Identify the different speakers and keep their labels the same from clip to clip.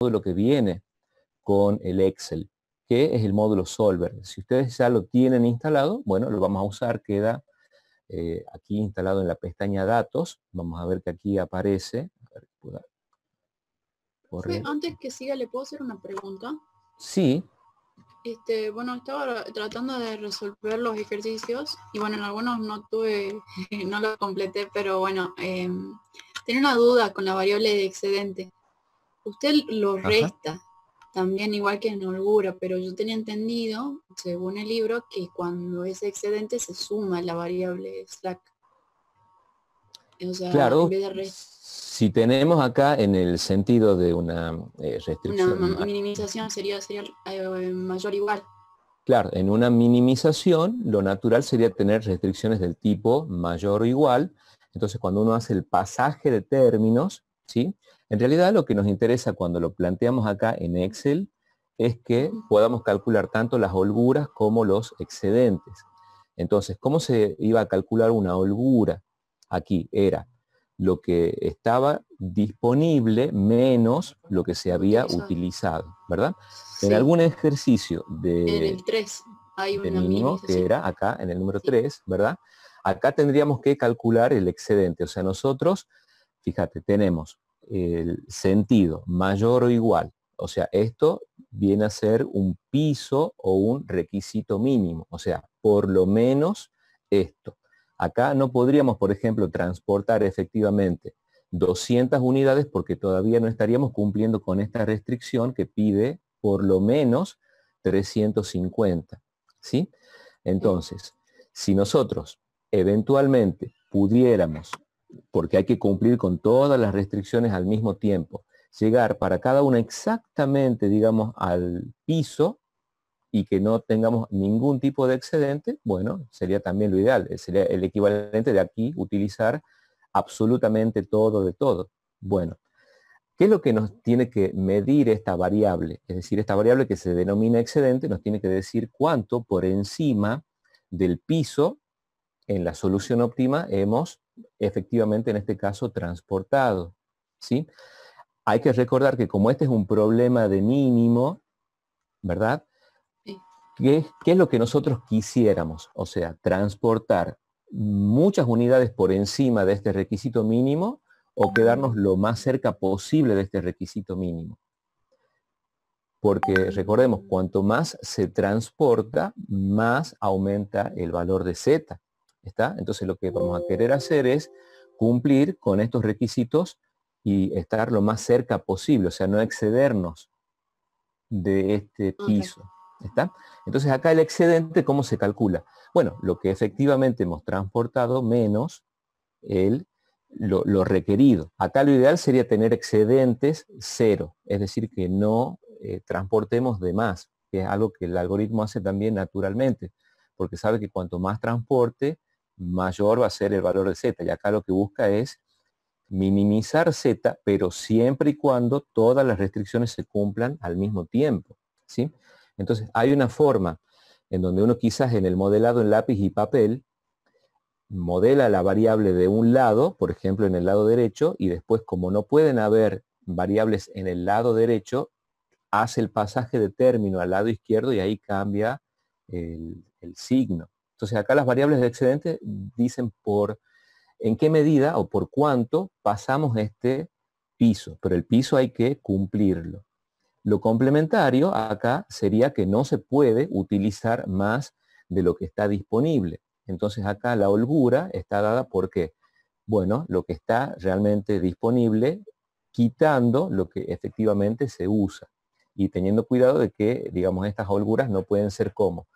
Speaker 1: lo que viene con el Excel, que es el módulo Solver. Si ustedes ya lo tienen instalado, bueno, lo vamos a usar, queda eh, aquí instalado en la pestaña Datos. Vamos a ver que aquí aparece.
Speaker 2: antes que siga, ¿le puedo hacer una pregunta? Sí. Este, bueno, estaba tratando de resolver los ejercicios y bueno, en algunos no tuve, no lo completé, pero bueno, tiene em, tenía una duda con la variable de excedente. Usted lo resta también igual que en holgura, pero yo tenía entendido, según el libro, que cuando es excedente se suma la variable slack. O sea, claro,
Speaker 1: si tenemos acá en el sentido de una eh, restricción. Una ah,
Speaker 2: minimización sería, eh, mayor o mayor igual.
Speaker 1: Claro, en una minimización lo natural sería tener restricciones del tipo mayor o igual. Entonces cuando uno hace el pasaje de términos, ¿sí? En realidad lo que nos interesa cuando lo planteamos acá en Excel es que podamos calcular tanto las holguras como los excedentes. Entonces, ¿cómo se iba a calcular una holgura? Aquí era lo que estaba disponible menos lo que se había utilizado, ¿verdad? En algún ejercicio de... En el
Speaker 2: 3 hay mínimo,
Speaker 1: que era acá en el número 3, ¿verdad? Acá tendríamos que calcular el excedente, o sea, nosotros fíjate, tenemos el sentido mayor o igual. O sea, esto viene a ser un piso o un requisito mínimo. O sea, por lo menos esto. Acá no podríamos, por ejemplo, transportar efectivamente 200 unidades porque todavía no estaríamos cumpliendo con esta restricción que pide por lo menos 350. ¿sí? Entonces, si nosotros eventualmente pudiéramos porque hay que cumplir con todas las restricciones al mismo tiempo, llegar para cada una exactamente, digamos, al piso y que no tengamos ningún tipo de excedente, bueno, sería también lo ideal, eh, sería el equivalente de aquí utilizar absolutamente todo de todo. Bueno, ¿qué es lo que nos tiene que medir esta variable? Es decir, esta variable que se denomina excedente nos tiene que decir cuánto por encima del piso en la solución óptima hemos efectivamente en este caso transportado. ¿sí? Hay que recordar que como este es un problema de mínimo, ¿verdad? ¿Qué, ¿Qué, es lo que nosotros quisiéramos? O sea, transportar muchas unidades por encima de este requisito mínimo o quedarnos lo más cerca posible de este requisito mínimo. Porque recordemos, cuanto más se transporta, más aumenta el valor de Z. ¿está? Entonces lo que vamos a querer oh. hacer es cumplir con estos requisitos y estar lo más cerca posible, o sea, no excedernos de este piso. Entonces acá el excedente, ¿cómo se calcula? Bueno, lo que efectivamente hemos transportado menos lo, requerido. Acá lo ideal sería tener excedentes cero, es decir, que no eh, transportemos de más, que es algo que el algoritmo hace también naturalmente, porque sabe que cuanto más transporte, mayor va a ser el valor de Z. Y acá lo que busca es minimizar Z, pero siempre y cuando todas las restricciones se cumplan al mismo tiempo. ¿sí? Entonces, hay una forma en donde uno quizás en el modelado en lápiz y papel modela la variable de un lado, por ejemplo, en el lado derecho, y después, como no pueden haber variables en el lado derecho, hace el pasaje de término al lado izquierdo y ahí cambia el signo. Entonces acá las variables de excedente dicen por en qué medida o por cuánto pasamos este piso, pero el piso hay que cumplirlo. Lo complementario acá sería que no se puede utilizar más de lo que está disponible. Entonces acá la holgura está dada por Bueno, lo que está realmente disponible quitando lo que efectivamente se usa y teniendo cuidado de que, digamos, estas holguras no pueden ser como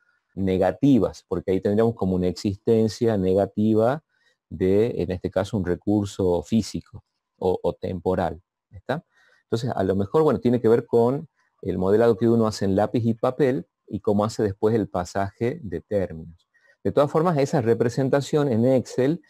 Speaker 1: negativas, porque ahí tendríamos como una existencia negativa de, en este caso, un recurso físico o, temporal. ¿está? Entonces, a lo mejor, bueno, tiene que ver con el modelado que uno hace en lápiz y papel y cómo hace después el pasaje de términos. De todas formas, esa representación en Excel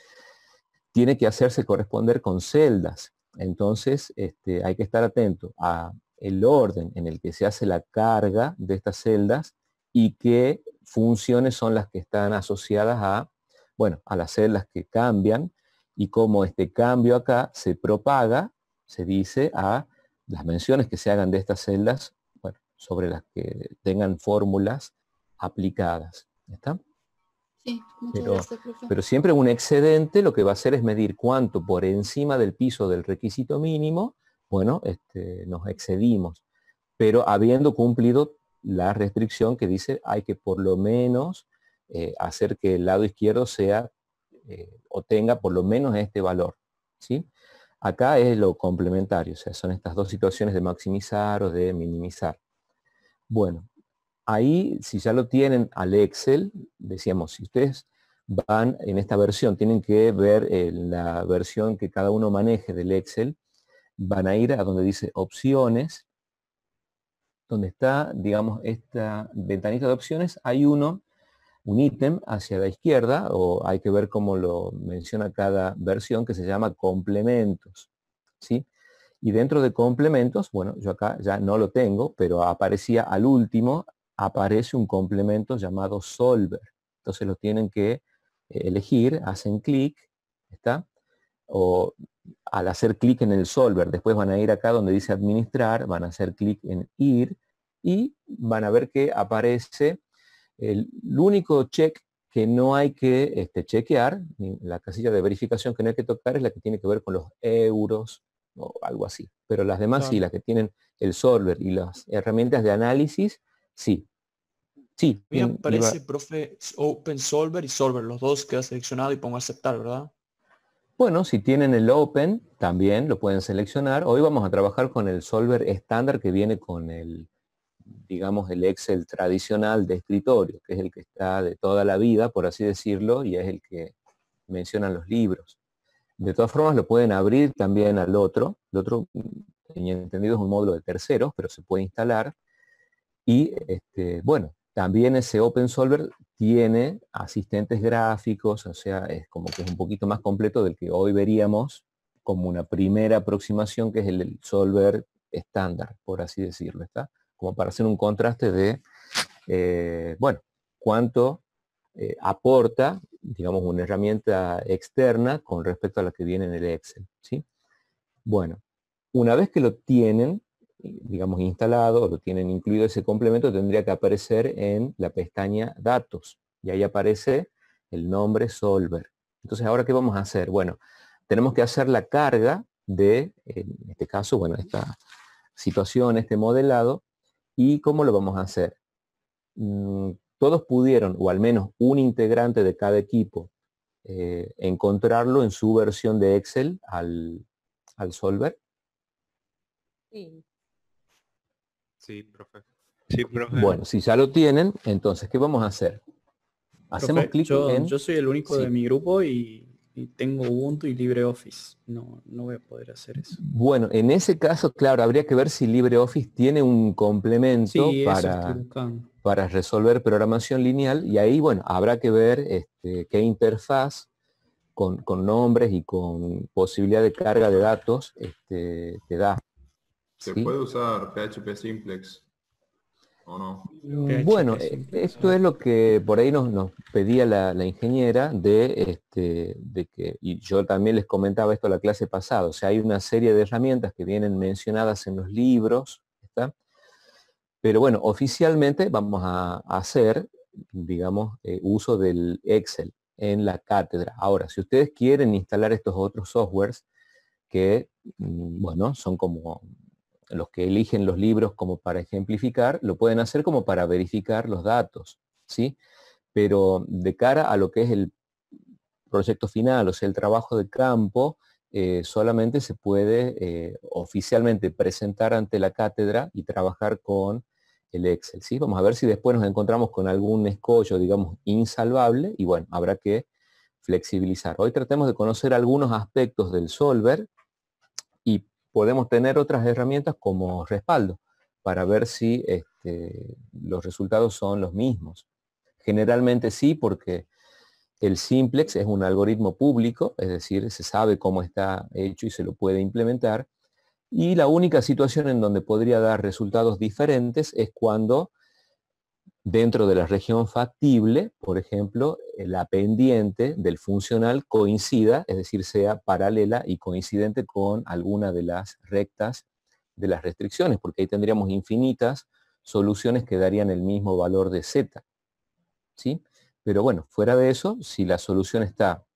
Speaker 1: tiene que hacerse corresponder con celdas. Entonces, este, hay que estar atento a el orden en el que se hace la carga de estas celdas y que funciones son las que están asociadas a, bueno, a las celdas que cambian y cómo este cambio acá se propaga, se dice, a las menciones que se hagan de estas celdas, bueno, sobre las que tengan fórmulas aplicadas. ¿Está? Sí, pero, pero siempre un excedente lo que va a hacer es medir cuánto por encima del piso del requisito mínimo, bueno, este, nos excedimos, pero habiendo cumplido la restricción que dice hay que por lo menos eh, hacer que el lado izquierdo sea eh, o tenga por lo menos este valor. ¿sí? Acá es lo complementario, o sea, son estas dos situaciones de maximizar o de minimizar. Bueno, ahí si ya lo tienen al Excel, decíamos, si ustedes van en esta versión, tienen que ver eh, la versión que cada uno maneje del Excel, van a ir a donde dice opciones donde está, digamos, esta ventanita de opciones, hay uno, un ítem hacia la izquierda, o hay que ver cómo lo menciona cada versión, que se llama complementos. ¿sí? Y dentro de complementos, bueno, yo acá ya no lo tengo, pero aparecía al último, aparece un complemento llamado solver. Entonces lo tienen que eh, elegir, hacen clic, ¿está? O al hacer clic en el solver, después van a ir acá donde dice administrar, van a hacer clic en ir y van a ver que aparece el, único check que no hay que este, chequear, la casilla de verificación que no hay que tocar es la que tiene que ver con los euros o algo así. Pero las demás sí, las que tienen el solver y las herramientas de análisis, sí. Sí. Me aparece,
Speaker 3: profe, Open Solver y Solver, los dos que ha seleccionado y pongo aceptar, ¿verdad?
Speaker 1: Bueno, si tienen el Open, también lo pueden seleccionar. Hoy vamos a trabajar con el solver estándar que viene con el, digamos, el Excel tradicional de escritorio, que es el que está de toda la vida, por así decirlo, y es el que mencionan los libros. De todas formas, lo pueden abrir también al otro. El otro, mi entendido, es un módulo de terceros, pero se puede instalar. Y, este, bueno, también ese Open Solver tiene asistentes gráficos, o sea, es como que es un poquito más completo del que hoy veríamos como una primera aproximación, que es el, solver estándar, por así decirlo, ¿está? Como para hacer un contraste de, eh, bueno, cuánto eh, aporta, digamos, una herramienta externa con respecto a la que viene en el Excel, ¿sí? Bueno, una vez que lo tienen, digamos, instalado o lo tienen incluido ese complemento, tendría que aparecer en la pestaña Datos. Y ahí aparece el nombre Solver. Entonces, ¿ahora qué vamos a hacer? Bueno, tenemos que hacer la carga de, en este caso, bueno, esta situación, este modelado. ¿Y cómo lo vamos a hacer? Mm, todos pudieron, o al menos un integrante de cada equipo, eh, encontrarlo en su versión de Excel al, Solver. Sí, profe. Bueno, si ya lo tienen, entonces, ¿qué vamos a hacer?
Speaker 2: Hacemos clic en... Yo soy el único de mi grupo y, tengo Ubuntu y LibreOffice. No, no voy a poder hacer eso.
Speaker 1: Bueno, en ese caso, claro, habría que ver si LibreOffice tiene un complemento para, para resolver programación lineal y ahí, bueno, habrá que ver este, qué interfaz con, nombres y con posibilidad de carga de datos te este, da. ¿Se puede usar PHP Simplex o no? Eh, bueno, eh, esto es lo que por ahí nos, pedía la, ingeniera de, este, de que, y yo también les comentaba esto la clase pasada, o sea, hay una serie de herramientas que vienen mencionadas en los libros, ¿está? Pero bueno, oficialmente vamos a, hacer, digamos, eh, uso del Excel en la cátedra. Ahora, si ustedes quieren instalar estos otros softwares que, mm, bueno, son como los que eligen los libros como para ejemplificar, lo pueden hacer como para verificar los datos, ¿sí? Pero de cara a lo que es el proyecto final, o sea, el trabajo de campo, eh, solamente se puede eh, oficialmente presentar ante la cátedra y trabajar con el Excel, ¿sí? Vamos a ver si después nos encontramos con algún escollo, digamos, insalvable, y bueno, habrá que flexibilizar. Hoy tratemos de conocer algunos aspectos del solver, podemos tener otras herramientas como respaldo para ver si este, los resultados son los mismos. Generalmente sí, porque el simplex es un algoritmo público, es decir, se sabe cómo está hecho y se lo puede implementar. Y la única situación en donde podría dar resultados diferentes es cuando Dentro de la región factible, por ejemplo, eh, la pendiente del funcional coincida, es decir, sea paralela y coincidente con alguna de las rectas de las restricciones, porque ahí tendríamos infinitas soluciones que darían el mismo valor de z. ¿sí? Pero bueno, fuera de eso, si la solución está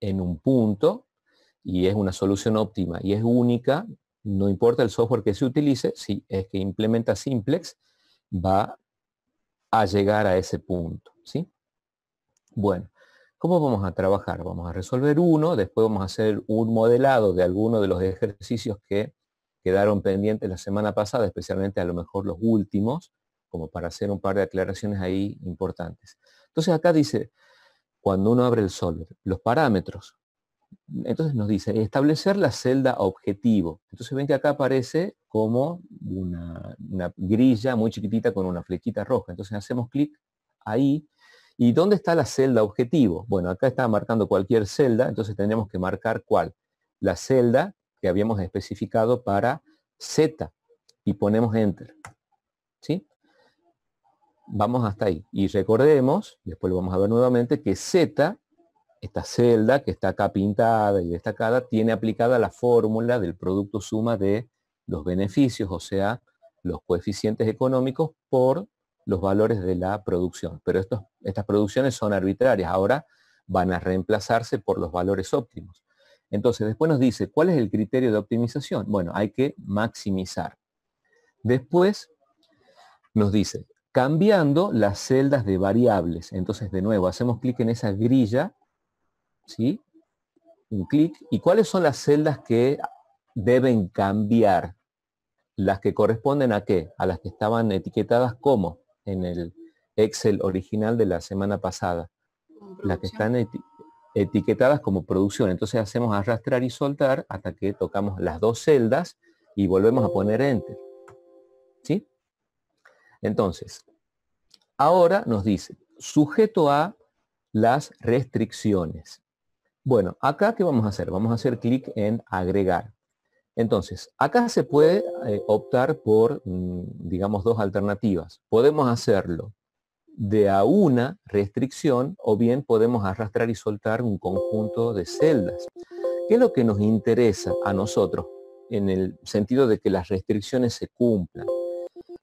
Speaker 1: en un punto y es una solución óptima y es única, no importa el software que se utilice, si es que implementa simplex, va a llegar a ese punto. ¿sí? Bueno, ¿cómo vamos a trabajar? Vamos a resolver uno, después vamos a hacer un modelado de algunos de los ejercicios que quedaron pendientes la semana pasada, especialmente a lo mejor los últimos, como para hacer un par de aclaraciones ahí importantes. Entonces acá dice, cuando uno abre el solver, los parámetros, entonces nos dice, establecer la celda objetivo. Entonces ven que acá aparece como una, grilla muy chiquitita con una flechita roja. Entonces hacemos clic ahí. ¿Y dónde está la celda objetivo? Bueno, acá está marcando cualquier celda, entonces tenemos que marcar cuál. La celda que habíamos especificado para Z y ponemos Enter. Vamos hasta ahí. Y recordemos, después lo vamos a ver nuevamente, que Z esta celda que está acá pintada y destacada tiene aplicada la fórmula del producto suma de los beneficios, o sea, los coeficientes económicos por los valores de la producción. Pero estas producciones son arbitrarias, ahora van a reemplazarse por los valores óptimos. Entonces, después nos dice, ¿cuál es el criterio de optimización? Bueno, hay que maximizar. Después nos dice, cambiando las celdas de variables. Entonces, de nuevo, hacemos clic en esa grilla ¿sí? Un clic. ¿Y cuáles son las celdas que deben cambiar? Las que corresponden a qué? A las que estaban etiquetadas como en el Excel original de la semana pasada. Las que están etiquetadas como producción. Entonces hacemos arrastrar y soltar hasta que tocamos las dos celdas y volvemos a poner enter. ¿Sí? Entonces, ahora nos dice, sujeto a las restricciones. Bueno, acá ¿qué vamos a hacer? Vamos a hacer clic en agregar. Entonces, acá se puede eh, optar por, mm, digamos, dos alternativas. Podemos hacerlo de a una restricción o bien podemos arrastrar y soltar un conjunto de celdas. ¿Qué es lo que nos interesa a nosotros? En el sentido de que las restricciones se cumplan.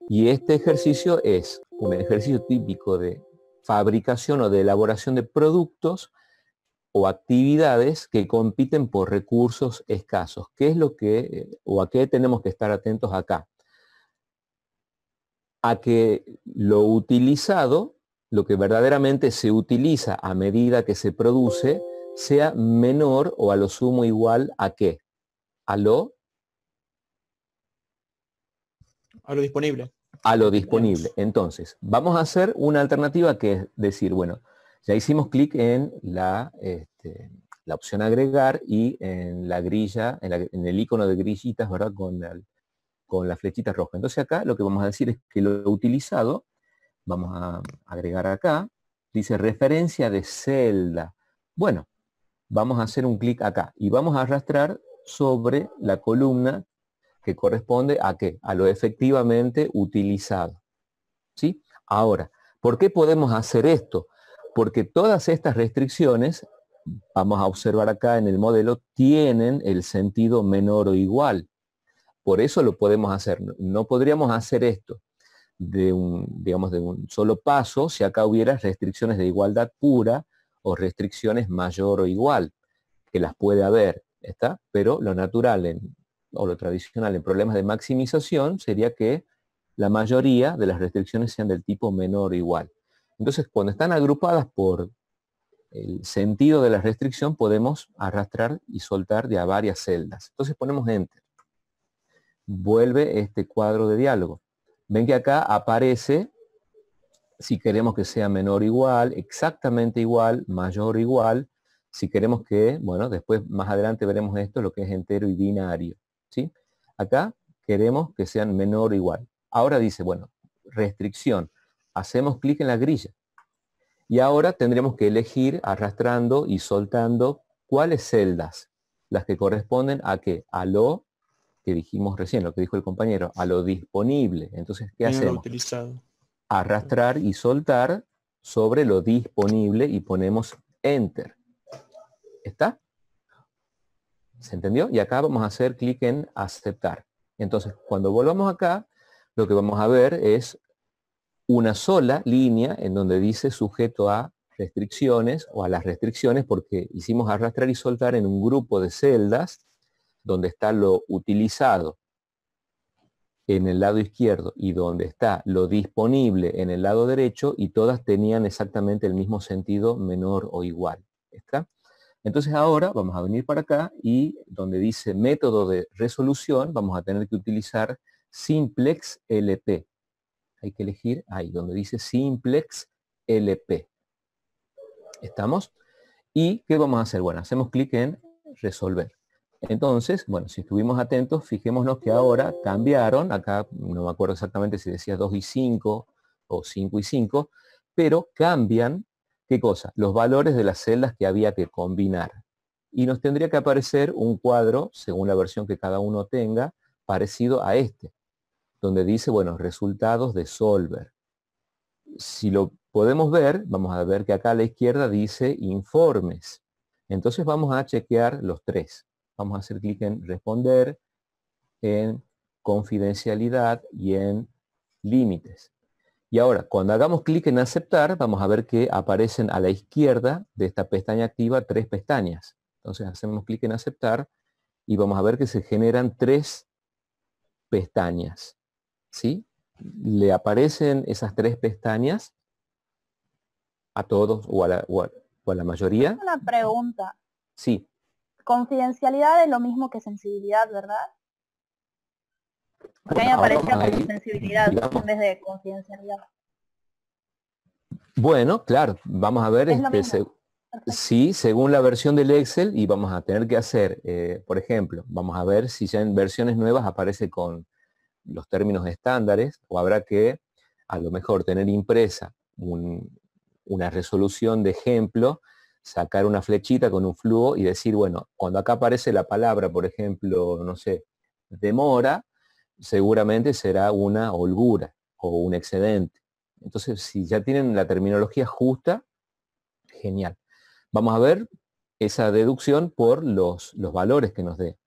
Speaker 1: Y este ejercicio es un ejercicio típico de fabricación o de elaboración de productos o actividades que compiten por recursos escasos. ¿Qué es lo que eh, o a qué tenemos que estar atentos acá? A que lo utilizado, lo que verdaderamente se utiliza a medida que se produce, sea menor o a lo sumo igual a qué? A lo
Speaker 3: a lo disponible.
Speaker 1: A lo disponible. Entonces, vamos a hacer una alternativa que es decir, bueno, ya hicimos clic en la, este, la, opción agregar y en la grilla, en, el icono de grillitas, ¿verdad? Con, con la flechita roja. Entonces acá lo que vamos a decir es que lo utilizado, vamos a agregar acá, dice referencia de celda. Bueno, vamos a hacer un clic acá y vamos a arrastrar sobre la columna que corresponde a qué? A lo efectivamente utilizado. ¿Sí? Ahora, ¿por qué podemos hacer esto? porque todas estas restricciones, vamos a observar acá en el modelo, tienen el sentido menor o igual. Por eso lo podemos hacer. No podríamos hacer esto de un, digamos, de un solo paso si acá hubiera restricciones de igualdad pura o restricciones mayor o igual, que las puede haber, ¿está? Pero lo natural en, o lo tradicional en problemas de maximización sería que la mayoría de las restricciones sean del tipo menor o igual. Entonces, cuando están agrupadas por el sentido de la restricción, podemos arrastrar y soltar de a varias celdas. Entonces ponemos Enter. Vuelve este cuadro de diálogo. Ven que acá aparece, si queremos que sea menor o igual, exactamente igual, mayor o igual, si queremos que, bueno, después más adelante veremos esto, lo que es entero y binario. ¿sí? Acá queremos que sean menor o igual. Ahora dice, bueno, restricción hacemos clic en la grilla. Y ahora tendremos que elegir arrastrando y soltando cuáles celdas, las que corresponden a qué, a lo que dijimos recién, lo que dijo el compañero, a lo disponible. Entonces, ¿qué hacemos? Arrastrar y soltar sobre lo disponible y ponemos Enter. ¿Está? ¿Se entendió? Y acá vamos a hacer clic en aceptar. Entonces, cuando volvamos acá, lo que vamos a ver es una sola línea en donde dice sujeto a restricciones o a las restricciones porque hicimos arrastrar y soltar en un grupo de celdas donde está lo utilizado en el lado izquierdo y donde está lo disponible en el lado derecho y todas tenían exactamente el mismo sentido menor o igual. ¿está? Entonces ahora vamos a venir para acá y donde dice método de resolución vamos a tener que utilizar simplex LP hay que elegir ahí donde dice simplex LP. ¿Estamos? ¿Y qué vamos a hacer? Bueno, hacemos clic en resolver. Entonces, bueno, si estuvimos atentos, fijémonos que ahora cambiaron, acá no me acuerdo exactamente si decía 2 y 5 o 5 y 5, pero cambian, ¿qué cosa? Los valores de las celdas que había que combinar. Y nos tendría que aparecer un cuadro, según la versión que cada uno tenga, parecido a este donde dice, bueno, resultados de Solver. Si lo podemos ver, vamos a ver que acá a la izquierda dice informes. Entonces vamos a chequear los tres. Vamos a hacer clic en responder, en confidencialidad y en límites. Y ahora, cuando hagamos clic en aceptar, vamos a ver que aparecen a la izquierda de esta pestaña activa tres pestañas. Entonces hacemos clic en aceptar y vamos a ver que se generan tres pestañas. ¿sí? Le aparecen esas tres pestañas a todos o a la, mayoría? la mayoría.
Speaker 2: Una pregunta. Sí. Confidencialidad es lo mismo que sensibilidad, ¿verdad?
Speaker 1: Porque bueno, aparece sensibilidad de
Speaker 2: confidencialidad.
Speaker 1: Bueno, claro, vamos a ver si este, según la versión del Excel y vamos a tener que hacer, eh, por ejemplo, vamos a ver si ya en versiones nuevas aparece con los términos estándares o habrá que a lo mejor tener impresa una resolución de ejemplo, sacar una flechita con un flujo y decir, bueno, cuando acá aparece la palabra, por ejemplo, no sé, demora, seguramente será una holgura o un excedente. Entonces, si ya tienen la terminología justa, genial. Vamos a ver esa deducción por los, los valores que nos dé.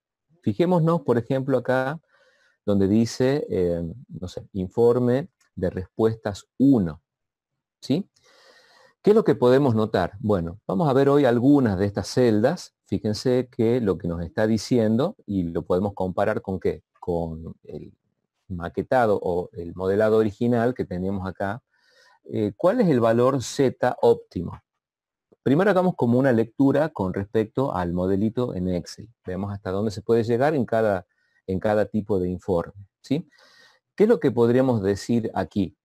Speaker 1: Fijémonos, por ejemplo, acá donde dice, eh, no sé, informe de respuestas 1. ¿Sí? ¿Qué es lo que podemos notar? Bueno, vamos a ver hoy algunas de estas celdas. Fíjense que lo que nos está diciendo, y lo podemos comparar con qué? Con el maquetado o el modelado original que tenemos acá. Eh, ¿Cuál es el valor Z óptimo? Primero hagamos como una lectura con respecto al modelito en Excel. Vemos hasta dónde se puede llegar en cada en cada tipo de informe. ¿sí? ¿Qué es lo que podríamos decir aquí?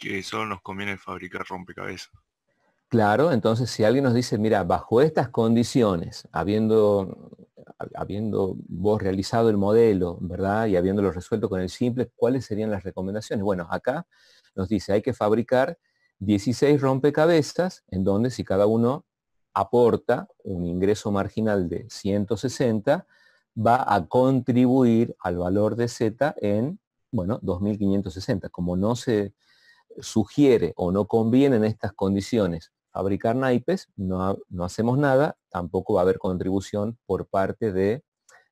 Speaker 3: Que solo nos conviene fabricar rompecabezas.
Speaker 1: Claro, entonces si alguien nos dice, mira, bajo estas condiciones, habiendo, habiendo vos realizado el modelo, ¿verdad? Y habiéndolo resuelto con el simple, ¿cuáles serían las recomendaciones? Bueno, acá nos dice, hay que fabricar 16 rompecabezas, en donde si cada uno aporta un ingreso marginal de 160, va a contribuir al valor de Z en, bueno, 2.560. Como no se sugiere o no conviene en estas condiciones fabricar naipes, no, hacemos nada, tampoco va a haber contribución por parte de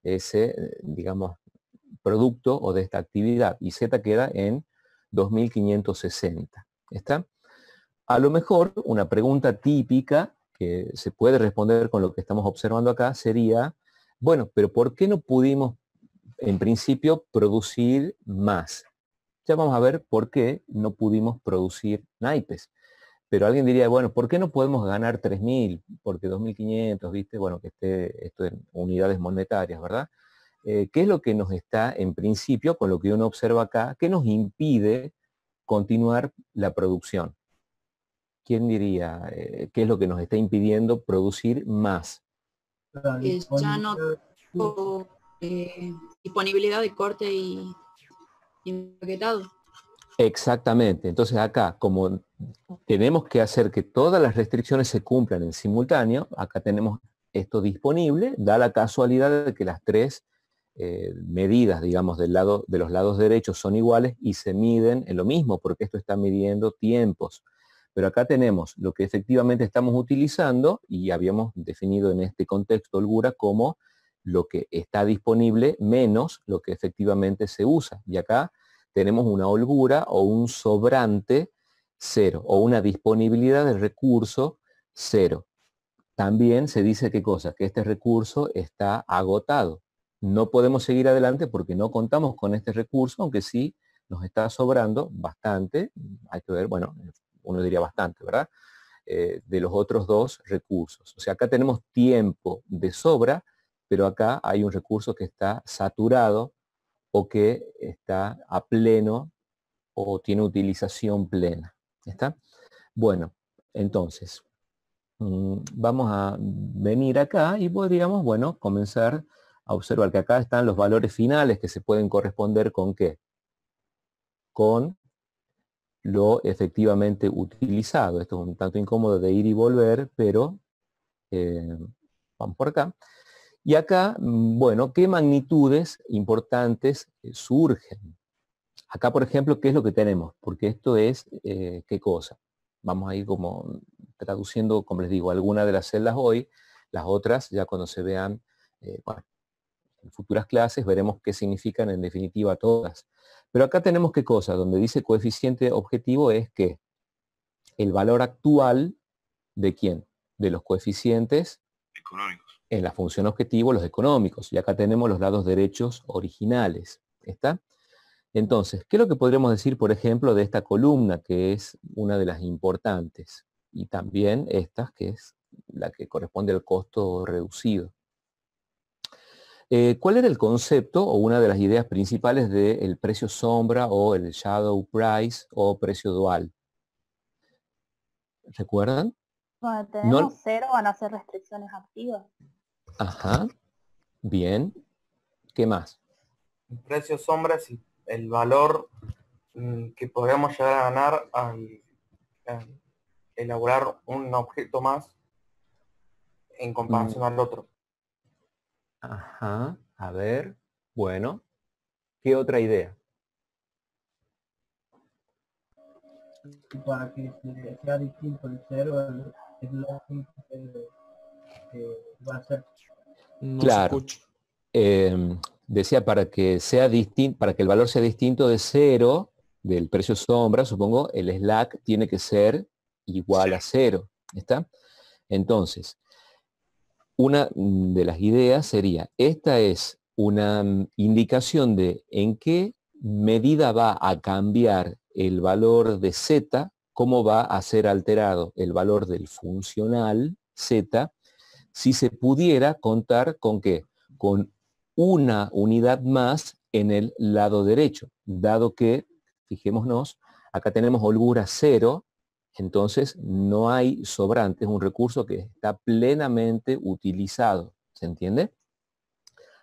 Speaker 1: ese, digamos, producto o de esta actividad. Y Z queda en 2.560. ¿Está? A lo mejor una pregunta típica que se puede responder con lo que estamos observando acá sería, bueno, pero ¿por qué no pudimos en principio producir más? Ya vamos a ver por qué no pudimos producir naipes. Pero alguien diría, bueno, ¿por qué no podemos ganar 3.000? Porque 2.500, ¿viste? Bueno, que esté esto en unidades monetarias, ¿verdad? Eh, ¿Qué es lo que nos está, en principio, con lo que uno observa acá, que nos impide continuar la producción? ¿quién diría eh, qué es lo que nos está impidiendo producir más?
Speaker 2: Eh, ya no tengo, eh, disponibilidad de corte y, empaquetado.
Speaker 1: Exactamente. Entonces acá, como tenemos que hacer que todas las restricciones se cumplan en simultáneo, acá tenemos esto disponible, da la casualidad de que las tres medidas, digamos, del lado, de los lados derechos son iguales y se miden en lo mismo, porque esto está midiendo tiempos. Pero acá tenemos lo que efectivamente estamos utilizando y habíamos definido en este contexto holgura como lo que está disponible menos lo que efectivamente se usa. Y acá tenemos una holgura o un sobrante cero o una disponibilidad de recurso cero. También se dice qué cosa, que este recurso está agotado. No podemos seguir adelante porque no contamos con este recurso, aunque sí nos está sobrando bastante. Hay que ver, bueno, uno diría bastante, ¿verdad? Eh, de los otros dos recursos. O sea, acá tenemos tiempo de sobra, pero acá hay un recurso que está saturado o que está a pleno o tiene utilización plena. ¿Está? Bueno, entonces, mm, vamos a venir acá y podríamos, bueno, comenzar a observar que acá están los valores finales que se pueden corresponder con qué? Con lo efectivamente utilizado. Esto es un tanto incómodo de ir y volver, pero eh, vamos por acá. Y acá, mm, bueno, ¿qué magnitudes importantes eh, surgen? Acá, por ejemplo, ¿qué es lo que tenemos? Porque esto es, eh, ¿qué cosa? Vamos a ir como traduciendo, como les digo, algunas de las celdas hoy, las otras ya cuando se vean, bueno, en futuras clases veremos qué significan en definitiva todas. Pero acá tenemos qué cosa, donde dice coeficiente objetivo es que el valor actual de quién, de los coeficientes económicos. En la función objetivo, los económicos. Y acá tenemos los lados derechos originales. ¿Está? Entonces, ¿qué es lo que podríamos decir, por ejemplo, de esta columna, que es una de las importantes? Y también esta, que es la que corresponde al costo reducido. Eh, ¿Cuál era el concepto o una de las ideas principales del precio sombra o el shadow price o precio dual? ¿Recuerdan?
Speaker 2: tenemos no... cero van a ser restricciones activas.
Speaker 1: Ajá. Bien. ¿Qué más?
Speaker 3: El precio sombra es el valor mm, que podríamos llegar a ganar al, elaborar un objeto más en comparación mm. al otro.
Speaker 1: Ajá, a ver, bueno, ¿qué otra idea?
Speaker 3: Para que sea distinto el cero, el eh, eh, va a ser. claro.
Speaker 1: Em, decía para que sea distinto, para que el valor sea distinto de cero del precio sombra, supongo, el slack tiene que ser igual a cero. ¿Está? Entonces, una mm, de las ideas sería, esta es una mm, indicación de en qué medida va a cambiar el valor de z, cómo va a ser alterado el valor del funcional z, si se pudiera contar con qué, con una unidad más en el lado derecho, dado que, fijémonos, acá tenemos holgura cero, entonces no hay sobrante, es un recurso que está plenamente utilizado, ¿se entiende?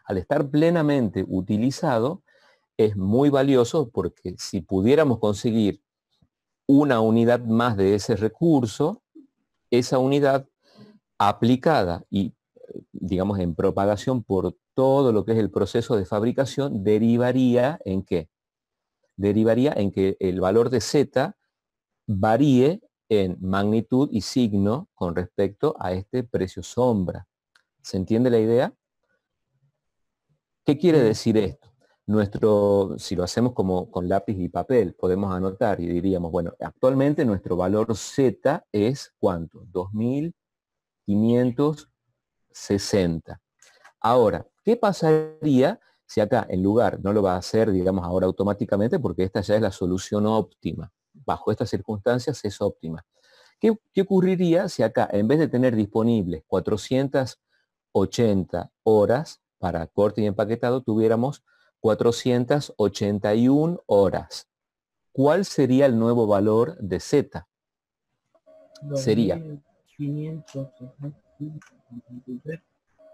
Speaker 1: Al estar plenamente utilizado, es muy valioso porque si pudiéramos conseguir una unidad más de ese recurso, esa unidad aplicada y, digamos, en propagación por todo lo que es el proceso de fabricación, derivaría en qué? Derivaría en que el valor de Z varíe en magnitud y signo con respecto a este precio sombra. ¿Se entiende la idea? ¿Qué quiere decir esto? Nuestro, si lo hacemos como con lápiz y papel, podemos anotar y diríamos, bueno, actualmente nuestro valor Z es cuánto? 2560. Ahora, ¿qué pasaría si acá en lugar, no lo va a hacer, digamos, ahora automáticamente porque esta ya es la solución óptima, bajo estas circunstancias es óptima. ¿Qué, ocurriría si acá, en vez de tener disponibles 480 horas para corte y empaquetado, tuviéramos 481 horas? ¿Cuál sería el nuevo valor de Z? sería.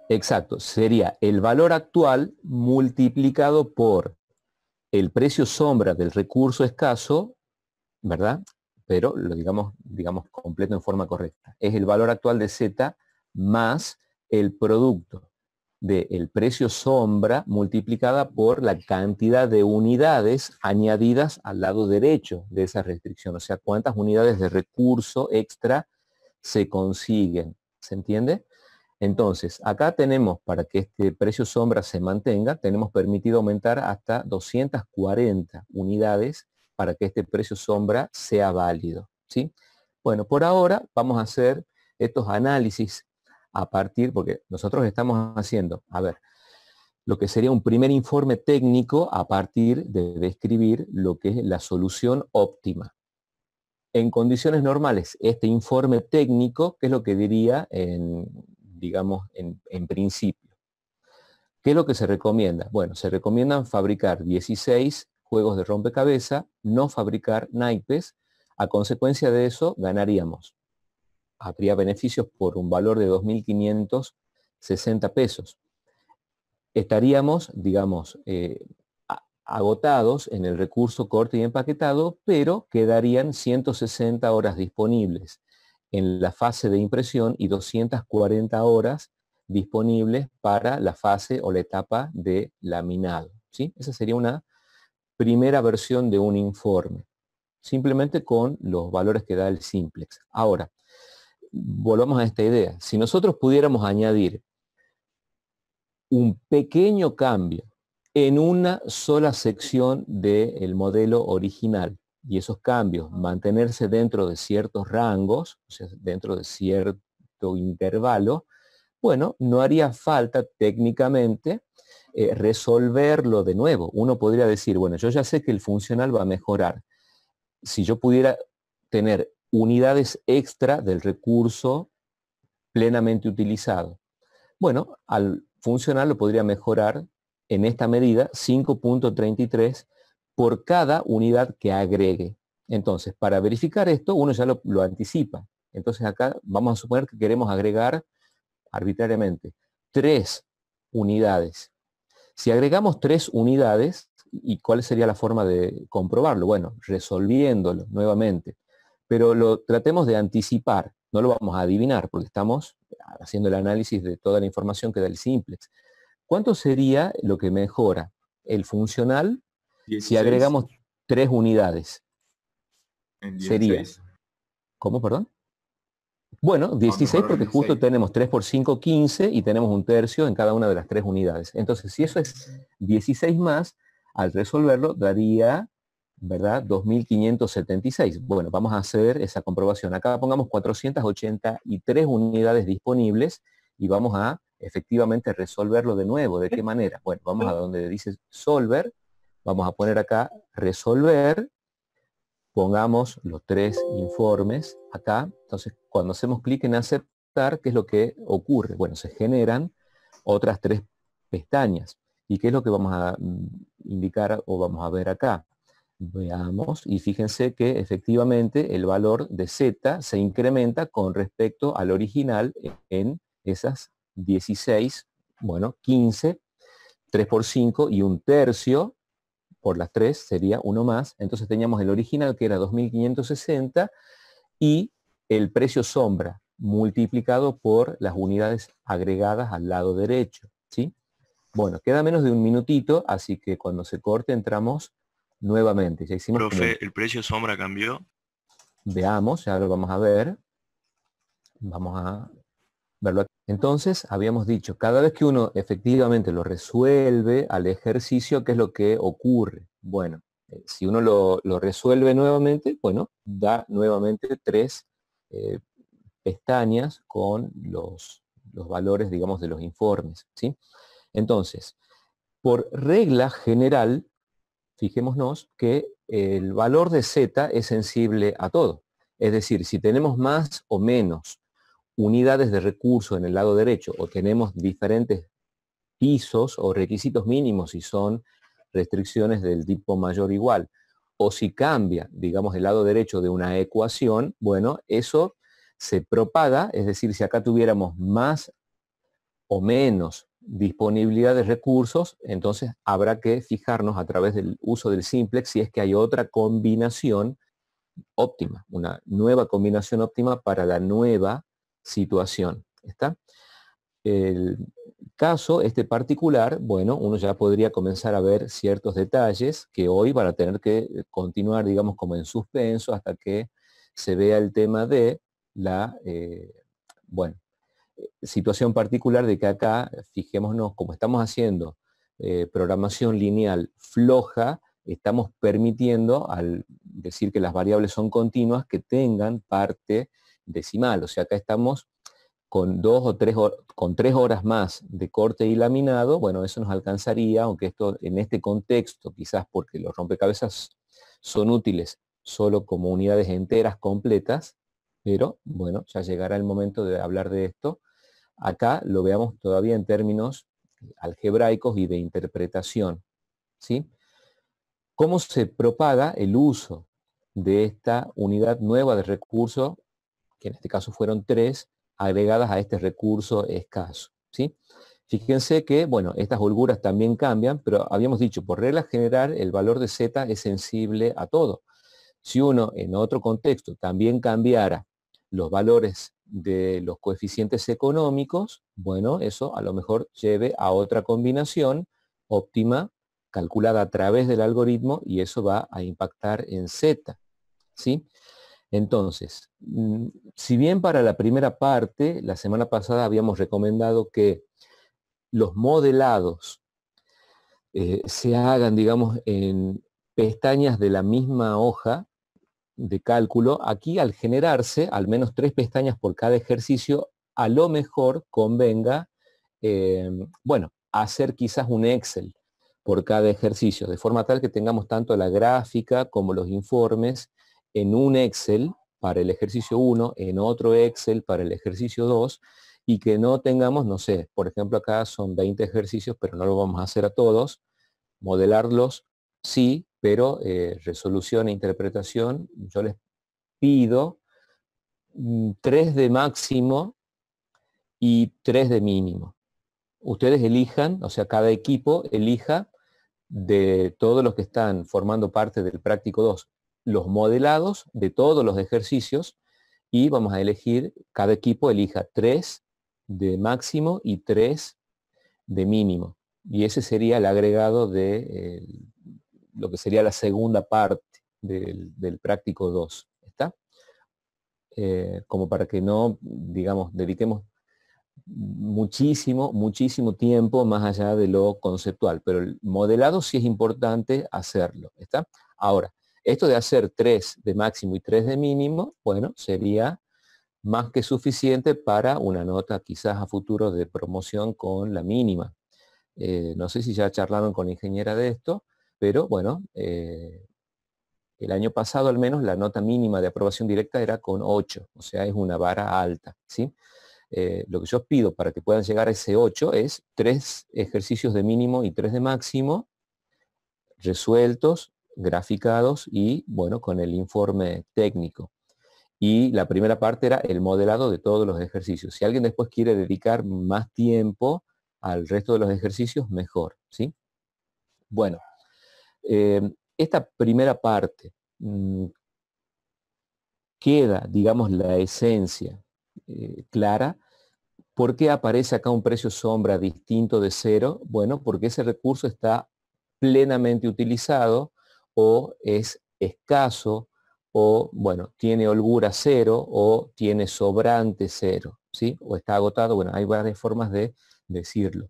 Speaker 1: Exacto, sería el valor actual multiplicado por el precio sombra del recurso escaso ¿verdad? Pero lo digamos, digamos completo en forma correcta. Es el valor actual de Z más el producto del precio sombra multiplicada por la cantidad de unidades añadidas al lado derecho de esa restricción. O sea, cuántas unidades de recurso extra se consiguen. ¿Se entiende? Entonces, acá tenemos, para que este precio sombra se mantenga, tenemos permitido aumentar hasta 240 unidades para que este precio sombra sea válido. ¿sí? Bueno, por ahora vamos a hacer estos análisis a partir, porque nosotros estamos haciendo, a ver, lo que sería un primer informe técnico a partir de describir lo que es la solución óptima. En condiciones normales, este informe técnico, ¿qué es lo que diría en, digamos, en, en principio? ¿Qué es lo que se recomienda? Bueno, se recomiendan fabricar 16 juegos de rompecabezas, no fabricar naipes. A consecuencia de eso, ganaríamos. Habría beneficios por un valor de 2.560 pesos. Estaríamos, digamos, eh, agotados en el recurso corto y empaquetado, pero quedarían 160 horas disponibles en la fase de impresión y 240 horas disponibles para la fase o la etapa de laminado. ¿sí? Esa sería una primera versión de un informe, simplemente con los valores que da el simplex. Ahora, volvamos a esta idea. Si nosotros pudiéramos añadir un pequeño cambio en una sola sección del modelo original, y esos cambios, mantenerse dentro de ciertos rangos, dentro de cierto intervalo, bueno, no haría falta técnicamente eh, resolverlo de nuevo. Uno podría decir, bueno, yo ya sé que el funcional va a mejorar. Si yo pudiera tener unidades extra del recurso plenamente utilizado. Bueno, al funcional lo podría mejorar en esta medida 5.33 por cada unidad que agregue. Entonces, para verificar esto, uno ya lo, lo, anticipa. Entonces acá vamos a suponer que queremos agregar arbitrariamente tres unidades si agregamos tres unidades, ¿y cuál sería la forma de comprobarlo? Bueno, resolviéndolo nuevamente. Pero lo tratemos de anticipar, no lo vamos a adivinar porque estamos haciendo el análisis de toda la información que da el simplex. ¿Cuánto sería lo que mejora el funcional si agregamos tres unidades? sería. ¿Cómo, perdón? Bueno, 16 porque justo tenemos 3 por 5, 15 y tenemos un tercio en cada una de las tres unidades. Entonces, si eso es 16 más, al resolverlo daría, ¿verdad? 2576. Bueno, vamos a hacer esa comprobación. Acá pongamos 483 unidades disponibles y vamos a efectivamente resolverlo de nuevo. ¿De qué manera? Bueno, vamos a donde dice solver, vamos a poner acá resolver pongamos los tres informes acá. Entonces, cuando hacemos clic en aceptar, ¿qué es lo que ocurre? Bueno, se generan otras tres pestañas. ¿Y qué es lo que vamos a mm, indicar o vamos a ver acá? Veamos y fíjense que efectivamente el valor de Z se incrementa con respecto al original en esas 16, bueno, 15, 3 por 5 y un tercio por las tres sería uno más. Entonces teníamos el original que era 2560 y el precio sombra multiplicado por las unidades agregadas al lado derecho. ¿sí? Bueno, queda menos de un minutito, así que cuando se corte entramos nuevamente. Profe,
Speaker 3: ¿el precio sombra cambió?
Speaker 1: Veamos, ya lo vamos a ver. Vamos a verlo aquí. Entonces, habíamos dicho, cada vez que uno efectivamente lo resuelve al ejercicio, ¿qué es lo que ocurre? Bueno, eh, si uno lo, resuelve nuevamente, bueno, da nuevamente tres eh, pestañas con los, los, valores, digamos, de los informes. ¿sí? Entonces, por regla general, fijémonos que el valor de Z es sensible a todo. Es decir, si tenemos más o menos unidades de recursos en el lado derecho o tenemos diferentes pisos o requisitos mínimos si son restricciones del tipo mayor o igual, o si cambia, digamos, el lado derecho de una ecuación, bueno, eso se propaga, es decir, si acá tuviéramos más o menos disponibilidad de recursos, entonces habrá que fijarnos a través del uso del simplex si es que hay otra combinación óptima, una nueva combinación óptima para la nueva situación. ¿Está? El caso, este particular, bueno, uno ya podría comenzar a ver ciertos detalles que hoy van a tener que eh, continuar, digamos, como en suspenso hasta que se vea el tema de la, eh, bueno, eh, situación particular de que acá, fijémonos, como estamos haciendo programación lineal floja, estamos permitiendo, al decir que las variables son continuas, que tengan parte decimal. O sea, acá estamos con dos o tres, con tres horas más de corte y laminado, bueno, eso nos alcanzaría, aunque esto en este contexto, quizás porque los rompecabezas son útiles solo como unidades enteras completas, pero bueno, ya llegará el momento de hablar de esto. Acá lo veamos todavía en términos algebraicos y de interpretación. ¿sí? ¿Cómo se propaga el uso de esta unidad nueva de recurso que en este caso fueron tres, agregadas a este recurso escaso. ¿sí? Fíjense que, bueno, estas holguras también cambian, pero habíamos dicho, por regla general, el valor de Z es sensible a todo. Si uno en otro contexto también cambiara los valores de los coeficientes económicos, bueno, eso a lo mejor lleve a otra combinación óptima calculada a través del algoritmo y eso va a impactar en Z. ¿sí? Entonces, mm, si bien para la primera parte, la semana pasada habíamos recomendado que los modelados eh, se hagan, digamos, en pestañas de la misma hoja de cálculo, aquí al generarse al menos tres pestañas por cada ejercicio, a lo mejor convenga, eh, bueno, hacer quizás un Excel por cada ejercicio, de forma tal que tengamos tanto la gráfica como los informes en un Excel para el ejercicio 1, en otro Excel para el ejercicio 2, y que no tengamos, no sé, por ejemplo acá son 20 ejercicios, pero no lo vamos a hacer a todos, modelarlos sí, pero eh, resolución e interpretación, yo les pido 3 mm, de máximo y 3 de mínimo. Ustedes elijan, o sea, cada equipo elija de todos los que están formando parte del práctico 2, los modelados de todos los ejercicios y vamos a elegir, cada equipo elija tres de máximo y tres de mínimo. Y ese sería el agregado de eh, lo que sería la segunda parte del, práctico 2. ¿Está? Eh, como para que no, digamos, dediquemos muchísimo, muchísimo tiempo más allá de lo conceptual. Pero el modelado sí es importante hacerlo. ¿Está? Ahora, esto de hacer tres de máximo y tres de mínimo, bueno, sería más que suficiente para una nota quizás a futuro de promoción con la mínima. Eh, no sé si ya charlaron con la ingeniera de esto, pero bueno, eh, el año pasado al menos la nota mínima de aprobación directa era con 8, o sea, es una vara alta. Eh, lo que yo pido para que puedan llegar a ese 8 es tres ejercicios de mínimo y tres de máximo resueltos graficados y, bueno, con el informe técnico. Y la primera parte era el modelado de todos los ejercicios. Si alguien después quiere dedicar más tiempo al resto de los ejercicios, mejor, ¿sí? Bueno, eh, esta primera parte mm, queda, digamos, la esencia eh, clara. ¿Por qué aparece acá un precio sombra distinto de cero? Bueno, porque ese recurso está plenamente utilizado o es escaso o, bueno, tiene holgura cero o tiene sobrante cero, ¿sí? O está agotado, bueno, hay varias formas de decirlo.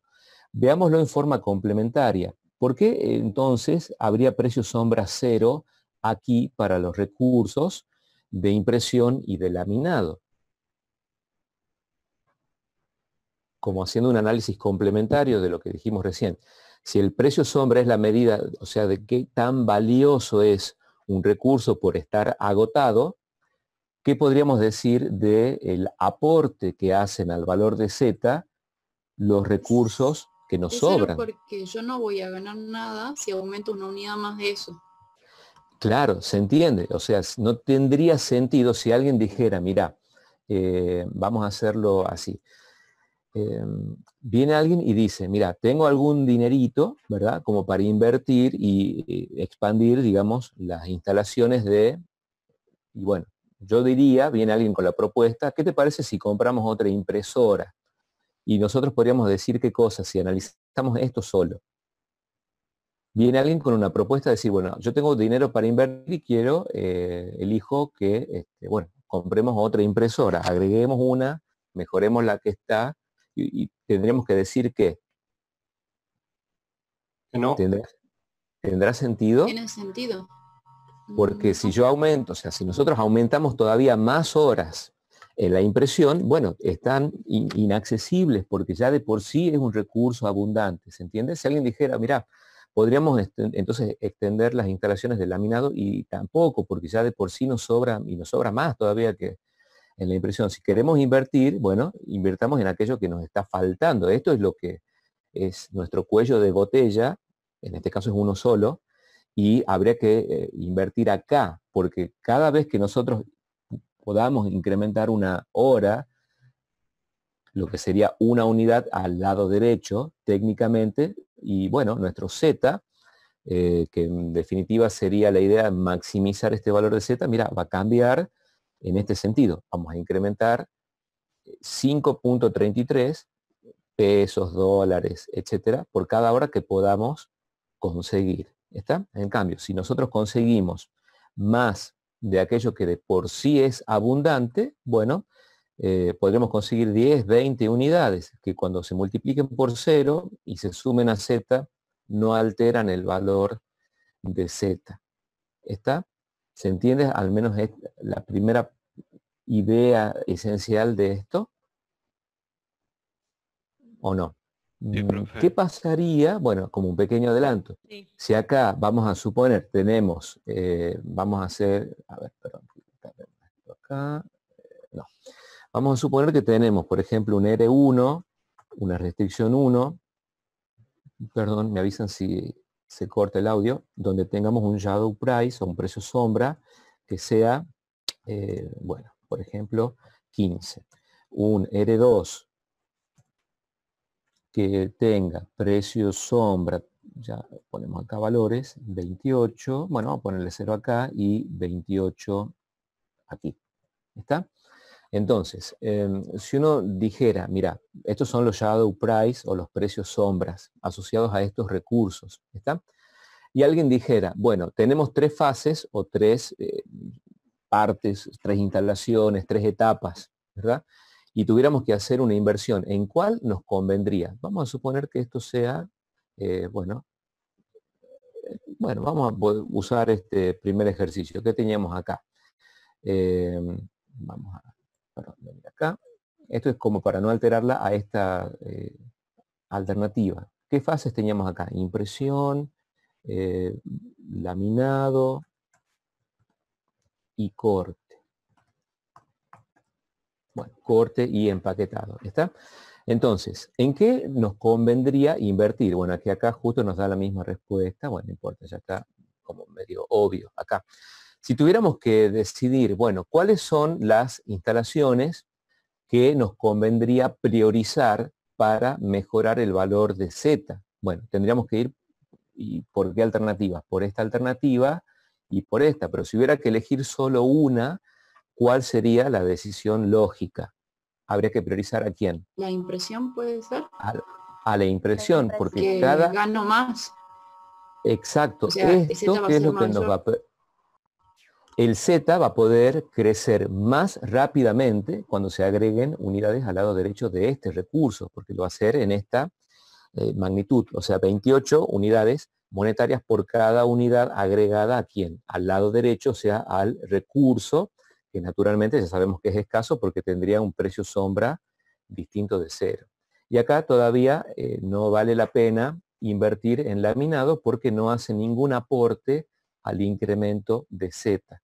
Speaker 1: Veámoslo en forma complementaria. ¿Por qué entonces habría precio sombra cero aquí para los recursos de impresión y de laminado? Como haciendo un análisis complementario de lo que dijimos recién. Si el precio sombra es la medida, o sea, de qué tan valioso es un recurso por estar agotado, ¿qué podríamos decir del el aporte que hacen al valor de Z los recursos que nos sobran?
Speaker 2: Porque yo no voy a ganar nada si aumento una unidad más de eso.
Speaker 1: Claro, se entiende. O sea, no tendría sentido si alguien dijera, mira, eh, vamos a hacerlo así. Em, viene alguien y dice, mira, tengo algún dinerito, ¿verdad? Como para invertir y, eh, expandir, digamos, las instalaciones de... Y bueno, yo diría, viene alguien con la propuesta, ¿qué te parece si compramos otra impresora? Y nosotros podríamos decir qué cosa si analizamos esto solo. Viene alguien con una propuesta de decir, bueno, yo tengo dinero para invertir y quiero, eh, elijo que, este, bueno, compremos otra impresora, agreguemos una, mejoremos la que está y, tendríamos que decir que... no. ¿Tendrá, sentido?
Speaker 2: Tiene sentido.
Speaker 1: Porque si mm, yo aumento, o sea, si nosotros aumentamos todavía más horas en la impresión, bueno, están inaccesibles porque ya de por sí es un recurso abundante, ¿se entiende? Si alguien dijera, mira, podríamos entonces extender las instalaciones de laminado y tampoco, porque ya de por sí nos sobra y nos sobra más todavía que, en la impresión. Si queremos invertir, bueno, invirtamos en aquello que nos está faltando. Esto es lo que es nuestro cuello de botella, en este caso es uno solo, y habría que eh, invertir acá, porque cada vez que nosotros podamos incrementar una hora, lo que sería una unidad al lado derecho técnicamente, y bueno, nuestro Z, eh, que en definitiva sería la idea maximizar este valor de Z, mira, va a cambiar en este sentido. Vamos a incrementar 5.33 eh, pesos, dólares, etcétera, por cada hora que podamos conseguir. ¿Está? En cambio, si nosotros conseguimos más de aquello que de por sí es abundante, bueno, eh, podremos conseguir 10, 20 unidades que cuando se multipliquen por cero y se sumen a z, no alteran el valor de z. ¿Está? ¿Se entiende al menos la primera idea esencial de esto? ¿O no? Mm, ¿Qué pasaría? Bueno, como un pequeño adelanto. Si acá vamos a suponer, tenemos, eh, vamos a hacer, a ver, perdón,
Speaker 2: acá, eh,
Speaker 1: no. Vamos a suponer que tenemos, por ejemplo, un R1, una restricción 1, perdón, me avisan si se corta el audio, donde tengamos un shadow price o un precio sombra que sea, eh, bueno, por ejemplo, 15. Un R2 que tenga precio sombra, ya ponemos acá valores, 28, bueno, vamos a ponerle 0 acá y 28 aquí. ¿Está? Entonces, em, si uno dijera, mira, estos son los shadow price o los precios sombras asociados a estos recursos, ¿está? Y alguien dijera, bueno, tenemos tres fases o tres eh, partes, tres instalaciones, tres etapas, ¿verdad? Y tuviéramos que hacer una inversión, ¿en cuál nos convendría? Vamos a suponer que esto sea, eh, bueno, bueno, vamos a usar este primer ejercicio que teníamos acá. Em, vamos a acá. Esto es como para no alterarla a esta eh, alternativa. ¿Qué fases teníamos acá? Impresión, eh, laminado y corte. Bueno, corte y empaquetado. ¿Está? Entonces, ¿en qué nos convendría invertir? Bueno, aquí acá justo nos da la misma respuesta. Bueno, no importa, ya está como medio obvio acá. Si tuviéramos que decidir, bueno, cuáles son las instalaciones que nos convendría priorizar para mejorar el valor de Z, bueno, tendríamos que ir y por qué alternativas, por esta alternativa y por esta, pero si hubiera que elegir solo una, ¿cuál sería la decisión lógica? Habría que priorizar a quién.
Speaker 2: La impresión puede ser.
Speaker 1: A, la impresión, porque cada...
Speaker 2: Gano más.
Speaker 1: Exacto. O es lo que nos va a el Z va a poder crecer más rápidamente cuando se agreguen unidades al lado derecho de este recurso, porque lo va a hacer en esta eh, magnitud, o sea, 28 unidades monetarias por cada unidad agregada a quién, al lado derecho, o sea, al recurso, que naturalmente ya sabemos que es escaso porque tendría un precio sombra distinto de cero. Y acá todavía eh, no vale la pena invertir en laminado porque no hace ningún aporte al incremento de Z.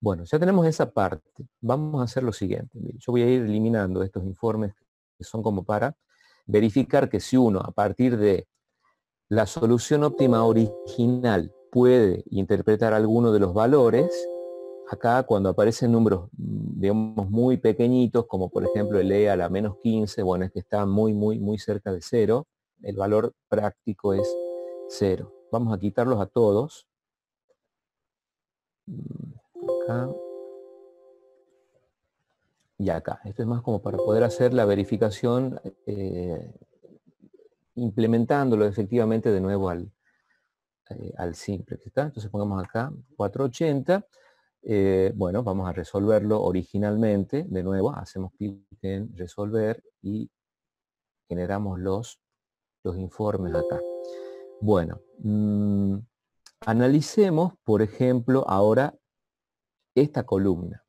Speaker 1: Bueno, ya tenemos esa parte. Vamos a hacer lo siguiente. Yo voy a ir eliminando estos informes que son como para verificar que si uno a partir de la solución óptima original puede interpretar alguno de los valores, acá cuando aparecen números, mm, digamos, muy pequeñitos, como por ejemplo el E a la menos 15, bueno, es que está muy, muy, muy cerca de cero, el valor práctico es cero. Vamos a quitarlos a todos Mm, acá. Y acá. Esto es más como para poder hacer la verificación eh, implementándolo efectivamente de nuevo al, eh, al simple. ¿está? Entonces pongamos acá 480. Eh, bueno, vamos a resolverlo originalmente. De nuevo, hacemos clic en resolver y generamos los, los informes acá. Bueno, mm, Analicemos, por ejemplo, ahora esta columna.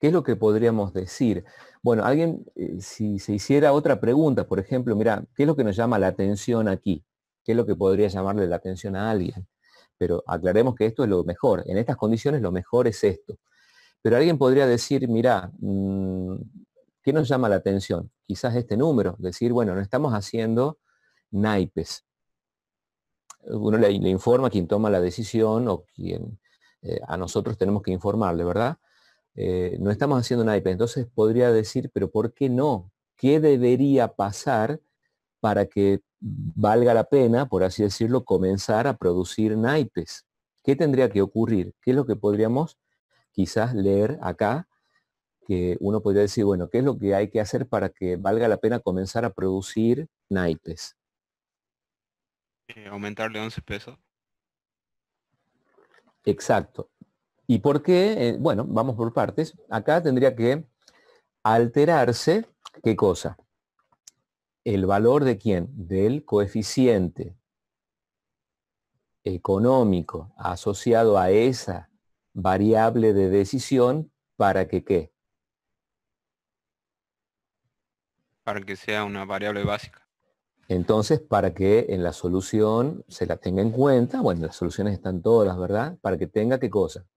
Speaker 1: ¿Qué es lo que podríamos decir? Bueno, alguien, eh, si se hiciera otra pregunta, por ejemplo, mira, ¿qué es lo que nos llama la atención aquí? ¿Qué es lo que podría llamarle la atención a alguien? Pero aclaremos que esto es lo mejor. En estas condiciones lo mejor es esto. Pero alguien podría decir, mira, mm, ¿qué nos llama la atención? Quizás este número, decir, bueno, no estamos haciendo naipes, uno le, informa a quien toma la decisión o quien eh, a nosotros tenemos que informarle, ¿verdad? Eh, no estamos haciendo naipes, Entonces podría decir, pero ¿por qué no? ¿Qué debería pasar para que valga la pena, por así decirlo, comenzar a producir naipes? ¿Qué tendría que ocurrir? ¿Qué es lo que podríamos quizás leer acá? Que uno podría decir, bueno, ¿qué es lo que hay que hacer para que valga la pena comenzar a producir naipes?
Speaker 3: Eh, aumentarle 11 pesos.
Speaker 1: Exacto. ¿Y por qué? Eh, bueno, vamos por partes. Acá tendría que alterarse, ¿qué cosa? El valor de quién? Del coeficiente económico asociado a esa variable de decisión para que qué?
Speaker 3: Para que sea una variable básica.
Speaker 1: Entonces, para que en la solución se la tenga en cuenta, bueno, las soluciones están todas, ¿verdad? Para que tenga qué cosa?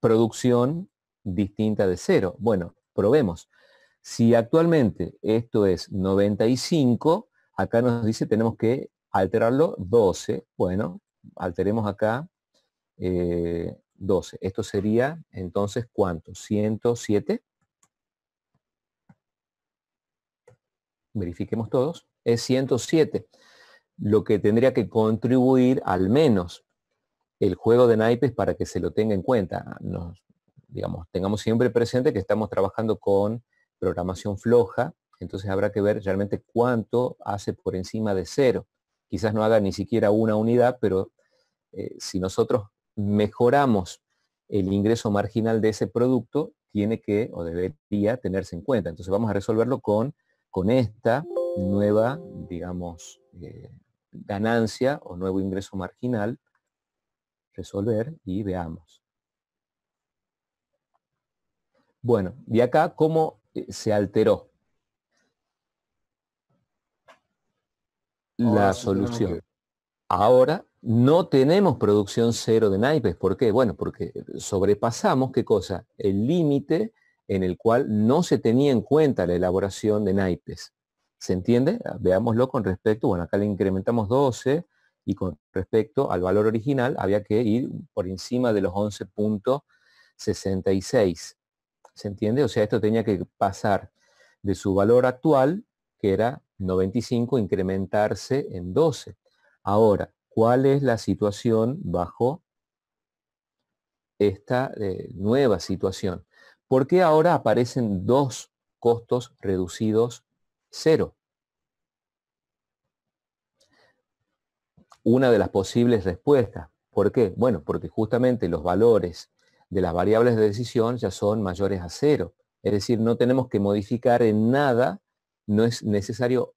Speaker 1: Producción distinta de cero. Bueno, probemos. Si actualmente esto es 95, acá nos dice tenemos que alterarlo 12. Bueno, alteremos acá 12. Eh, esto sería entonces cuánto? 107. Verifiquemos todos es 107, lo que tendría que contribuir al menos el juego de naipes para que se lo tenga en cuenta. Nos, digamos, tengamos siempre presente que estamos trabajando con programación floja, entonces habrá que ver realmente cuánto hace por encima de cero. Quizás no haga ni siquiera una unidad, pero eh, si nosotros mejoramos el ingreso marginal de ese producto, tiene que o debería tenerse en cuenta. Entonces vamos a resolverlo con, con esta nueva, digamos, eh, ganancia o nuevo ingreso marginal, resolver y veamos. Bueno, y acá cómo eh, se alteró la solución. Ahora no tenemos producción cero de naipes. ¿Por qué? Bueno, porque sobrepasamos, ¿qué cosa? El límite en el cual no se tenía en cuenta la elaboración de naipes. ¿Se entiende? Ah, veámoslo con respecto, bueno, acá le incrementamos 12 y con respecto al valor original había que ir por encima de los 11.66. ¿Se entiende? O sea, esto tenía que pasar de su valor actual, que era 95, incrementarse en 12. Ahora, ¿cuál es la situación bajo esta eh, nueva situación? ¿Por qué ahora aparecen dos costos reducidos Cero. Una de las posibles respuestas. ¿Por qué? Bueno, porque justamente los valores de las variables de decisión ya son mayores a cero. Es decir, no tenemos que modificar en nada, no es necesario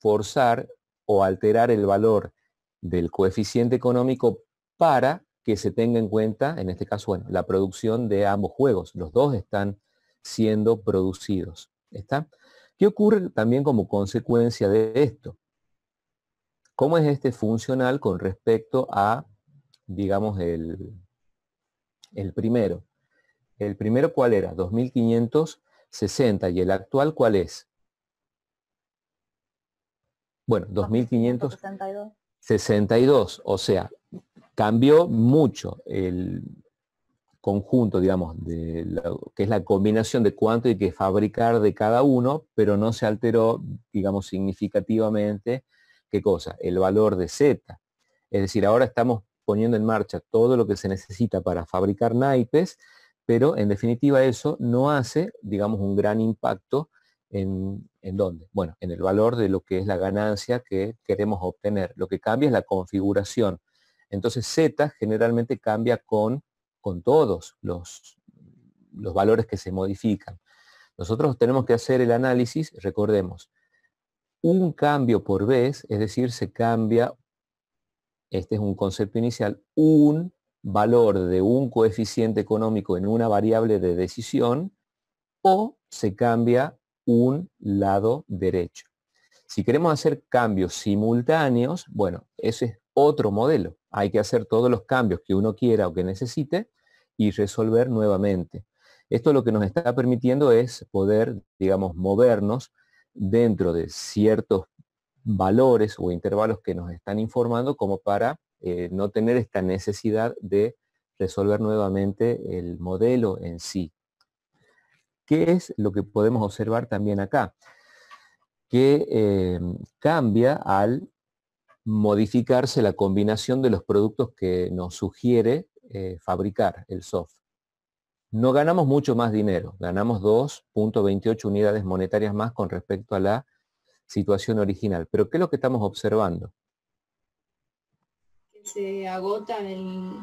Speaker 1: forzar o alterar el valor del coeficiente económico para que se tenga en cuenta, en este caso, la producción de ambos juegos. Los dos están siendo producidos. ¿Está? ¿Qué ocurre también como consecuencia de esto? ¿Cómo es este funcional con respecto a, digamos, el, el primero? ¿El primero cuál era? 2560. ¿Y el actual cuál es? Bueno, 2562. 62, o sea, cambió mucho el, conjunto, digamos, que es la combinación de cuánto hay que fabricar de cada uno, pero no se alteró, digamos, significativamente, ¿qué cosa? El valor de Z. Es decir, ahora estamos poniendo en marcha todo lo que se necesita para fabricar naipes, pero en definitiva eso no hace, digamos, un gran impacto en, en dónde. Bueno, en el valor de lo que es la ganancia que queremos obtener. Lo que cambia es la configuración. Entonces Z generalmente cambia con con todos los, los valores que se modifican. Nosotros tenemos que hacer el análisis, recordemos, un cambio por vez, es decir, se cambia, este es un concepto inicial, un valor de un coeficiente económico en una variable de decisión o se cambia un lado derecho. Si queremos hacer cambios simultáneos, bueno, ese es otro modelo. Hay que hacer todos los cambios que uno quiera o que necesite y resolver nuevamente. Esto lo que nos está permitiendo es poder, digamos, movernos dentro de ciertos valores o intervalos que nos están informando como para eh, no tener esta necesidad de resolver nuevamente el modelo en sí. ¿Qué es lo que podemos observar también acá? Que eh, cambia al modificarse la combinación de los productos que nos sugiere eh, fabricar el soft. No ganamos mucho más dinero, ganamos 2.28 unidades monetarias más con respecto a la situación original. Pero ¿qué es lo que estamos observando? Se
Speaker 2: agota el,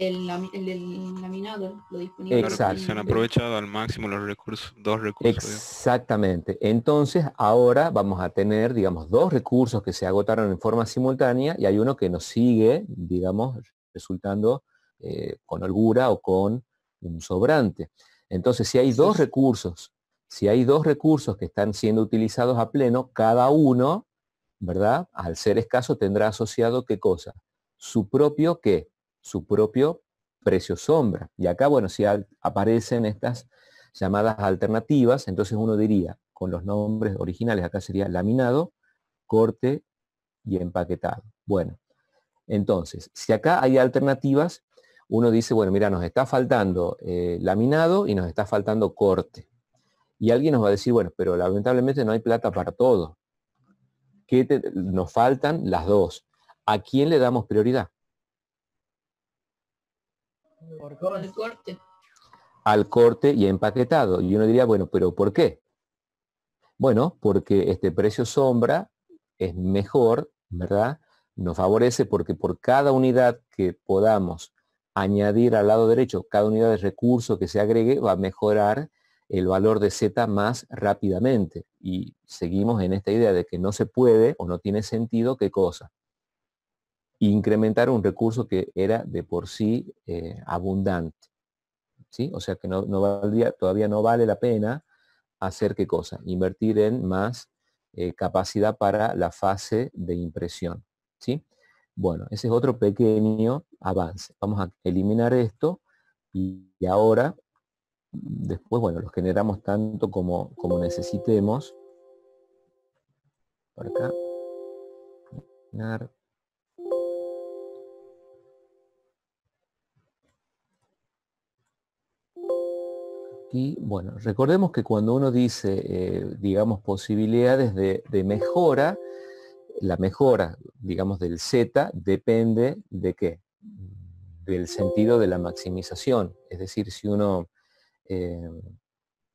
Speaker 2: el, laminado, lo disponible. Exacto.
Speaker 1: Se han aprovechado al máximo los recursos, dos recursos. Exactamente. Entonces, ahora vamos a tener, digamos, dos recursos que se agotaron en forma simultánea y hay uno que nos sigue, digamos, resultando eh, con holgura o con un sobrante. Entonces, si hay dos recursos, si hay dos recursos que están siendo utilizados a pleno, cada uno, ¿verdad? Al ser escaso tendrá asociado qué cosa? Su propio qué? su propio precio sombra. Y acá, bueno, si aparecen estas llamadas alternativas, entonces uno diría, con los nombres originales, acá sería laminado, corte y empaquetado. Bueno, entonces, si acá hay alternativas, uno dice, bueno, mira, nos está faltando eh, laminado y nos está faltando corte. Y alguien nos va a decir, bueno, pero lamentablemente no hay plata para todo. ¿Qué nos faltan las dos. ¿A quién le damos prioridad?
Speaker 2: Al corte.
Speaker 1: Al corte y empaquetado. Y uno diría, bueno, pero ¿por qué? Bueno, porque este precio sombra es mejor, ¿verdad? Nos favorece porque por cada unidad que podamos añadir al lado derecho, cada unidad de recurso que se agregue va a mejorar el valor de Z más rápidamente. Y seguimos en esta idea de que no se puede o no tiene sentido qué cosa incrementar un recurso que era de por sí eh, abundante. ¿sí? O sea que no, todavía no vale la pena hacer qué cosa, invertir en más eh, capacidad para la fase de impresión. ¿sí? Bueno, ese es otro pequeño avance. Vamos a eliminar esto y, ahora, después, bueno, los generamos tanto como, como necesitemos. Por acá. Y bueno, recordemos que cuando uno dice, eh, digamos, posibilidades de, mejora, la mejora, digamos, del Z depende de qué? Del sentido de la maximización. Es decir, si uno, eh,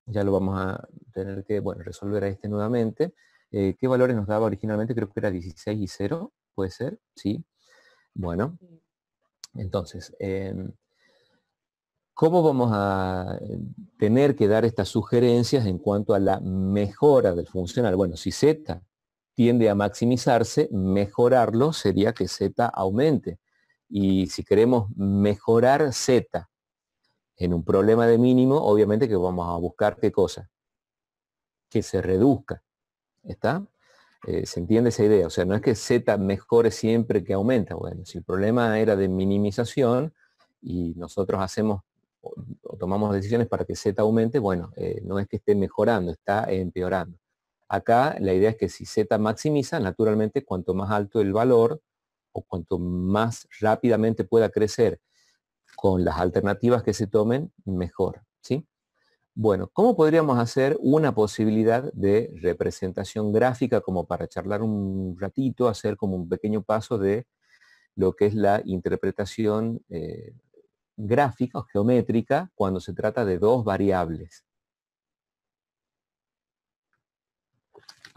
Speaker 1: ya lo vamos a tener que, resolver a este nuevamente, eh, ¿qué valores nos daba originalmente? Creo que era 16 y 0, ¿puede ser? Sí. Bueno, entonces, em, ¿Cómo vamos a tener que dar estas sugerencias en cuanto a la mejora del funcional? Bueno, si Z tiende a maximizarse, mejorarlo sería que Z aumente. Y si queremos mejorar Z en un problema de mínimo, obviamente que vamos a buscar qué cosa? Que se reduzca. ¿Está? Eh, ¿Se entiende esa idea? O sea, no es que Z mejore siempre que aumenta. Bueno, si el problema era de minimización y nosotros hacemos o, tomamos decisiones para que Z aumente, bueno, eh, no es que esté mejorando, está empeorando. Acá la idea es que si Z maximiza, naturalmente cuanto más alto el valor o cuanto más rápidamente pueda crecer con las alternativas que se tomen, mejor. ¿sí? Bueno, ¿cómo podríamos hacer una posibilidad de representación gráfica como para charlar un ratito, hacer como un pequeño paso de lo que es la interpretación eh, gráfica o geométrica cuando se trata de dos variables.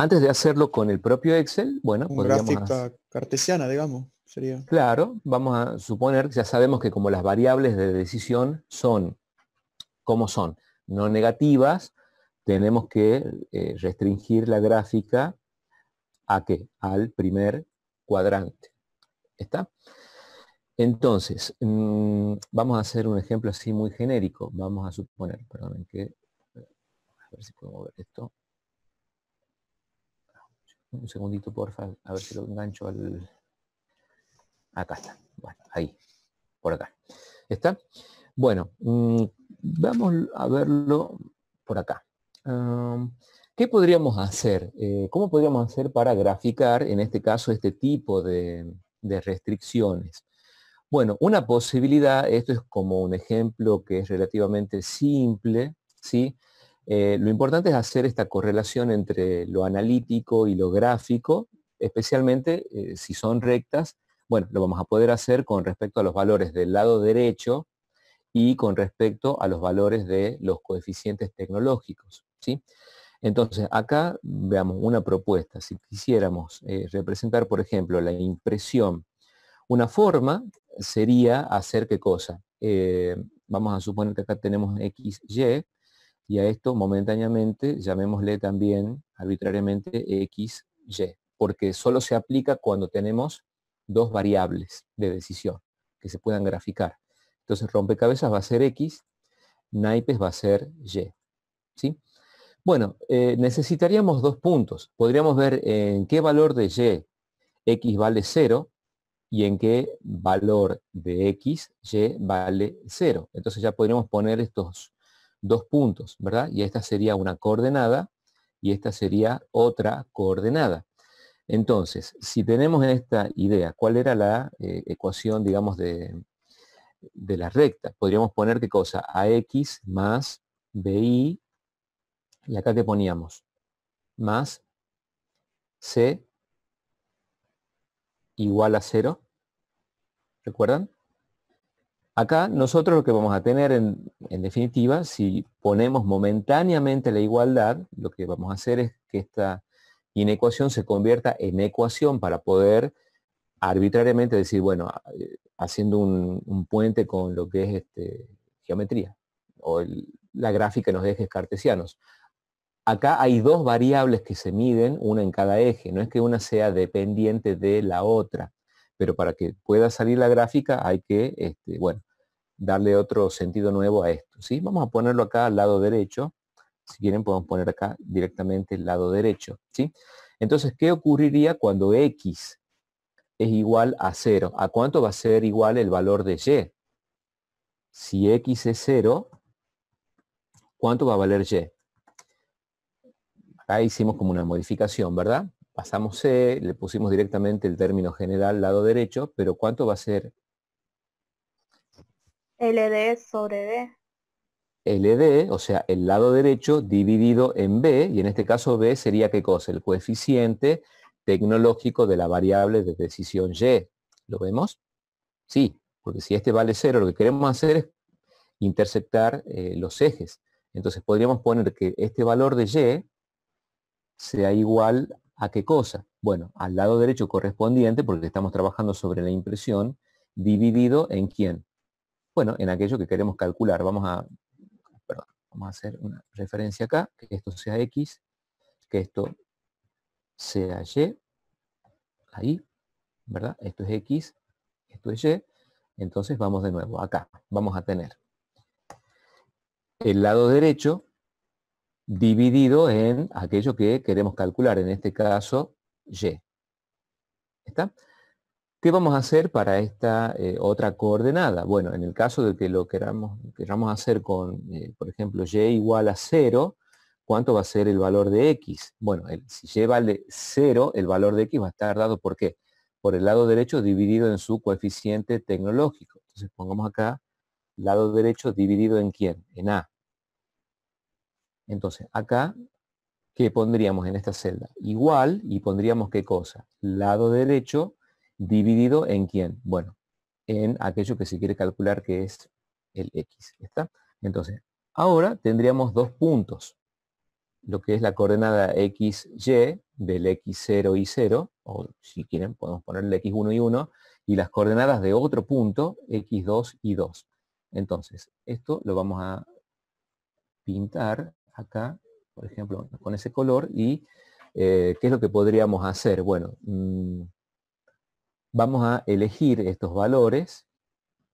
Speaker 1: Antes de hacerlo con el propio Excel, bueno, Gráfica
Speaker 3: cartesiana, digamos, sería.
Speaker 1: Claro, vamos a suponer, ya sabemos que como las variables de decisión son, como son, no negativas, tenemos que eh, restringir la gráfica a qué? Al primer cuadrante. ¿Está? Entonces, mm, vamos a hacer un ejemplo así muy genérico. Vamos a suponer, perdón, que... Eh, a ver si puedo mover esto. Un segundito, porfa, a ver si lo engancho al... Acá está. Bueno, ahí, por acá. ¿Está? Bueno, mm, vamos a verlo por acá. ¿Qué podríamos hacer? Eh, ¿Cómo podríamos hacer para graficar, en este caso, este tipo de restricciones? Bueno, una posibilidad, esto es como un ejemplo que es relativamente simple, ¿sí? Eh, lo importante es hacer esta correlación entre lo analítico y lo gráfico, especialmente eh, si son rectas, bueno, lo vamos a poder hacer con respecto a los valores del lado derecho y con respecto a los valores de los coeficientes tecnológicos. ¿sí? Entonces, acá veamos una propuesta. Si quisiéramos eh, representar, por ejemplo, la impresión, una forma sería hacer qué cosa. Eh, vamos a suponer que acá tenemos x, y, y a esto momentáneamente llamémosle también arbitrariamente x, y, porque solo se aplica cuando tenemos dos variables de decisión que se puedan graficar. Entonces rompecabezas va a ser x, naipes va a ser y. ¿sí? Bueno, eh, necesitaríamos dos puntos. Podríamos ver en qué valor de y x vale 0 y en qué valor de x, y vale 0. Entonces ya podríamos poner estos dos puntos, ¿verdad? Y esta sería una coordenada y esta sería otra coordenada. Entonces, si tenemos esta idea, ¿cuál era la eh, ecuación, digamos, de, de la recta? Podríamos poner qué cosa? AX más BI, y acá que poníamos, más C igual a cero. ¿Recuerdan? Acá nosotros lo que vamos a tener en, definitiva, si ponemos momentáneamente la igualdad, lo que vamos a hacer es que esta inecuación se convierta en ecuación para poder arbitrariamente decir, bueno, eh, haciendo un, puente con lo que es este, geometría o la gráfica nos los cartesianos acá hay dos variables que se miden, una en cada eje, no es que una sea dependiente de la otra, pero para que pueda salir la gráfica hay que, este, bueno, darle otro sentido nuevo a esto, ¿sí? Vamos a ponerlo acá al lado derecho, si quieren podemos poner acá directamente el lado derecho, ¿sí? Entonces, ¿qué ocurriría cuando x es igual a 0? ¿A cuánto va a ser igual el valor de y? Si x es 0, ¿cuánto va a valer y? Ahí hicimos como una modificación, ¿verdad? Pasamos C, le pusimos directamente el término general lado derecho, pero ¿cuánto va a ser?
Speaker 2: LD sobre D.
Speaker 1: LD, o sea, el lado derecho dividido en B, y en este caso B sería qué cosa? El coeficiente tecnológico de la variable de decisión Y. ¿Lo vemos? Sí, porque si este vale cero, lo que queremos hacer es interceptar eh, los ejes. Entonces podríamos poner que este valor de Y sea igual a qué cosa. Bueno, al lado derecho correspondiente, porque estamos trabajando sobre la impresión, dividido en quién. Bueno, en aquello que queremos calcular. Vamos a, vamos a hacer una referencia acá, que esto sea X, que esto sea Y, ahí, ¿verdad? Esto es X, esto es Y. Entonces vamos de nuevo acá. Vamos a tener el lado derecho dividido en aquello que queremos calcular, en este caso, y. ¿Está? ¿Qué vamos a hacer para esta eh, otra coordenada? Bueno, en el caso de que lo queramos, queramos hacer con, eh, por ejemplo, y igual a 0, ¿cuánto va a ser el valor de x? Bueno, si y vale 0, el valor de x va a estar dado por qué? Por el lado derecho dividido en su coeficiente tecnológico. Entonces pongamos acá lado derecho dividido en quién? En a. Entonces, acá, ¿qué pondríamos en esta celda? Igual, y pondríamos qué cosa? Lado derecho dividido en quién? Bueno, en aquello que se quiere calcular que es el X. ¿está? Entonces, ahora tendríamos dos puntos. Lo que es la coordenada x y del X0 y 0, o si quieren podemos poner el X1 y 1, y las coordenadas de otro punto, X2 y 2. Entonces, esto lo vamos a pintar acá, por ejemplo, con ese color y eh, qué es lo que podríamos hacer. Bueno, mm, vamos a elegir estos valores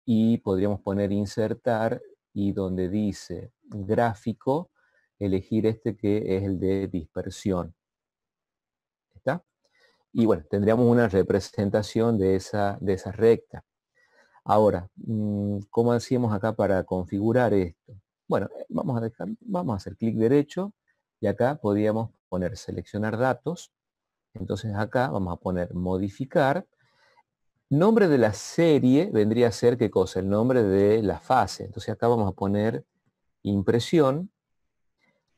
Speaker 1: y podríamos poner insertar y donde dice gráfico, elegir este que es el de dispersión. ¿Está? Y bueno, tendríamos una representación de esa, de esa recta. Ahora, mm, ¿cómo hacíamos acá para configurar esto? Bueno, eh, vamos a hacer clic derecho y acá podríamos poner seleccionar datos. Entonces acá vamos a poner modificar. Nombre de la serie vendría a ser, ¿qué cosa? El nombre de la fase. Entonces acá vamos a poner impresión.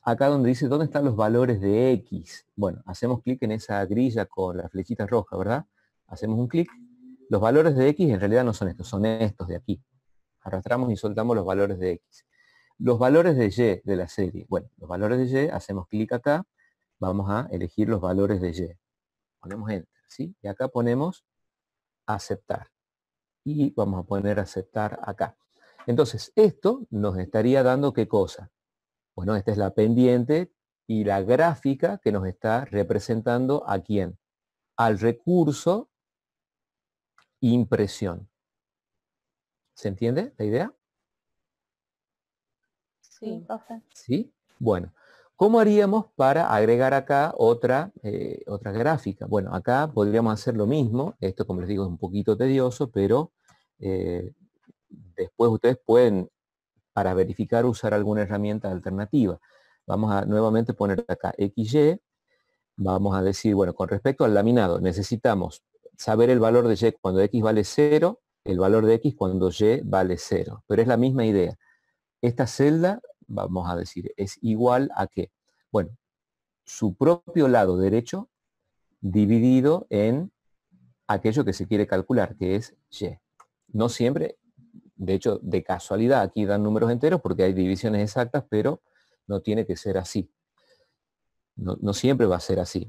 Speaker 1: Acá donde dice, ¿dónde están los valores de X? Bueno, hacemos clic en esa grilla con la flechita roja, ¿verdad? Hacemos un clic. Los valores de X en realidad no son estos, son estos de aquí. Arrastramos y soltamos los valores de X. Los valores de Y de la serie. Bueno, los valores de Y, hacemos clic acá, vamos a elegir los valores de Y. Ponemos Enter, ¿sí? Y acá ponemos aceptar. Y vamos a poner aceptar acá. Entonces, esto nos estaría dando qué cosa. Bueno, esta es la pendiente y la gráfica que nos está representando a quién. Al recurso impresión. ¿Se entiende la idea? Sí. ¿Sí? Bueno, ¿cómo haríamos para agregar acá otra, eh, otra gráfica? Bueno, acá podríamos hacer lo mismo. Esto, como les digo, es un poquito tedioso, pero eh, después ustedes pueden, para verificar, usar alguna herramienta alternativa. Vamos a nuevamente poner acá XY. Vamos a decir, bueno, con respecto al laminado, necesitamos saber el valor de Y cuando X vale 0, el valor de X cuando Y vale 0. Pero es la misma idea. Esta celda, vamos a decir, es igual a qué? bueno, su propio lado derecho dividido en aquello que se quiere calcular, que es y. No siempre, de hecho, de casualidad, aquí dan números enteros porque hay divisiones exactas, pero no tiene que ser así. No, no, siempre va a ser así.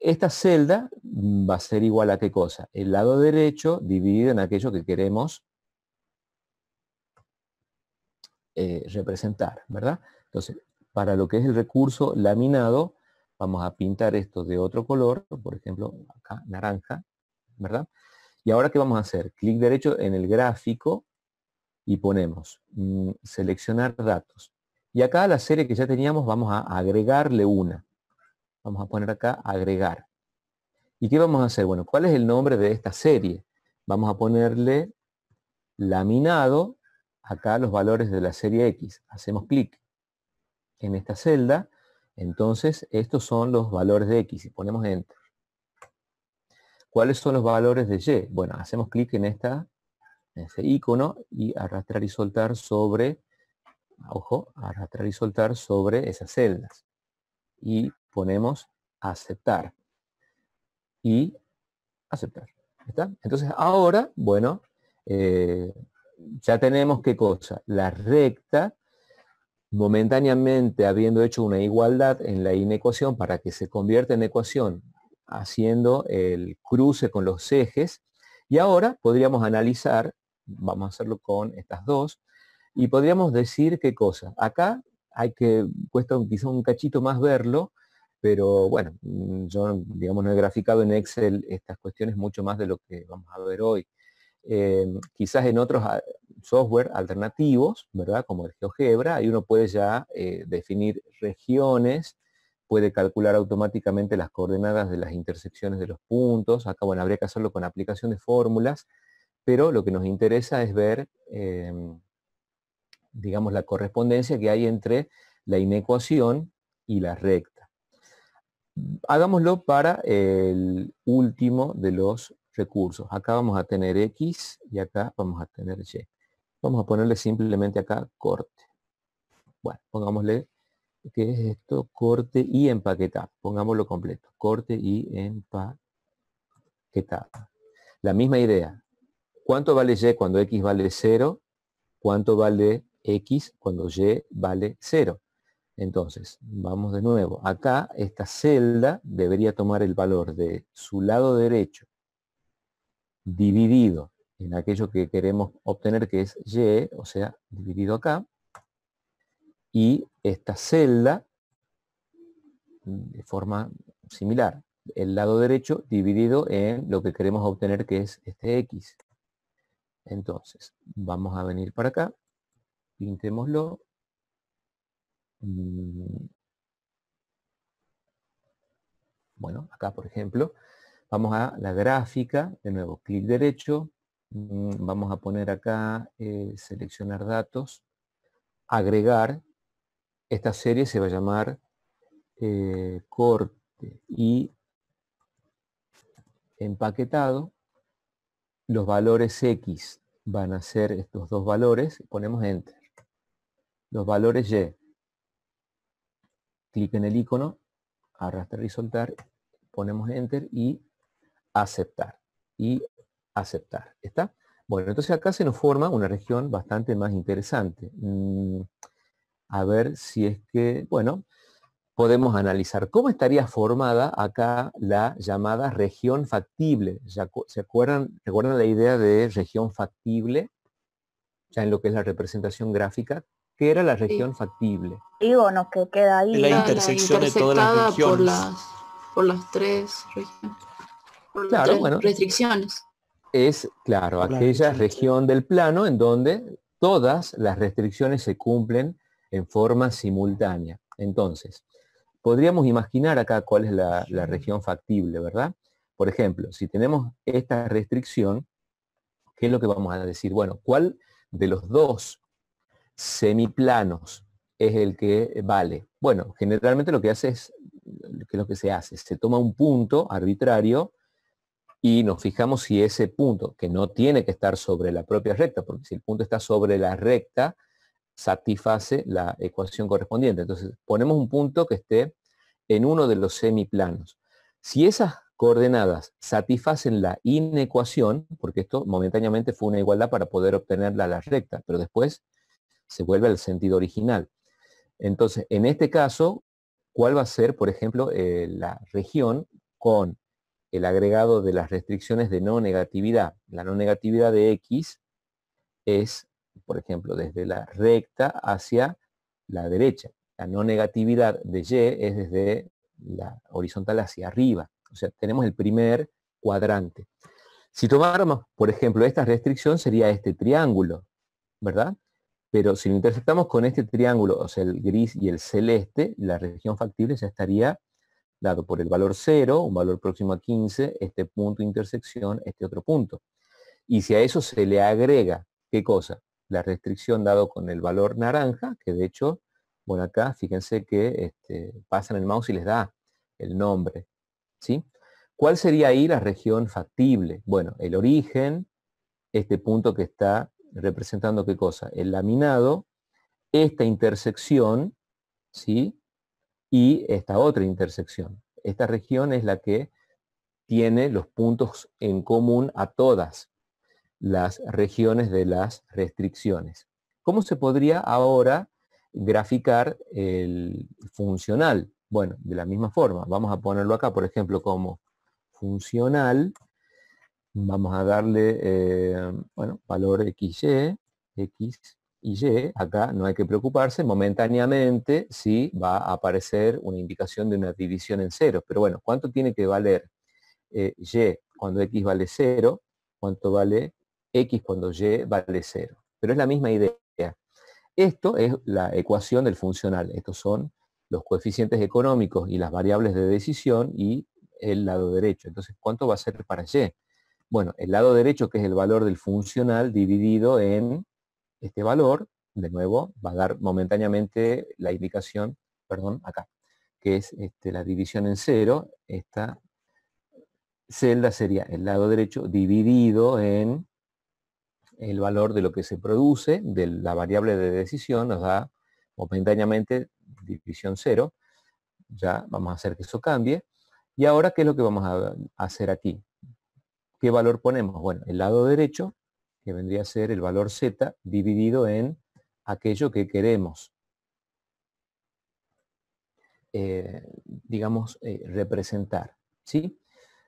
Speaker 1: Esta celda va a ser igual a qué cosa? El lado derecho dividido en aquello que queremos eh, representar, ¿verdad? Entonces, para lo que es el recurso laminado, vamos a pintar esto de otro color, por ejemplo, acá naranja, ¿verdad? Y ahora, ¿qué vamos a hacer? Clic derecho en el gráfico y ponemos mm, seleccionar datos. Y acá la serie que ya teníamos vamos a agregarle una. Vamos a poner acá agregar. ¿Y qué vamos a hacer? Bueno, ¿cuál es el nombre de esta serie? Vamos a ponerle laminado acá los valores de la serie X. Hacemos clic en esta celda, entonces estos son los valores de X y ponemos Enter. ¿Cuáles son los valores de Y? Bueno, hacemos clic en, esta, en este icono y arrastrar y soltar sobre, ojo, arrastrar y soltar sobre esas celdas. Y ponemos aceptar. Y aceptar. ¿Está? Entonces ahora, bueno, eh, ya tenemos qué cosa, la recta, momentáneamente habiendo hecho una igualdad en la inecuación para que se convierta en ecuación, haciendo el cruce con los ejes, y ahora podríamos analizar, vamos a hacerlo con estas dos, y podríamos decir qué cosa. Acá hay que, cuesta quizá un cachito más verlo, pero bueno, mm, yo digamos no he graficado en Excel estas cuestiones mucho más de lo que vamos a ver hoy. Em, quizás en otros ah, software alternativos, ¿verdad? Como el GeoGebra, ahí uno puede ya eh, definir regiones, puede calcular automáticamente las coordenadas de las intersecciones de los puntos. Acá, bueno, habría que hacerlo con aplicación de fórmulas, pero lo que nos interesa es ver, em, digamos, la correspondencia que hay entre la inecuación y la recta. Hagámoslo para el último de los recursos. Acá vamos a tener X y acá vamos a tener Y. Vamos a ponerle simplemente acá corte. Bueno, pongámosle, ¿qué es esto? Corte y empaquetar. Pongámoslo completo. Corte y empaquetar. La misma idea. ¿Cuánto vale Y cuando X vale 0? ¿Cuánto vale X cuando Y vale 0? Entonces, vamos de nuevo. Acá esta celda debería tomar el valor de su lado derecho dividido en aquello que queremos obtener que es Y, o sea, dividido acá, y esta celda mm, de forma similar, el lado derecho dividido en lo que queremos obtener que es este X. Entonces, vamos a venir para acá, pintémoslo. Mm, bueno, acá por ejemplo, Vamos a la gráfica, de nuevo, clic derecho, mm, vamos a poner acá, eh, seleccionar datos, agregar, esta serie se va a llamar eh, corte y empaquetado, los valores X van a ser estos dos valores, ponemos Enter. Los valores Y, clic en el icono, arrastrar y soltar, ponemos Enter y aceptar y aceptar. ¿Está? Bueno, entonces acá se nos forma una región bastante más interesante. Mm, a ver si es que, bueno, podemos analizar cómo estaría formada acá la llamada región factible. ¿Se acuerdan, la idea de región factible? Ya en lo que es la representación gráfica, ¿qué era la región factible.
Speaker 2: Digo, no, que queda ahí. La, intersección de todas las regiones. Por las, por las tres regiones claro, bueno,
Speaker 1: restricciones. Es, claro, aquella región del plano en donde todas las restricciones se cumplen en forma simultánea. Entonces, podríamos imaginar acá cuál es la, la región factible, ¿verdad? Por ejemplo, si tenemos esta restricción, ¿qué es lo que vamos a decir? Bueno, ¿cuál de los dos semiplanos es el que vale? Bueno, generalmente lo que hace es, ¿qué es lo que se hace? Se toma un punto arbitrario y nos fijamos si ese punto, que no tiene que estar sobre la propia recta, porque si el punto está sobre la recta, satisface la ecuación correspondiente. Entonces ponemos un punto que esté en uno de los semiplanos. Si esas coordenadas satisfacen la inecuación, porque esto momentáneamente fue una igualdad para poder obtenerla a la recta, pero después se vuelve al sentido original. Entonces, en este caso, ¿cuál va a ser, por ejemplo, eh, la región con el agregado de las restricciones de no negatividad. La no negatividad de X es, por ejemplo, desde la recta hacia la derecha. La no negatividad de Y es desde la horizontal hacia arriba. O sea, tenemos el primer cuadrante. Si tomáramos, por ejemplo, esta restricción sería este triángulo, ¿verdad? Pero si lo interceptamos con este triángulo, o sea, el gris y el celeste, la región factible ya estaría dado por el valor 0, un valor próximo a 15, este punto de intersección, este otro punto. Y si a eso se le agrega, ¿qué cosa? La restricción dado con el valor naranja, que de hecho, bueno acá, fíjense que pasa este, pasan el mouse y les da el nombre. ¿sí? ¿Cuál sería ahí la región factible? Bueno, el origen, este punto que está representando qué cosa? El laminado, esta intersección, ¿sí? y esta otra intersección. Esta región es la que tiene los puntos en común a todas las regiones de las restricciones. ¿Cómo se podría ahora graficar el funcional? Bueno, de la misma forma, vamos a ponerlo acá, por ejemplo, como funcional, vamos a darle, eh, bueno, valor XY, X, y Y, acá no hay que preocuparse, momentáneamente sí va a aparecer una indicación de una división en ceros, pero bueno, ¿cuánto tiene que valer eh, Y cuando X vale cero? ¿Cuánto vale X cuando Y vale cero? Pero es la misma idea. Esto es la ecuación del funcional, estos son los coeficientes económicos y las variables de decisión y el lado derecho. Entonces, ¿cuánto va a ser para Y? Bueno, el lado derecho, que es el valor del funcional, dividido en este valor, de nuevo, va a dar momentáneamente la indicación, perdón, acá, que es este, la división en cero. Esta celda sería el lado derecho dividido en el valor de lo que se produce, de la variable de decisión, nos da momentáneamente división cero. Ya vamos a hacer que eso cambie. Y ahora, ¿qué es lo que vamos a hacer aquí? ¿Qué valor ponemos? Bueno, el lado derecho que vendría a ser el valor z dividido en aquello que queremos. Eh, digamos, eh, representar. ¿sí?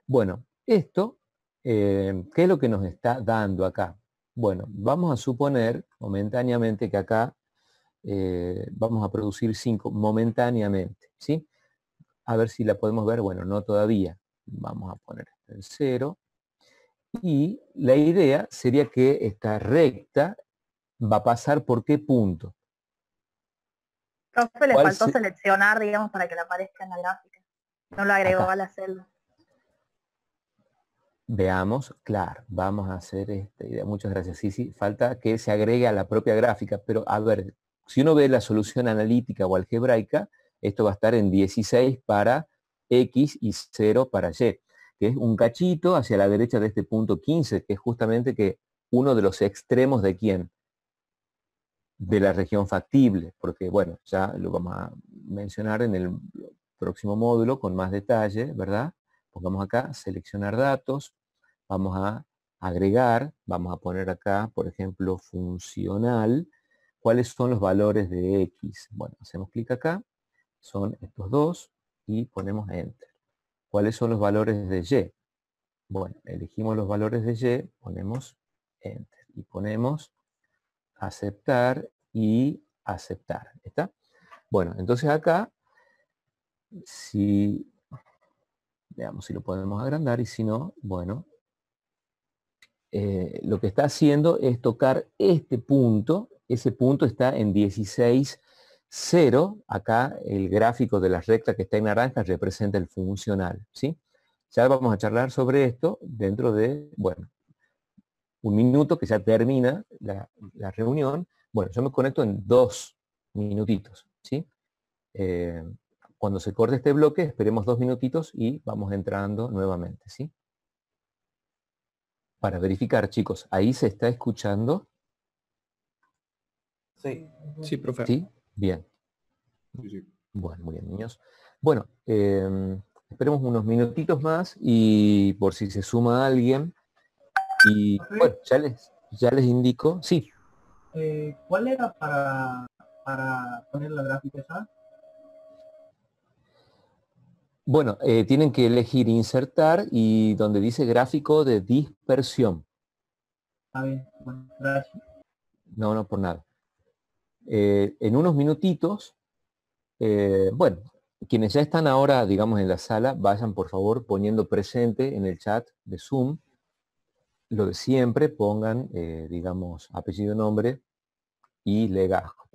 Speaker 1: Bueno, esto, eh, ¿qué es lo que nos está dando acá? Bueno, vamos a suponer momentáneamente que acá vamos a producir 5 momentáneamente. ¿sí? A ver si la podemos ver. Bueno, no todavía. Vamos a poner el en 0. Y la idea sería que esta recta va a pasar por qué punto.
Speaker 2: le faltó seleccionar, digamos, para que la aparezca en la gráfica. No lo agregó a la celda.
Speaker 1: Veamos, claro, vamos a hacer esta idea. Muchas gracias, Sisi. Falta que se agregue a la propia gráfica, pero a ver, si uno ve la solución analítica o algebraica, esto va a estar en 16 para X y 0 para Y que es un cachito hacia la derecha de este punto 15, que es justamente que uno de los extremos de quién? De la región factible, porque bueno, ya lo vamos a mencionar en el próximo módulo con más detalle, ¿verdad? Pongamos pues acá, seleccionar datos, vamos a agregar, vamos a poner acá, por ejemplo, funcional, ¿cuáles son los valores de X? Bueno, hacemos clic acá, son estos dos y ponemos Enter. ¿Cuáles son los valores de Y? Bueno, elegimos los valores de Y, ponemos Enter y ponemos aceptar y aceptar. ¿Está? Bueno, entonces acá, si, veamos si lo podemos agrandar y si no, bueno, eh, lo que está haciendo es tocar este punto, ese punto está en 16 Cero, acá el gráfico de la recta que está en naranja representa el funcional, ¿sí? Ya vamos a charlar sobre esto dentro de, bueno, un minuto que ya termina la, reunión. Bueno, yo me conecto en dos minutitos, ¿sí? Eh, cuando se corte este bloque, esperemos dos minutitos y vamos entrando nuevamente, ¿sí? Para verificar, chicos, ¿ahí se está escuchando? Sí, sí, profe. Bien. Bueno, muy bien, niños. Bueno, em, esperemos unos minutitos más y por si se suma alguien. Y bueno, ya les, ya les indico. Sí. Eh, ¿Cuál era para, para poner la gráfica esa? Bueno, eh, tienen que elegir insertar y donde dice gráfico de dispersión.
Speaker 3: A ver, gracias.
Speaker 1: No, no, por nada. Eh, en unos minutitos, eh, bueno, quienes ya están ahora, digamos, en la sala, vayan por favor poniendo presente en el chat de Zoom lo de siempre, pongan, eh, digamos, apellido, nombre y legajo.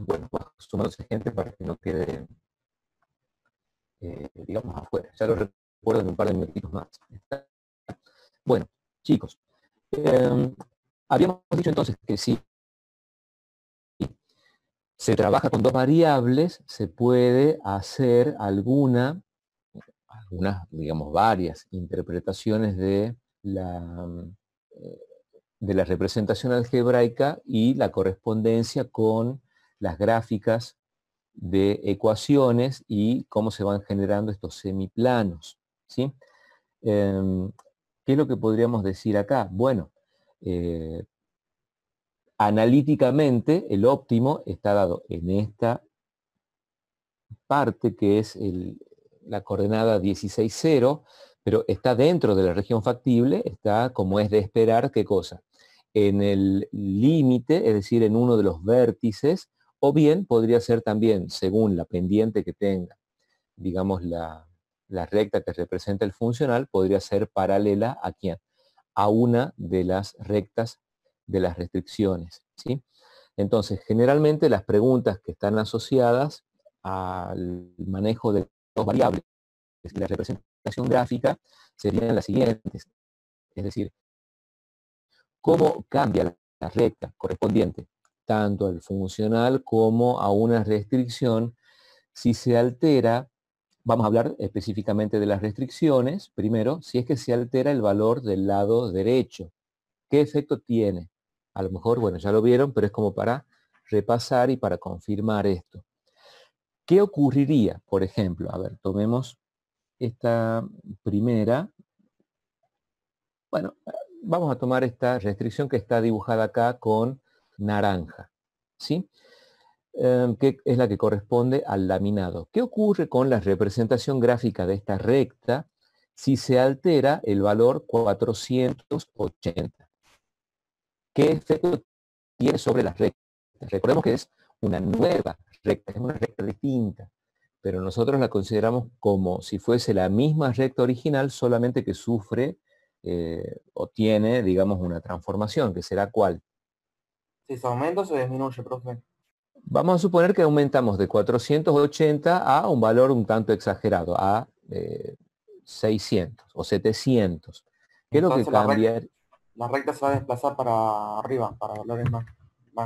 Speaker 1: Bueno, gente para que no quede, digamos, afuera. Ya lo recuerdo en un par de minutitos más. Bueno, chicos, habíamos dicho entonces que sí se trabaja con dos variables, se puede hacer alguna, algunas, digamos, varias interpretaciones de la, mm, de la representación algebraica y la correspondencia con las gráficas de ecuaciones y cómo se van generando estos semiplanos. ¿sí? Em, ¿Qué es lo que podríamos decir acá? Bueno, eh, analíticamente el óptimo está dado en esta parte que es la coordenada 16,0, pero está dentro de la región factible, está como es de esperar, ¿qué cosa? En el límite, es decir, en uno de los vértices, o bien podría ser también, según la pendiente que tenga, digamos la, recta que representa el funcional, podría ser paralela a A una de las rectas de las restricciones. Entonces, generalmente las preguntas que están asociadas al manejo de dos variables es decir, la representación gráfica serían las siguientes. Es decir, ¿cómo cambia la recta correspondiente tanto al funcional como a una restricción si se altera vamos a hablar específicamente de las restricciones, primero, si es que se altera el valor del lado derecho. ¿Qué efecto tiene? A lo mejor, bueno, ya lo vieron, pero es como para repasar y para confirmar esto. ¿Qué ocurriría, por ejemplo? A ver, tomemos esta primera. Bueno, vamos a tomar esta restricción que está dibujada acá con naranja, ¿sí? Em, que es la que corresponde al laminado. ¿Qué ocurre con la representación gráfica de esta recta si se altera el valor 480? ¿Qué efecto tiene sobre las rectas? Recordemos que es una nueva recta, es una recta distinta, pero nosotros la consideramos como si fuese la misma recta original, solamente que sufre eh, o tiene, digamos, una transformación, que será cuál.
Speaker 3: Si se aumenta o se disminuye, profe.
Speaker 1: Vamos a suponer que aumentamos de 480 a un valor un tanto exagerado, a 600 eh, o 700. ¿Qué es lo que cambia?
Speaker 3: la recta se va a desplazar para arriba, para valores más,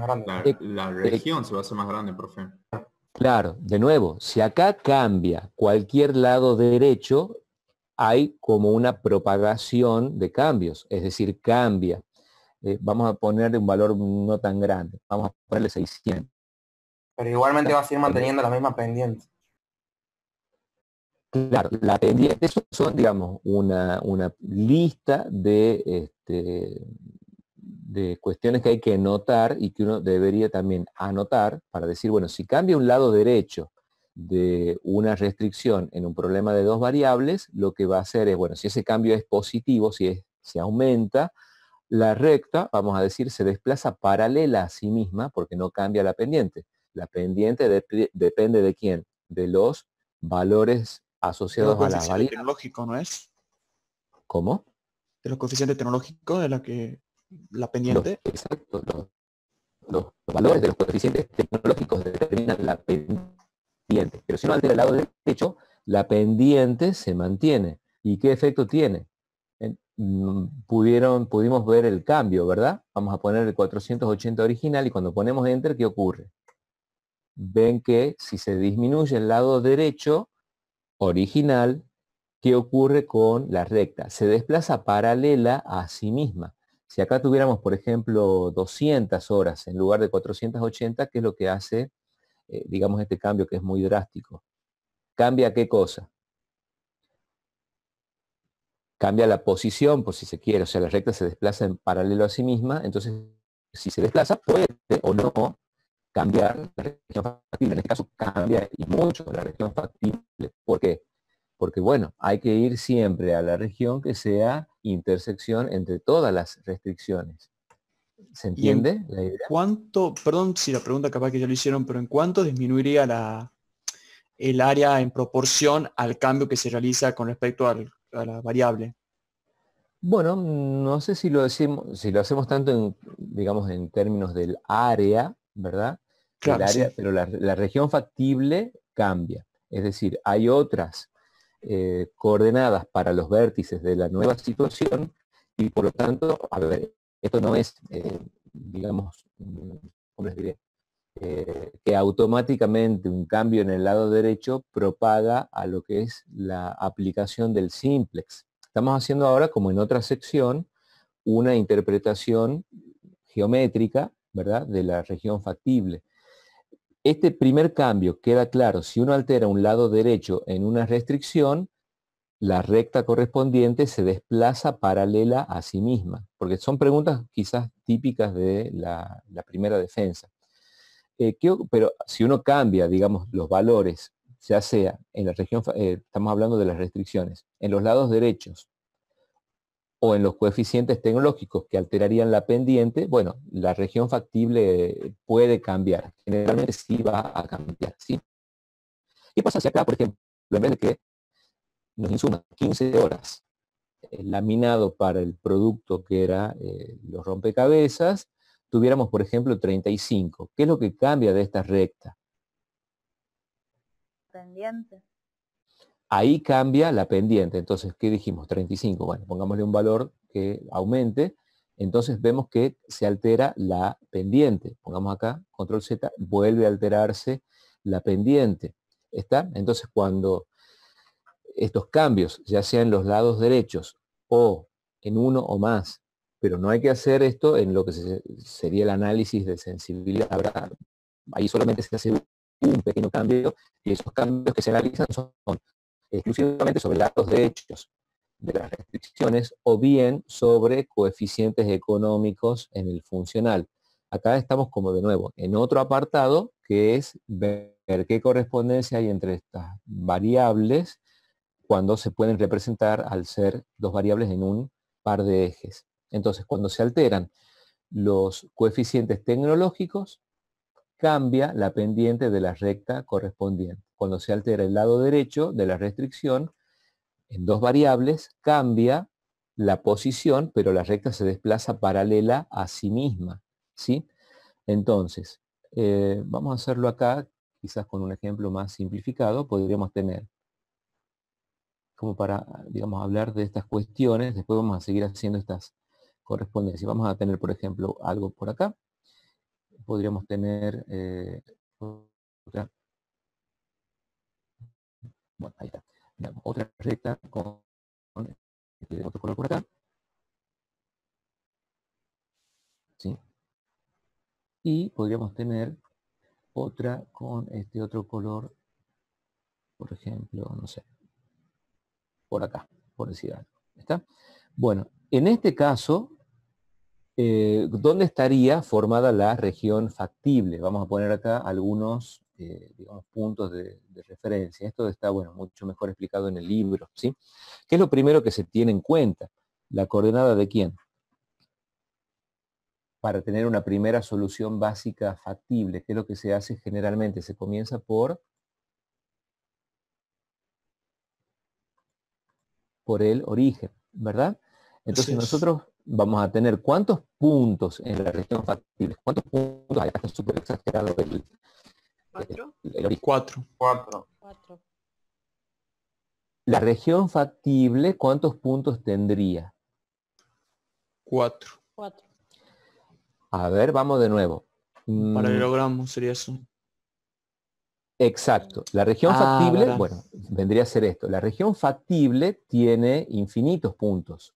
Speaker 3: grandes. La, eh, eh, región se va a hacer más grande, profe.
Speaker 1: Claro, de nuevo, si acá cambia cualquier lado derecho, hay como una propagación de cambios, es decir, cambia. Eh, vamos a ponerle un valor no tan grande, vamos a ponerle 600.
Speaker 3: Pero igualmente va a seguir manteniendo la misma pendiente.
Speaker 1: Claro, la pendiente son, digamos, una, lista de, este, de cuestiones que hay que notar y que uno debería también anotar para decir, bueno, si cambia un lado derecho de una restricción en un problema de dos variables, lo que va a hacer es, bueno, si ese cambio es positivo, si se aumenta, la recta, vamos a decir, se desplaza paralela a sí misma porque no cambia la pendiente. La pendiente depende de quién? De los valores asociados a la tecnológico, ¿no es? ¿Cómo?
Speaker 3: De los coeficientes tecnológicos de la que la pendiente.
Speaker 1: exacto. Los, valores de los coeficientes tecnológicos determinan la pendiente. Pero si no altera el lado derecho, la pendiente se mantiene. ¿Y qué efecto tiene? Mm, pudieron, pudimos ver el cambio, ¿verdad? Vamos a poner el 480 original y cuando ponemos enter, ¿qué ocurre? Ven que si se disminuye el lado derecho, original, ¿qué ocurre con la recta? Se desplaza paralela a sí misma. Si acá tuviéramos, por ejemplo, 200 horas en lugar de 480, ¿qué es lo que hace, eh, digamos, este cambio que es muy drástico? ¿Cambia qué cosa? Cambia la posición, por si se quiere, o sea, la recta se desplaza en paralelo a sí misma, entonces si se desplaza, puede o no cambiar la región factible. En este caso cambia y mucho la región factible. ¿Por qué? Porque bueno, hay que ir siempre a la región que sea intersección entre todas las restricciones. ¿Se entiende ¿Cuánto,
Speaker 3: perdón si la pregunta capaz que ya lo hicieron, pero en cuánto disminuiría la, el área en proporción al cambio que se realiza con respecto a la variable?
Speaker 1: Bueno, no sé si lo decimos, si lo hacemos tanto en, digamos, en términos del área, ¿verdad?
Speaker 3: Pero
Speaker 1: la, región factible cambia. Es decir, hay otras eh, coordenadas para los vértices de la nueva situación y por lo tanto, a ver, esto no es, eh, digamos, mm, ¿cómo les eh, que automáticamente un cambio en el lado derecho propaga a lo que es la aplicación del simplex. Estamos haciendo ahora, como en otra sección, una interpretación geométrica ¿verdad? de la región factible. Este primer cambio queda claro si uno altera un lado derecho en una restricción, la recta correspondiente se desplaza paralela a sí misma, porque son preguntas quizás típicas de la, primera defensa. Eh, pero si uno cambia, digamos, los valores, ya sea en la región, eh, estamos hablando de las restricciones, en los lados derechos o en los coeficientes tecnológicos que alterarían la pendiente, bueno, la región factible puede cambiar. Generalmente sí va a cambiar. ¿sí? ¿Qué pasa hacia acá, por ejemplo, en vez de que nos insuma 15 horas eh, laminado para el producto que era eh, los rompecabezas, tuviéramos, por ejemplo, 35. ¿Qué es lo que cambia de esta recta?
Speaker 2: Pendiente
Speaker 1: ahí cambia la pendiente. Entonces, ¿qué dijimos? 35. Bueno, pongámosle un valor que aumente. Entonces vemos que se altera la pendiente. Pongamos acá, control Z, vuelve a alterarse la pendiente. ¿Está? Entonces, cuando estos cambios, ya sean los lados derechos o en uno o más, pero no hay que hacer esto en lo que sería el análisis de sensibilidad. Ahí solamente se hace un pequeño cambio y esos cambios que se analizan son exclusivamente sobre datos de hechos de las restricciones o bien sobre coeficientes económicos en el funcional. Acá estamos como de nuevo en otro apartado que es ver qué correspondencia hay entre estas variables cuando se pueden representar al ser dos variables en un par de ejes. Entonces, cuando se alteran los coeficientes tecnológicos, cambia la pendiente de la recta correspondiente cuando se altera el lado derecho de la restricción, en dos variables cambia la posición, pero la recta se desplaza paralela a sí misma. ¿sí? Entonces, eh, vamos a hacerlo acá, quizás con un ejemplo más simplificado, podríamos tener, como para, digamos, hablar de estas cuestiones, después vamos a seguir haciendo estas correspondencias. Vamos a tener, por ejemplo, algo por acá. Podríamos tener eh, bueno, ahí está. otra recta con, este, otro color por acá. ¿Sí? Y podríamos tener otra con este otro color, por ejemplo, no sé, por acá, por decir algo. ¿Está? Bueno, en este caso, eh, ¿dónde estaría formada la región factible? Vamos a poner acá algunos este, digamos, puntos de, referencia. Esto está, bueno, mucho mejor explicado en el libro, ¿sí? ¿Qué es lo primero que se tiene en cuenta? ¿La coordenada de quién? Para tener una primera solución básica factible, ¿qué es lo que se hace generalmente. Se comienza por, por el origen, ¿verdad? Entonces nosotros vamos a tener cuántos puntos en la región factible, cuántos puntos, ¿Cuatro? cuatro. La región factible, ¿cuántos puntos tendría? Cuatro. Cuatro. A ver, vamos de nuevo. Mm. logramos sería eso. Exacto. La región ah, factible, bueno, vendría a ser esto. La región factible tiene infinitos puntos.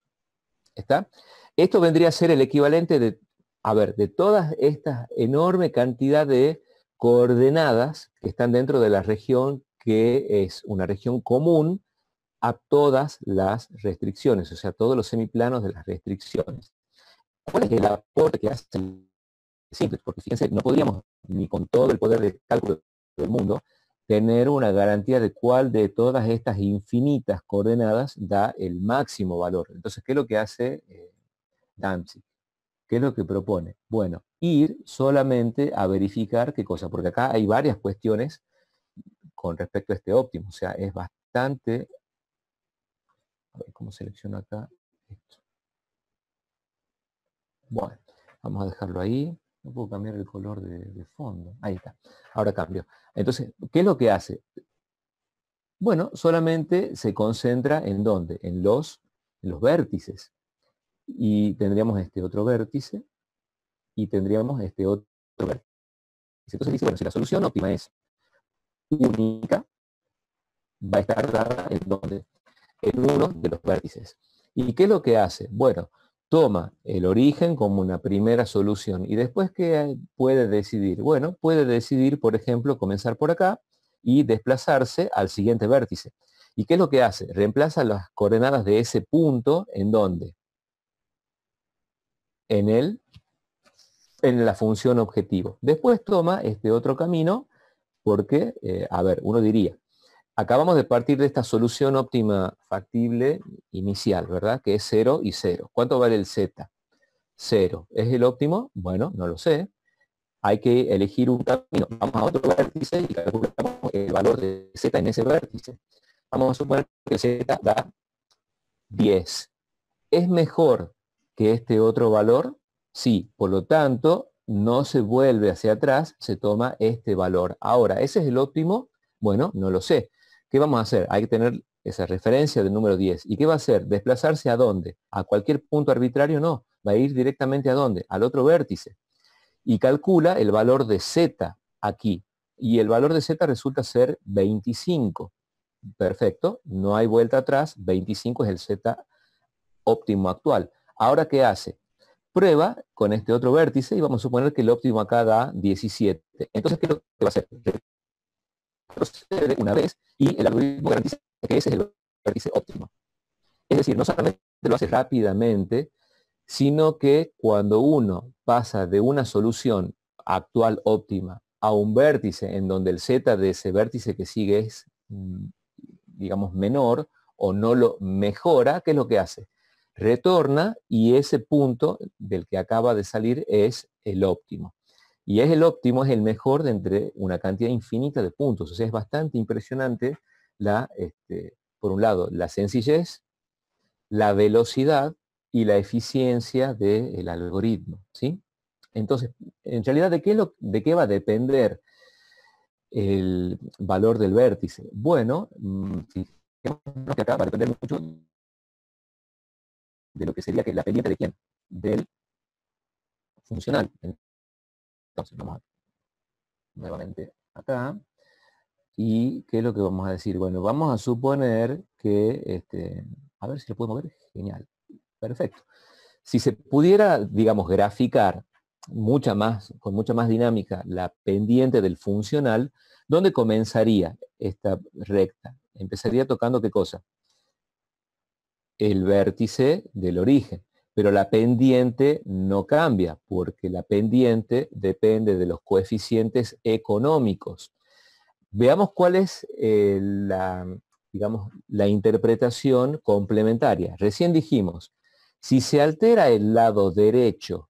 Speaker 1: ¿Está? Esto vendría a ser el equivalente de, a ver, de todas estas enorme cantidad de coordenadas que están dentro de la región que es una región común a todas las restricciones, o sea, todos los semiplanos de las restricciones. ¿Cuál es el aporte que hace simple? Porque fíjense, no podríamos, ni con todo el poder de cálculo del mundo, tener una garantía de cuál de todas estas infinitas coordenadas da el máximo valor. Entonces, ¿qué es lo que hace eh, Danzig? ¿Qué es lo que propone? Bueno, ir solamente a verificar qué cosa, porque acá hay varias cuestiones con respecto a este óptimo, o sea, es bastante... A ver cómo selecciono acá esto. Bueno, vamos a dejarlo ahí. No puedo cambiar el color de, fondo. Ahí está. Ahora cambio. Entonces, ¿qué es lo que hace? Bueno, solamente se concentra en dónde? En los, en los vértices y tendríamos este otro vértice y tendríamos este otro vértice. Entonces dice, bueno, si la solución óptima es única, va a estar en donde en uno de los vértices. ¿Y qué es lo que hace? Bueno, toma el origen como una primera solución y después que puede decidir? Bueno, puede decidir, por ejemplo, comenzar por acá y desplazarse al siguiente vértice. ¿Y qué es lo que hace? Reemplaza las coordenadas de ese punto en donde en, en la función objetivo. Después toma este otro camino porque, eh, a ver, uno diría, acabamos de partir de esta solución óptima factible inicial, ¿verdad? Que es 0 y 0. ¿Cuánto vale el z? 0. ¿Es el óptimo? Bueno, no lo sé. Hay que elegir un camino. Vamos a otro vértice y calculamos el valor de z en ese vértice. Vamos a suponer que z da 10. ¿Es mejor que este otro valor? Sí, por lo tanto, no se vuelve hacia atrás, se toma este valor. Ahora, ¿ese es el óptimo? Bueno, no lo sé. ¿Qué vamos a hacer? Hay que tener esa referencia del número 10. ¿Y qué va a hacer? ¿Desplazarse a dónde? ¿A cualquier punto arbitrario? No. Va a ir directamente a dónde? Al otro vértice. Y calcula el valor de z aquí. Y el valor de z resulta ser 25. Perfecto. No hay vuelta atrás. 25 es el z óptimo actual. Ahora, ¿qué hace? Prueba con este otro vértice y vamos a suponer que el óptimo acá da 17. Entonces, ¿qué es lo que va a hacer? Procede una vez y el algoritmo garantiza que ese es el vértice óptimo. Es decir, no solamente lo hace rápidamente, sino que cuando uno pasa de una solución actual óptima a un vértice en donde el z de ese vértice que sigue es, mm, digamos, menor o no lo mejora, ¿qué es lo que hace? retorna y ese punto del que acaba de salir es el óptimo. Y es el óptimo, es el mejor de entre una cantidad infinita de puntos. O sea, es bastante impresionante la, este, por un lado, la sencillez, la velocidad y la eficiencia del algoritmo. ¿sí? Entonces, en realidad, ¿de qué, lo, ¿de qué va a depender el valor del vértice? Bueno, mm, acá va a depender mucho de lo que sería que la pendiente de quién? Del funcional. Entonces, vamos nuevamente acá. ¿Y qué es lo que vamos a decir? Bueno, vamos a suponer que, este, a ver si lo podemos ver, genial, perfecto. Si se pudiera, digamos, graficar mucha más, con mucha más dinámica la pendiente del funcional, ¿dónde comenzaría esta recta? Empezaría tocando qué cosa? el vértice del origen, pero la pendiente no cambia, porque la pendiente depende de los coeficientes económicos. Veamos cuál es eh, la, digamos, la interpretación complementaria. Recién dijimos, si se altera el lado derecho,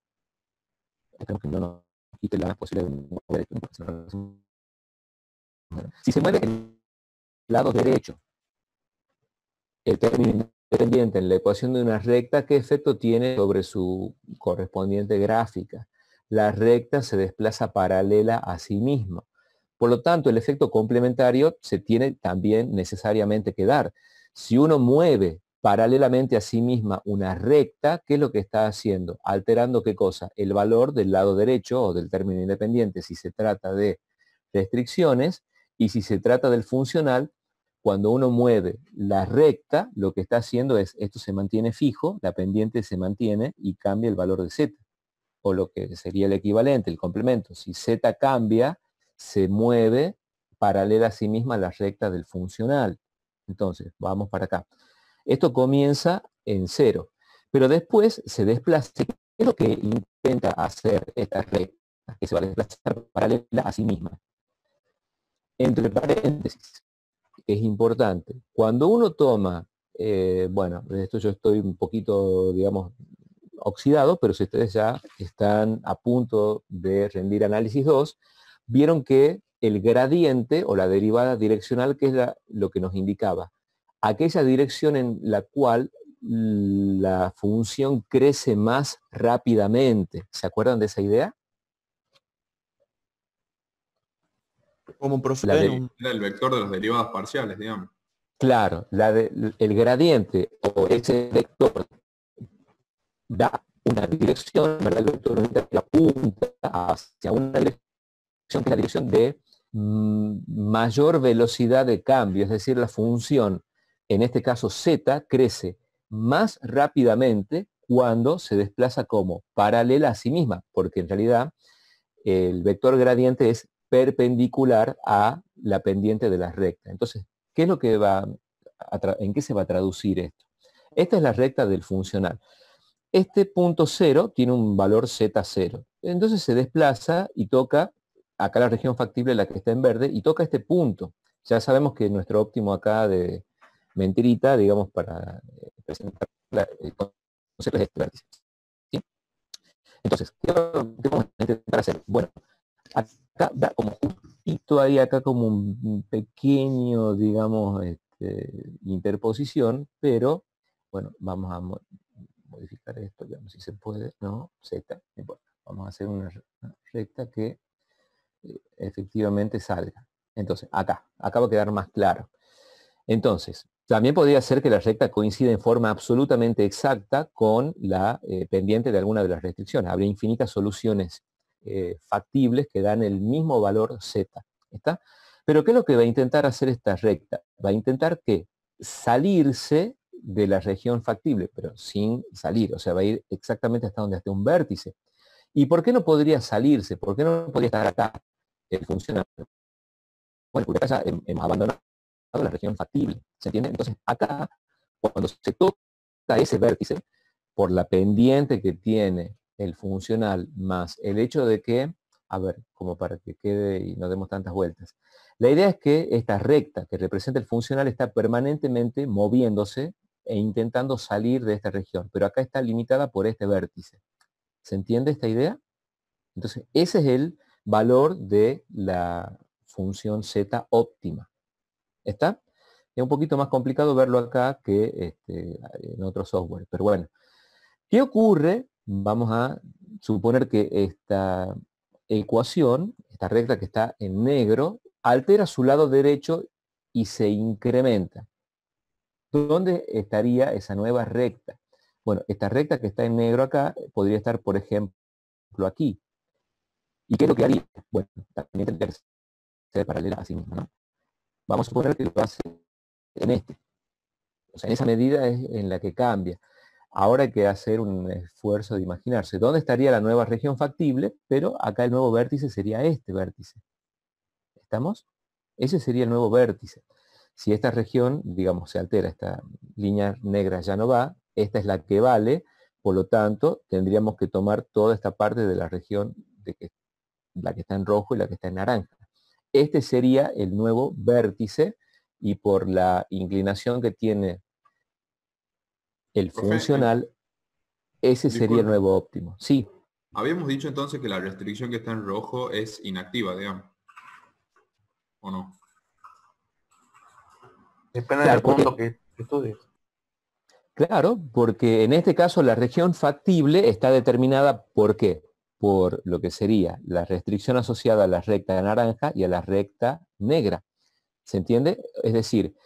Speaker 1: si se mueve el lado derecho, el término dependiente en la ecuación de una recta, ¿qué efecto tiene sobre su correspondiente gráfica? La recta se desplaza paralela a sí misma. Por lo tanto, el efecto complementario se tiene también necesariamente que dar. Si uno mueve paralelamente a sí misma una recta, ¿qué es lo que está haciendo? Alterando qué cosa? El valor del lado derecho o del término independiente si se trata de restricciones y si se trata del funcional, cuando uno mueve la recta, lo que está haciendo es, esto se mantiene fijo, la pendiente se mantiene y cambia el valor de z, o lo que sería el equivalente, el complemento. Si z cambia, se mueve paralela a sí misma la recta del funcional. Entonces, vamos para acá. Esto comienza en cero, pero después se desplaza. ¿Qué es lo que intenta hacer esta recta? Que se va a desplazar paralela a sí misma. Entre paréntesis, es importante. Cuando uno toma, eh, bueno, de esto yo estoy un poquito, digamos, oxidado, pero si ustedes ya están a punto de rendir análisis 2, vieron que el gradiente o la derivada direccional, que es lo que nos indicaba, aquella dirección en la cual la función crece más rápidamente. ¿Se acuerdan de esa idea? Como un proceso el
Speaker 3: vector de las derivadas parciales, digamos.
Speaker 1: Claro, el gradiente o ese vector da una dirección, ¿verdad? El vector que apunta hacia una dirección la dirección de mm, mayor velocidad de cambio, es decir, la función, en este caso z, crece más rápidamente cuando se desplaza como paralela a sí misma, porque en realidad el vector gradiente es perpendicular a la pendiente de la recta. Entonces, ¿qué es lo que va ¿en qué se va a traducir esto? Esta es la recta del funcional. Este punto cero tiene un valor Z0. Entonces se desplaza y toca, acá la región factible, la que está en verde, y toca este punto. Ya sabemos que nuestro óptimo acá de mentirita, digamos, para eh, presentar la, este, Entonces, ¿qué a intentar hacer? Bueno, aquí acá, da como ahí acá como un pequeño, digamos, este, interposición, pero bueno, vamos a modificar esto, veamos si se puede, ¿no? Z, vamos a hacer una recta que eh, efectivamente salga. Entonces, acá, acá va a quedar más claro. Entonces, también podría ser que la recta coincida en forma absolutamente exacta con la eh, pendiente de alguna de las restricciones. Habría infinitas soluciones eh, factibles que dan el mismo valor Z. ¿está? Pero ¿qué es lo que va a intentar hacer esta recta? Va a intentar que salirse de la región factible, pero sin salir, o sea, va a ir exactamente hasta donde esté un vértice. ¿Y por qué no podría salirse? ¿Por qué no podría estar acá? El eh, funcionario? Bueno, porque acá hemos abandonado la región factible, ¿se entiende? Entonces, acá, cuando se toca ese vértice, por la pendiente que tiene el funcional más el hecho de que, a ver, como para que quede y no demos tantas vueltas, la idea es que esta recta que representa el funcional está permanentemente moviéndose e intentando salir de esta región, pero acá está limitada por este vértice. ¿Se entiende esta idea? Entonces, ese es el valor de la función z óptima. ¿Está? Es un poquito más complicado verlo acá que este, en otro software, pero bueno. ¿Qué ocurre vamos a suponer que esta ecuación, esta recta que está en negro, altera su lado derecho y se incrementa. ¿Dónde estaría esa nueva recta? Bueno, esta recta que está en negro acá podría estar, por ejemplo, aquí. ¿Y qué es lo que haría? Bueno, también tendría que ser paralela a sí misma. ¿no? Vamos a suponer que lo hace en este. O sea, en esa medida es en la que cambia. Ahora hay que hacer un esfuerzo de imaginarse dónde estaría la nueva región factible, pero acá el nuevo vértice sería este vértice. ¿Estamos? Ese sería el nuevo vértice. Si esta región, digamos, se altera, esta línea negra ya no va, esta es la que vale, por lo tanto, tendríamos que tomar toda esta parte de la región, de que, la que está en rojo y la que está en naranja. Este sería el nuevo vértice y por la inclinación que tiene el funcional, ese sería el nuevo óptimo. Sí.
Speaker 3: Habíamos dicho entonces que la restricción que está en rojo es inactiva, digamos. ¿O no? Depende claro, del punto porque, que estudies.
Speaker 1: Claro, porque en este caso la región factible está determinada por qué? Por lo que sería la restricción asociada a la recta naranja y a la recta negra. ¿Se entiende? Es decir,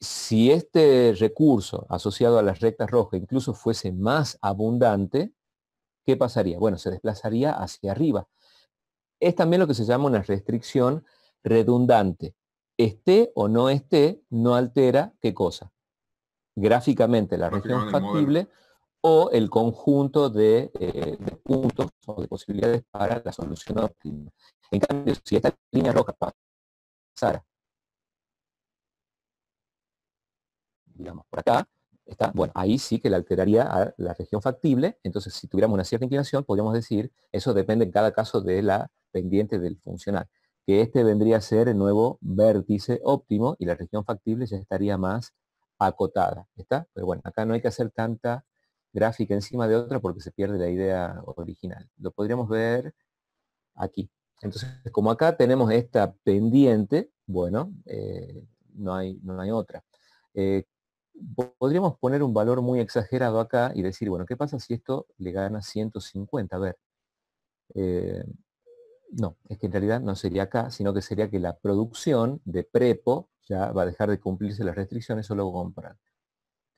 Speaker 1: si este recurso asociado a las rectas rojas incluso fuese más abundante, ¿qué pasaría? Bueno, se desplazaría hacia arriba. Es también lo que se llama una restricción redundante. Esté o no esté, no altera qué cosa. Gráficamente la región factible o el conjunto eh, de, puntos o de posibilidades para la solución óptima. En cambio, si esta línea roja pasara digamos, por acá, está, bueno, ahí sí que la alteraría a la región factible, entonces si tuviéramos una cierta inclinación, podríamos decir, eso depende en cada caso de la pendiente del funcional, que este vendría a ser el nuevo vértice óptimo y la región factible ya estaría más acotada, ¿está? Pero bueno, acá no hay que hacer tanta gráfica encima de otra porque se pierde la idea original. Lo podríamos ver aquí. Entonces, como acá tenemos esta pendiente, bueno, eh, no, hay, no hay otra. Eh, podríamos poner un valor muy exagerado acá y decir, bueno, ¿qué pasa si esto le gana 150? A ver, eh, no, es que en realidad no sería acá, sino que sería que la producción de prepo ya va a dejar de cumplirse las restricciones, o lo compran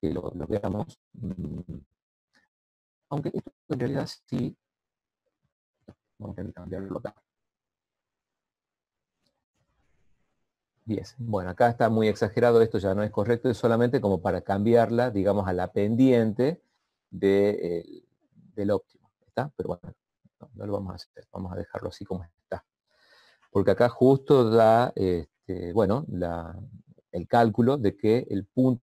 Speaker 1: Que lo, veamos. Mm. Aunque esto en realidad sí, vamos cambiarlo acá. 10. Bueno, acá está muy exagerado, esto ya no es correcto, es solamente como para cambiarla, digamos, a la pendiente eh, del óptimo. ¿Está? Pero bueno, no, lo vamos a hacer, vamos a dejarlo así como está. Porque acá justo da, este, bueno, la, el cálculo de que el punto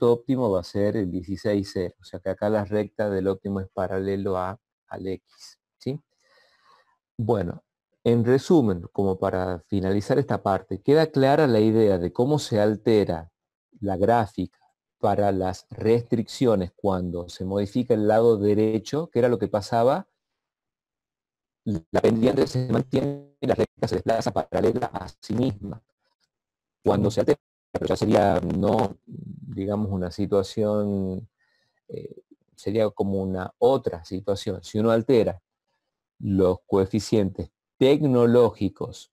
Speaker 1: óptimo va a ser el 16, O sea que acá la recta del óptimo es paralelo a, al X. ¿sí? Bueno, en resumen, como para finalizar esta parte, queda clara la idea de cómo se altera la gráfica para las restricciones cuando se modifica el lado derecho, que era lo que pasaba, la pendiente se mantiene y la recta se desplaza paralela a sí misma. Cuando se altera, pero ya sería no, digamos, una situación, eh, sería como una otra situación. Si uno altera los coeficientes tecnológicos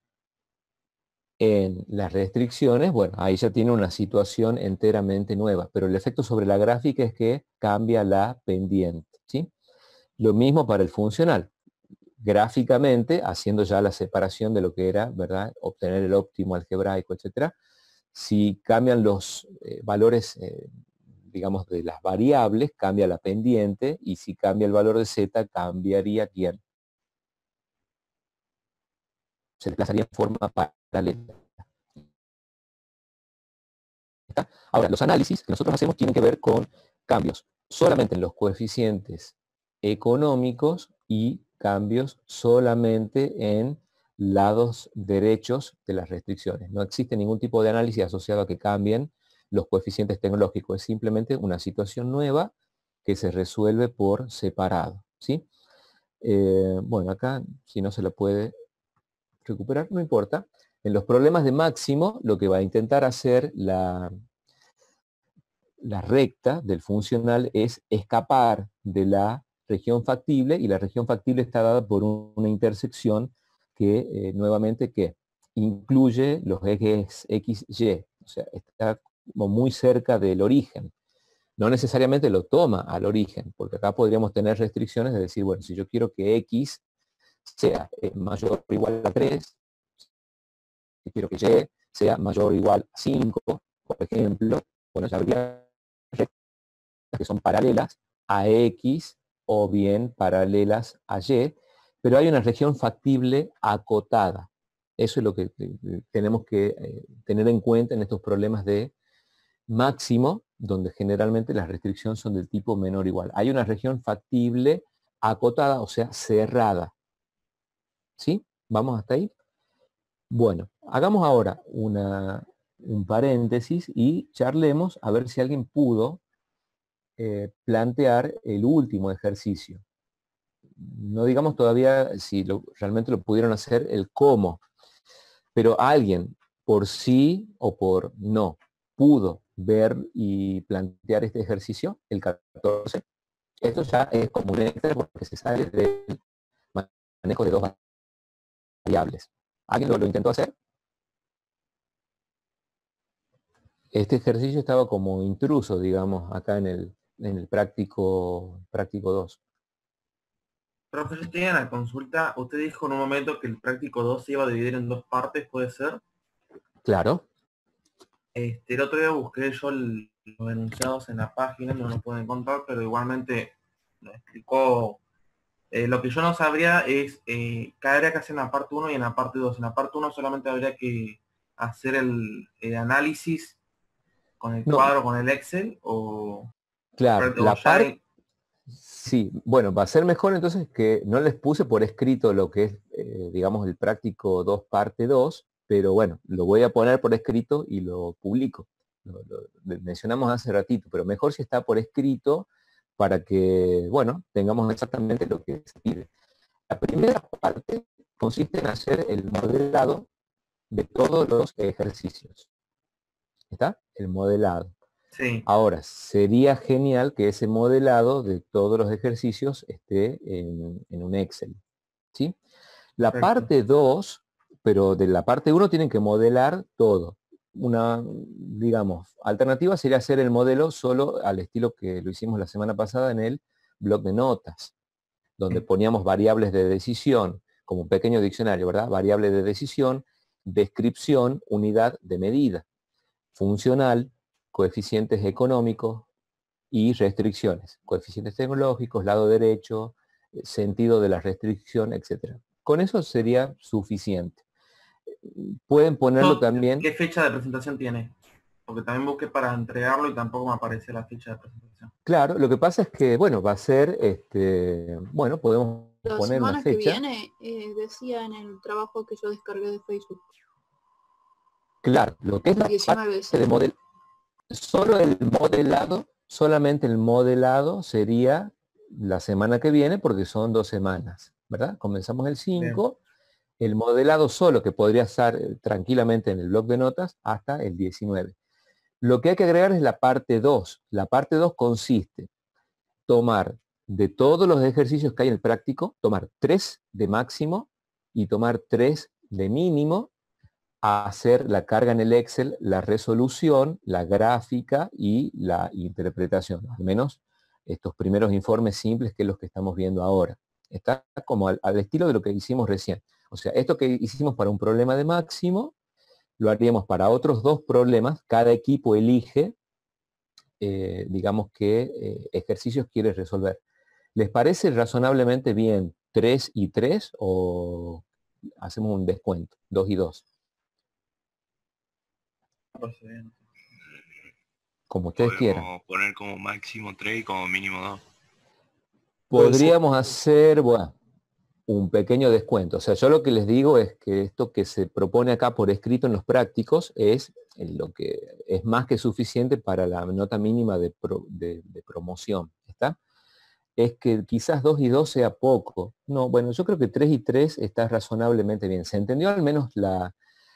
Speaker 1: en las restricciones, bueno, ahí ya tiene una situación enteramente nueva, pero el efecto sobre la gráfica es que cambia la pendiente. ¿sí? Lo mismo para el funcional. Gráficamente, haciendo ya la separación de lo que era, ¿verdad? Obtener el óptimo algebraico, etc. Si cambian los eh, valores, eh, digamos, de las variables, cambia la pendiente, y si cambia el valor de z, cambiaría quién? se desplazaría en forma paralela. Ahora, los análisis que nosotros hacemos tienen que ver con cambios solamente en los coeficientes económicos y cambios solamente en lados derechos de las restricciones. No existe ningún tipo de análisis asociado a que cambien los coeficientes tecnológicos. Es simplemente una situación nueva que se resuelve por separado. ¿sí? Eh, bueno, acá si no se la puede recuperar, no importa. En los problemas de máximo, lo que va a intentar hacer la, la recta del funcional es escapar de la región factible y la región factible está dada por una intersección que eh, nuevamente que incluye los ejes XY, o sea, está como muy cerca del origen. No necesariamente lo toma al origen, porque acá podríamos tener restricciones de decir, bueno, si yo quiero que X eh, sea mayor o igual a 3, quiero que Y sea mayor o igual a 5, por ejemplo, bueno, ya habría que son paralelas a X o bien paralelas a Y, pero hay una región factible acotada. Eso es lo que eh, eh, tenemos que tener en cuenta en estos problemas de máximo, donde generalmente las restricciones son del tipo menor o igual. Hay una región factible acotada, o sea, cerrada. ¿Sí? ¿Vamos hasta ahí? Bueno, hagamos ahora una, un paréntesis y charlemos a ver si alguien pudo eh, plantear el último ejercicio. No digamos todavía si realmente lo pudieron hacer el cómo, pero alguien por sí o por no pudo ver y plantear este ejercicio, el 14. Esto ya es como un extra porque se sale del manejo de dos variables. ¿Alguien lo, intentó hacer? Este ejercicio estaba como intruso, digamos, acá en el, en el práctico, práctico 2.
Speaker 3: Profesor, tenía una consulta. Usted dijo en un momento que el práctico 2 se iba a dividir en dos partes, ¿puede ser?
Speaker 1: Claro. Este,
Speaker 3: el otro día busqué yo los enunciados en la página, no los pude encontrar, pero igualmente lo explicó eh, lo que yo no sabría es, eh, ¿qué habría que hacer en la parte 1 y en la parte 2? En la parte 1 solamente habría que hacer el, análisis con el cuadro, con el Excel o...
Speaker 1: Claro, la parte... Sí, bueno, va a ser mejor entonces que no les puse por escrito lo que es, eh, digamos, el práctico 2 parte 2, pero bueno, lo voy a poner por escrito y lo publico. mencionamos hace ratito, pero mejor si está por escrito, para que, bueno, tengamos exactamente lo que se pide. La primera parte consiste en hacer el modelado de todos los ejercicios. ¿Está? El modelado. Sí. Ahora, sería genial que ese modelado de todos los ejercicios esté en, un Excel. ¿sí? La parte 2, pero de la parte 1 tienen que modelar todo una, digamos, alternativa sería hacer el modelo solo al estilo que lo hicimos la semana pasada en el blog de notas, donde mm. poníamos variables de decisión, como un pequeño diccionario, ¿verdad? Variable de decisión, descripción, unidad de medida, funcional, coeficientes económicos y restricciones, coeficientes tecnológicos, lado derecho, eh, sentido de la restricción, etc. Con eso sería suficiente pueden ponerlo también.
Speaker 3: ¿Qué fecha de presentación tiene? Porque también busqué para entregarlo y tampoco me aparece la fecha de presentación.
Speaker 1: Claro, lo que pasa es que, bueno, va a ser, este, bueno, podemos poner una fecha. que viene,
Speaker 2: eh, decía en el trabajo que yo descargué de Facebook.
Speaker 1: Claro, lo que es la parte de model, solo el modelado, solamente el modelado sería la semana que viene porque son dos semanas, ¿verdad? Comenzamos el 5 el modelado solo, que podría estar eh, tranquilamente en el blog de notas, hasta el 19. Lo que hay que agregar es la parte 2. La parte 2 consiste tomar de todos los ejercicios que hay en el práctico, tomar 3 de máximo y tomar 3 de mínimo, hacer la carga en el Excel, la resolución, la gráfica y la interpretación, al menos estos primeros informes simples que los que estamos viendo ahora. Está como al estilo de lo que hicimos recién. O sea, esto que hicimos para un problema de máximo, lo haríamos para otros dos problemas. Cada equipo elige, eh, digamos, qué eh, ejercicios quiere resolver. ¿Les parece razonablemente bien 3 y 3 o hacemos un descuento? 2 y 2. Como ustedes Podemos quieran.
Speaker 3: Poner como máximo 3 y como mínimo 2. Podríamos
Speaker 1: hacer, un pequeño descuento. O sea, yo lo que les digo es que esto que se propone acá por escrito en los prácticos es eh, lo que es más que suficiente para la nota mínima de, promoción. ¿está? Es que quizás 2 y 2 sea poco. No, bueno, yo creo que 3 y 3 está razonablemente bien. Se entendió al menos la,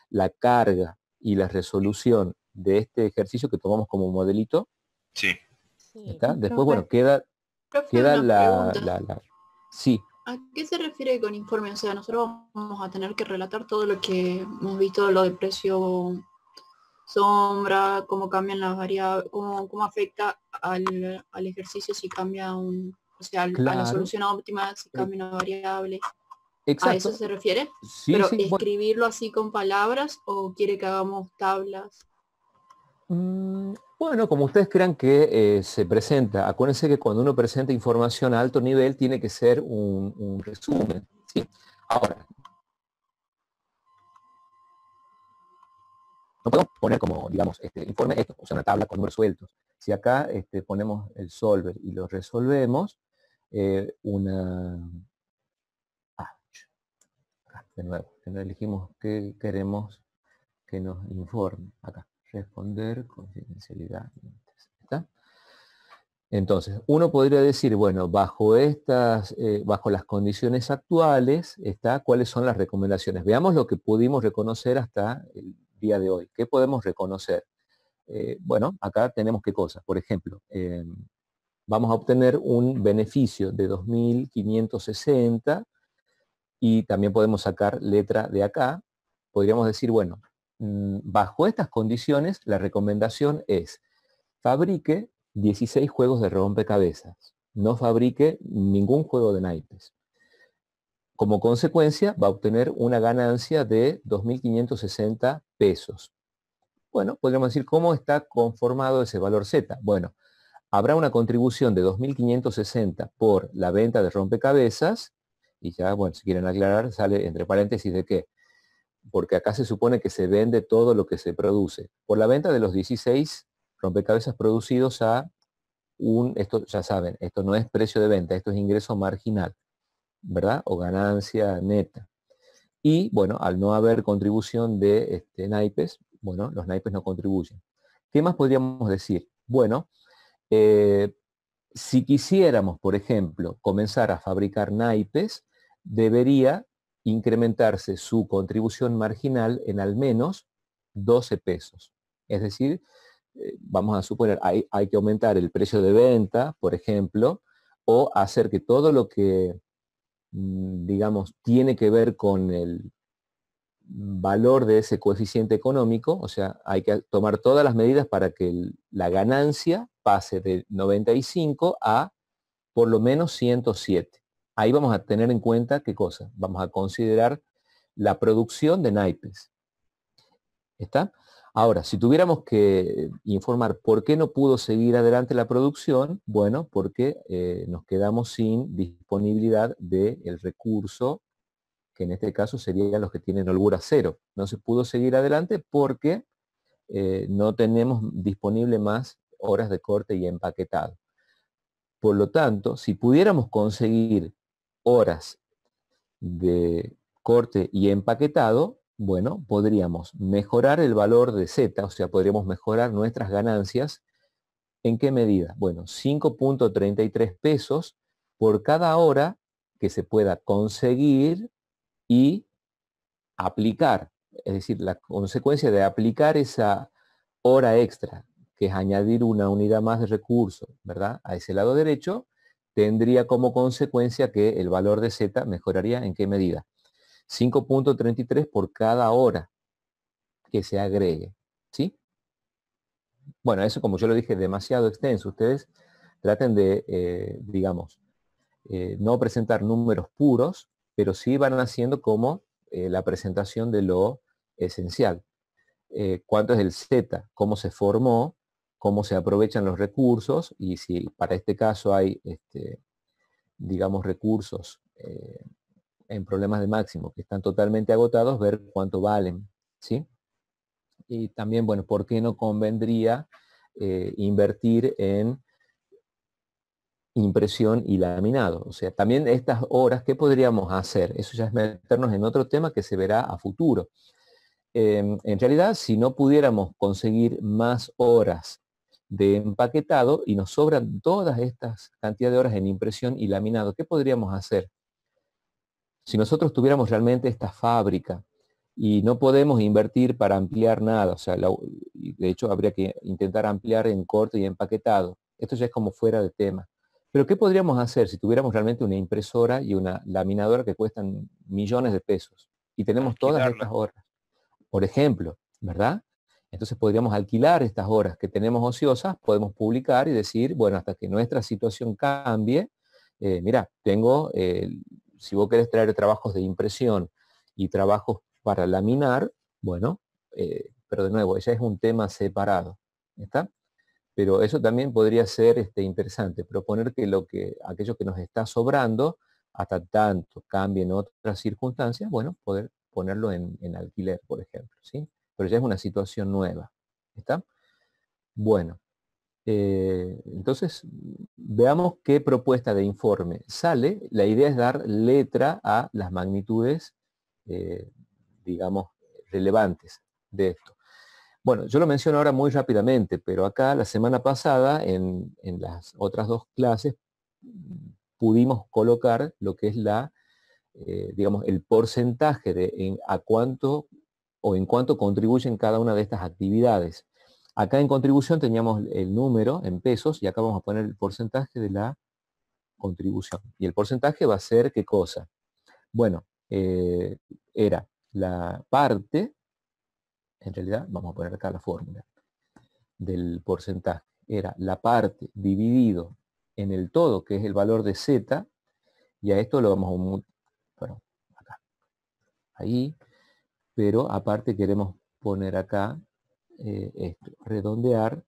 Speaker 1: la carga y la resolución de este ejercicio que tomamos como modelito. Sí. Después, bueno, queda, queda la... Sí,
Speaker 2: ¿A qué se refiere con informe? O sea, nosotros vamos a tener que relatar todo lo que hemos visto, lo de precio sombra, cómo cambian las variables, cómo, afecta al, ejercicio si cambia un, o sea, a la solución óptima, si cambia una variable. ¿A eso se refiere? Pero escribirlo así con palabras o quiere que hagamos tablas?
Speaker 1: Mm, bueno, como ustedes crean que eh, se presenta, acuérdense que cuando uno presenta información a alto nivel tiene que ser un, resumen. ¿sí? Ahora, no podemos poner como, digamos, este informe esto, o sea, una tabla con números sueltos. Si acá este, ponemos el solver y lo resolvemos, eh, una... Ah, de nuevo, elegimos qué queremos que nos informe acá responder confidencialidad. Entonces, uno podría decir, bueno, bajo estas, eh, bajo las condiciones actuales, está, ¿cuáles son las recomendaciones? Veamos lo que pudimos reconocer hasta el día de hoy. ¿Qué podemos reconocer? Eh, bueno, acá tenemos qué cosas. Por ejemplo, eh, vamos a obtener un beneficio de 2.560 y también podemos sacar letra de acá. Podríamos decir, bueno, Mm, bajo estas condiciones, la recomendación es fabrique 16 juegos de rompecabezas, no fabrique ningún juego de naipes. Como consecuencia, va a obtener una ganancia de 2.560 pesos. Bueno, podríamos decir, ¿cómo está conformado ese valor Z? Bueno, habrá una contribución de 2.560 por la venta de rompecabezas, y ya, bueno, si quieren aclarar, sale entre paréntesis de qué? porque acá se supone que se vende todo lo que se produce. Por la venta de los 16 rompecabezas producidos a un, esto ya saben, esto no es precio de venta, esto es ingreso marginal, ¿verdad? O ganancia neta. Y bueno, al no haber contribución de este, naipes, bueno, los naipes no contribuyen. ¿Qué más podríamos decir? Bueno, eh, si quisiéramos, por ejemplo, comenzar a fabricar naipes, debería incrementarse su contribución marginal en al menos 12 pesos. Es decir, eh, vamos a suponer, hay, hay que aumentar el precio de venta, por ejemplo, o hacer que todo lo que, mm, digamos, tiene que ver con el valor de ese coeficiente económico, o sea, hay que tomar todas las medidas para que la ganancia pase de 95 a por lo menos 107. Ahí vamos a tener en cuenta qué cosa. Vamos a considerar la producción de naipes. ¿Está? Ahora, si tuviéramos que informar por qué no pudo seguir adelante la producción, bueno, porque eh, nos quedamos sin disponibilidad del recurso, que en este caso serían los que tienen holgura cero. No se pudo seguir adelante porque eh, no tenemos disponible más horas de corte y empaquetado. Por lo tanto, si pudiéramos conseguir horas de corte y empaquetado, bueno, podríamos mejorar el valor de Z, o sea, podríamos mejorar nuestras ganancias. ¿En qué medida? Bueno, 5.33 pesos por cada hora que se pueda conseguir y aplicar. Es decir, la consecuencia de aplicar esa hora extra, que es añadir una unidad más de recurso, ¿verdad? A ese lado derecho, tendría como consecuencia que el valor de Z mejoraría en qué medida. 5.33 por cada hora que se agregue. ¿sí? Bueno, eso como yo lo dije, demasiado extenso. Ustedes traten de, eh, digamos, eh, no presentar números puros, pero sí van haciendo como eh, la presentación de lo esencial. ¿Cuánto es el Z? ¿Cómo se formó? cómo se aprovechan los recursos y si para este caso hay, este, digamos, recursos eh, en problemas de máximo que están totalmente agotados, ver cuánto valen, ¿sí? Y también, bueno, ¿por qué no convendría eh, invertir en impresión y laminado? O sea, también estas horas, ¿qué podríamos hacer? Eso ya es meternos en otro tema que se verá a futuro. Em, en realidad, si no pudiéramos conseguir más horas de empaquetado y nos sobran todas estas cantidades de horas en impresión y laminado. ¿Qué podríamos hacer? Si nosotros tuviéramos realmente esta fábrica y no podemos invertir para ampliar nada, o sea, de hecho habría que intentar ampliar en corte y empaquetado. Esto ya es como fuera de tema. Pero ¿qué podríamos hacer si tuviéramos realmente una impresora y una laminadora que cuestan millones de pesos y tenemos todas estas horas? Por ejemplo, ¿verdad? Entonces podríamos alquilar estas horas que tenemos ociosas, podemos publicar y decir, bueno, hasta que nuestra situación cambie, eh, mira, tengo, si vos querés traer trabajos de impresión y trabajos para laminar, bueno, eh, pero de nuevo, ya es un tema separado, ¿está? Pero eso también podría ser este, interesante, proponer que, lo que aquello que nos está sobrando, hasta tanto cambie en otras circunstancias, bueno, poder ponerlo en, en alquiler, por ejemplo, ¿sí? pero ya es una situación nueva. ¿Está? Bueno, eh, entonces veamos qué propuesta de informe sale. La idea es dar letra a las magnitudes, eh, digamos, relevantes de esto. Bueno, yo lo menciono ahora muy rápidamente, pero acá la semana pasada, en, las otras dos clases, pudimos colocar lo que es la, eh, digamos, el porcentaje de a cuánto o en cuánto contribuyen cada una de estas actividades. Acá en contribución teníamos el número en pesos y acá vamos a poner el porcentaje de la contribución. Y el porcentaje va a ser qué cosa. Bueno, eh, era la parte, en realidad vamos a poner acá la fórmula del porcentaje, era la parte dividido en el todo, que es el valor de z, y a esto lo vamos a... Bueno, acá. Ahí, pero aparte queremos poner acá eh, esto, redondear,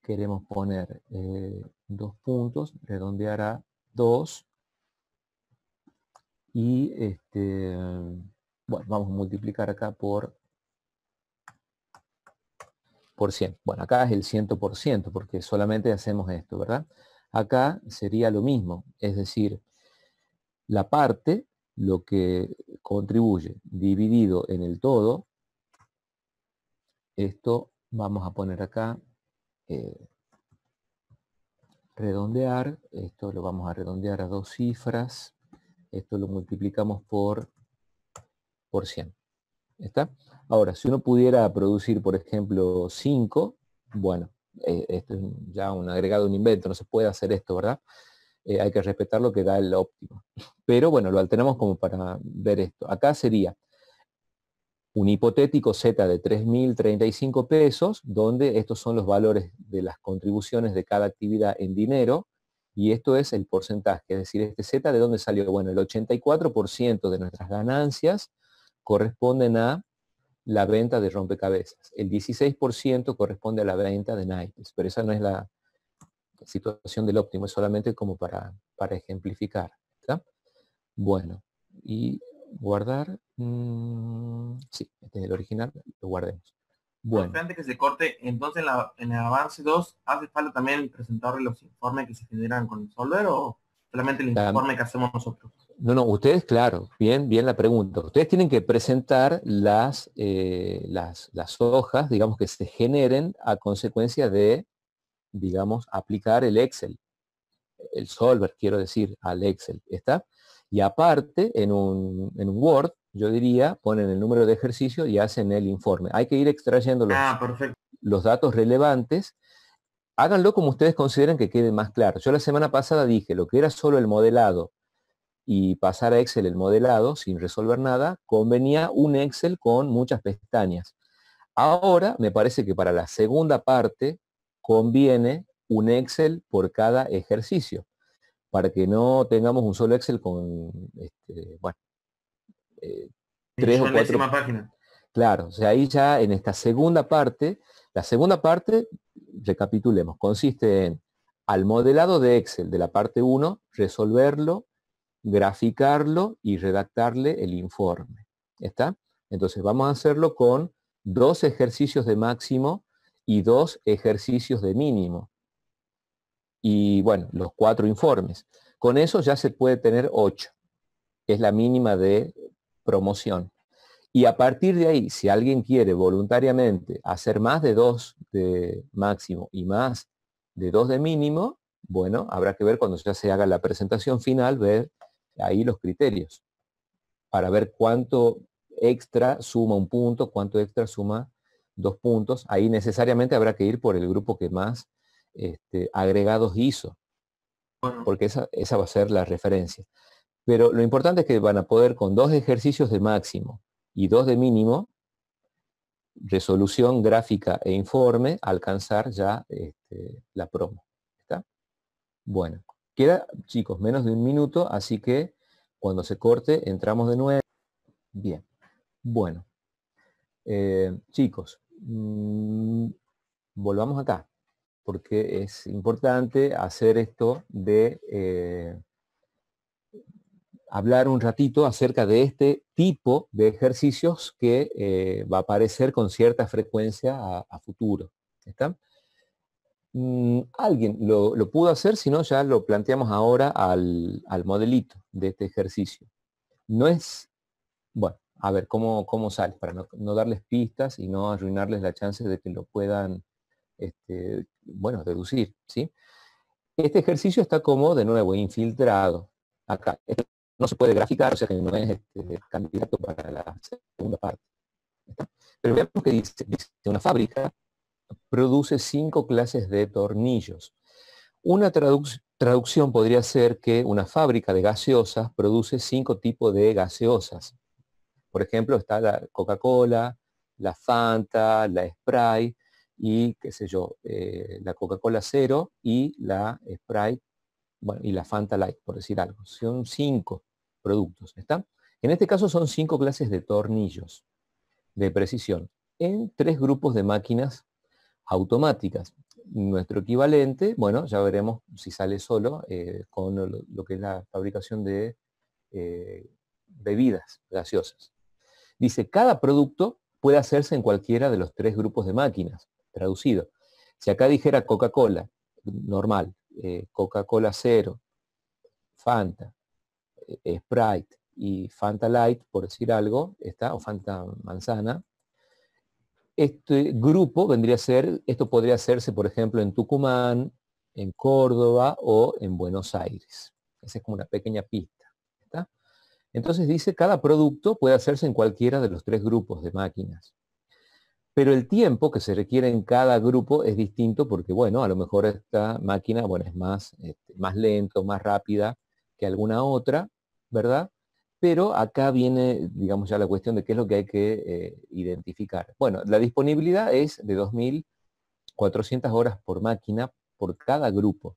Speaker 1: queremos poner eh, dos puntos, redondear a 2 y este, bueno, vamos a multiplicar acá por por 100. Bueno, acá es el 100% porque solamente hacemos esto, ¿verdad? Acá sería lo mismo, es decir, la parte, lo que contribuye dividido en el todo, esto vamos a poner acá, eh, redondear, esto lo vamos a redondear a dos cifras, esto lo multiplicamos por, por 100. ¿Está? Ahora, si uno pudiera producir, por ejemplo, 5, bueno, eh, esto es ya un agregado, un invento, no se puede hacer esto, ¿verdad? Eh, hay que respetar lo que da el óptimo. Pero bueno, lo alternamos como para ver esto. Acá sería un hipotético Z de 3.035 pesos, donde estos son los valores de las contribuciones de cada actividad en dinero, y esto es el porcentaje, es decir, este Z de dónde salió. Bueno, el 84% de nuestras ganancias corresponden a la venta de rompecabezas, el 16% corresponde a la venta de naipes, pero esa no es la, situación del óptimo, es solamente como para, para ejemplificar. Bueno, y guardar, mmm, sí, este el original, lo guardemos. Bueno. Antes
Speaker 3: que se corte, entonces en, el avance 2, ¿hace falta también presentar los informes que se generan con el solver o solamente el informe que hacemos nosotros?
Speaker 1: No, no, ustedes, claro, bien, bien la pregunta. Ustedes tienen que presentar las, eh, las, las, hojas, digamos, que se generen a consecuencia de digamos, aplicar el Excel, el solver, quiero decir, al Excel. ¿Está? Y aparte, en un, Word, yo diría, ponen el número de ejercicio y hacen el informe. Hay que ir extrayendo los, ah, los datos relevantes. Háganlo como ustedes consideren que quede más claro. Yo la semana pasada dije lo que era solo el modelado y pasar a Excel el modelado sin resolver nada, convenía un Excel con muchas pestañas. Ahora me parece que para la segunda parte conviene un Excel por cada ejercicio, para que no tengamos un solo Excel con, este, bueno, eh, tres o cuatro páginas. Claro, o sea, ahí ya en esta segunda parte, la segunda parte, recapitulemos, consiste en al modelado de Excel de la parte 1, resolverlo, graficarlo y redactarle el informe. ¿Está? Entonces vamos a hacerlo con dos ejercicios de máximo y dos ejercicios de mínimo. Y bueno, los cuatro informes. Con eso ya se puede tener ocho. Es la mínima de promoción. Y a partir de ahí, si alguien quiere voluntariamente hacer más de dos de máximo y más de dos de mínimo, bueno, habrá que ver cuando ya se haga la presentación final, ver ahí los criterios para ver cuánto extra suma un punto, cuánto extra suma dos puntos, ahí necesariamente habrá que ir por el grupo que más este, agregados hizo, porque esa, va a ser la referencia. Pero lo importante es que van a poder con dos ejercicios de máximo y dos de mínimo, resolución gráfica e informe, alcanzar ya este, la promo. ¿está? Bueno, queda, chicos, menos de un minuto, así que cuando se corte entramos de nuevo. Bien, bueno. Eh, chicos, Mm, volvamos acá, porque es importante hacer esto de eh, hablar un ratito acerca de este tipo de ejercicios que eh, va a aparecer con cierta frecuencia a, futuro. Mm, alguien lo, pudo hacer, si no ya lo planteamos ahora al modelito de este ejercicio. No es, bueno, a ver cómo, cómo sale, para no, darles pistas y no arruinarles la chance de que lo puedan, este, bueno, deducir, ¿sí? Este ejercicio está como, de nuevo, infiltrado. Acá no se puede graficar, o sea que no es este, candidato para la segunda parte. Pero veamos que dice, una fábrica produce cinco clases de tornillos. Una traducción podría ser que una fábrica de gaseosas produce cinco tipos de gaseosas. Por ejemplo, está la Coca-Cola, la Fanta, la Sprite y, qué sé yo, eh, la Coca-Cola cero y la Sprite bueno, y la Fanta Light, por decir algo. Son cinco productos, ¿está? En este caso son cinco clases de tornillos de precisión en tres grupos de máquinas automáticas. Nuestro equivalente, bueno, ya veremos si sale solo eh, con lo, que es la fabricación de eh, bebidas gaseosas. Dice, cada producto puede hacerse en cualquiera de los tres grupos de máquinas, traducido. Si acá dijera Coca-Cola, normal, eh, Coca-Cola cero, Fanta, eh, Sprite y Fanta Light, por decir algo, está o Fanta Manzana, este grupo vendría a ser, esto podría hacerse, por ejemplo, en Tucumán, en Córdoba o en Buenos Aires. Esa es como una pequeña pista. Entonces dice, cada producto puede hacerse en cualquiera de los tres grupos de máquinas. Pero el tiempo que se requiere en cada grupo es distinto porque, bueno, a lo mejor esta máquina, es más, este, más lento, más rápida que alguna otra, ¿verdad? Pero acá viene, digamos, ya la cuestión de qué es lo que hay que eh, identificar. Bueno, la disponibilidad es de 2.400 horas por máquina por cada grupo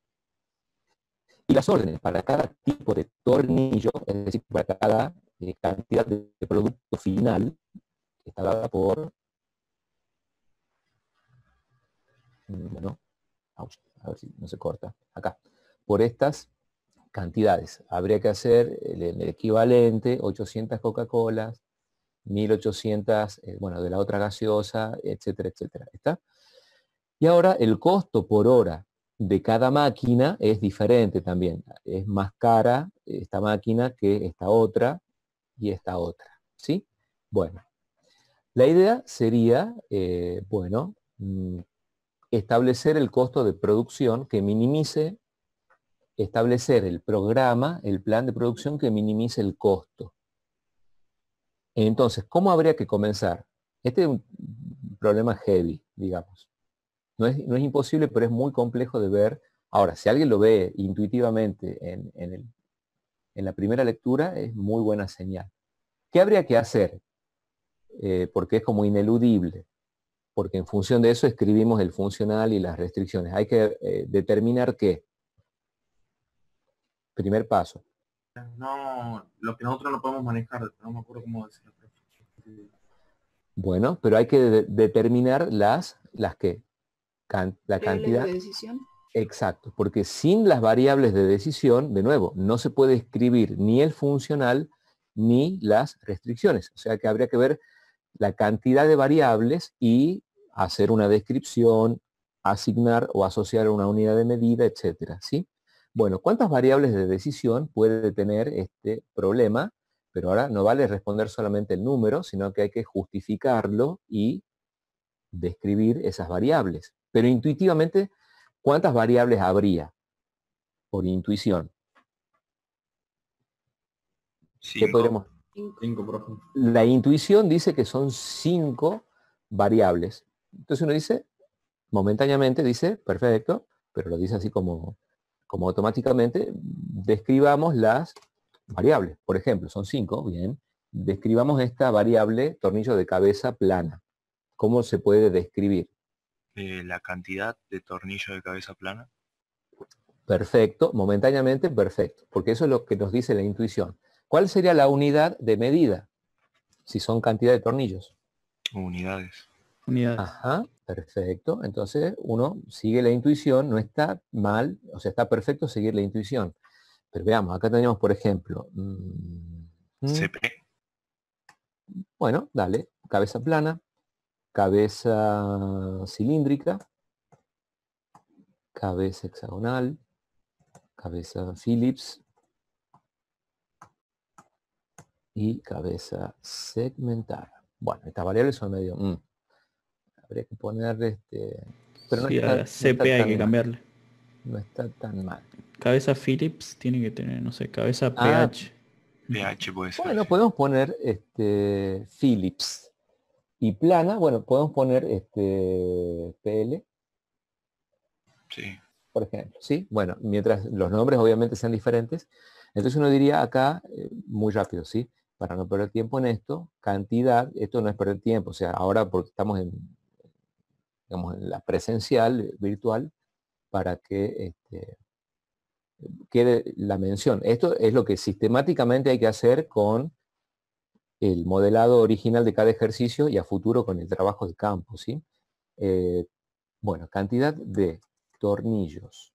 Speaker 1: y las órdenes para cada tipo de tornillo, es decir, para cada eh, cantidad de, producto final, está dada por... Mm, bueno, a ver si no se corta. Acá. Por estas cantidades. Habría que hacer el, equivalente, 800 Coca-Colas, 1800, eh, bueno, de la otra gaseosa, etcétera, etcétera. ¿Está? Y ahora el costo por hora de cada máquina es diferente también. Es más cara esta máquina que esta otra y esta otra. ¿Sí? Bueno, la idea sería, eh, bueno, mm, establecer el costo de producción que minimice, establecer el programa, el plan de producción que minimice el costo. Entonces, ¿cómo habría que comenzar? Este es un problema heavy, digamos. No es, imposible, pero es muy complejo de ver. Ahora, si alguien lo ve intuitivamente en, la primera lectura, es muy buena señal. ¿Qué habría que hacer? Eh, porque es como ineludible, porque en función de eso escribimos el funcional y las restricciones. Hay que eh, determinar qué. Primer paso.
Speaker 3: No, lo que nosotros no podemos manejar, no me acuerdo cómo decirlo.
Speaker 1: Bueno, pero hay que determinar las, las que la cantidad. De decisión. Exacto, porque sin las variables de decisión, de nuevo, no se puede escribir ni el funcional ni las restricciones. O sea que habría que ver la cantidad de variables y hacer una descripción, asignar o asociar una unidad de medida, etc. ¿sí? Bueno, ¿cuántas variables de decisión puede tener este problema? Pero ahora no vale responder solamente el número, sino que hay que justificarlo y describir esas variables. Pero intuitivamente, ¿cuántas variables habría por intuición? ¿Qué La intuición dice que son cinco variables. Entonces uno dice, momentáneamente dice, perfecto, pero lo dice así como, como automáticamente, describamos las variables. Por ejemplo, son cinco, bien. Describamos esta variable tornillo de cabeza plana. ¿Cómo se puede describir?
Speaker 3: la cantidad de tornillo de cabeza plana?
Speaker 1: Perfecto, momentáneamente perfecto, porque eso es lo que nos dice la intuición. ¿Cuál sería la unidad de medida si son cantidad de tornillos? Unidades. Unidades. Ajá, perfecto. Entonces uno sigue la intuición, no está mal, o sea, está perfecto seguir la intuición. Pero veamos, acá tenemos, por ejemplo, mm, CP. Mm, bueno, dale, cabeza plana cabeza cilíndrica, cabeza hexagonal, cabeza Phillips y cabeza segmentada. Bueno, estas variables son medio... Mm, habría que poner este... Pero no está, a CP hay que cambiarle. No está tan mal. Cabeza
Speaker 2: Phillips tiene que tener, no sé, cabeza pH. Ah,
Speaker 1: pH puede ser. Bueno, podemos poner este Phillips y plana, bueno, podemos poner este PL. Sí. Por ejemplo, ¿sí? Bueno, mientras los nombres obviamente sean diferentes, entonces uno diría acá, eh, muy rápido, ¿sí? Para no perder tiempo en esto, cantidad, esto no es perder tiempo, o sea, ahora porque estamos en, la presencial, eh, virtual, para que este, quede la mención. Esto es lo que sistemáticamente hay que hacer con el modelado original de cada ejercicio y a futuro con el trabajo de campo. ¿sí? Eh, bueno, cantidad de tornillos,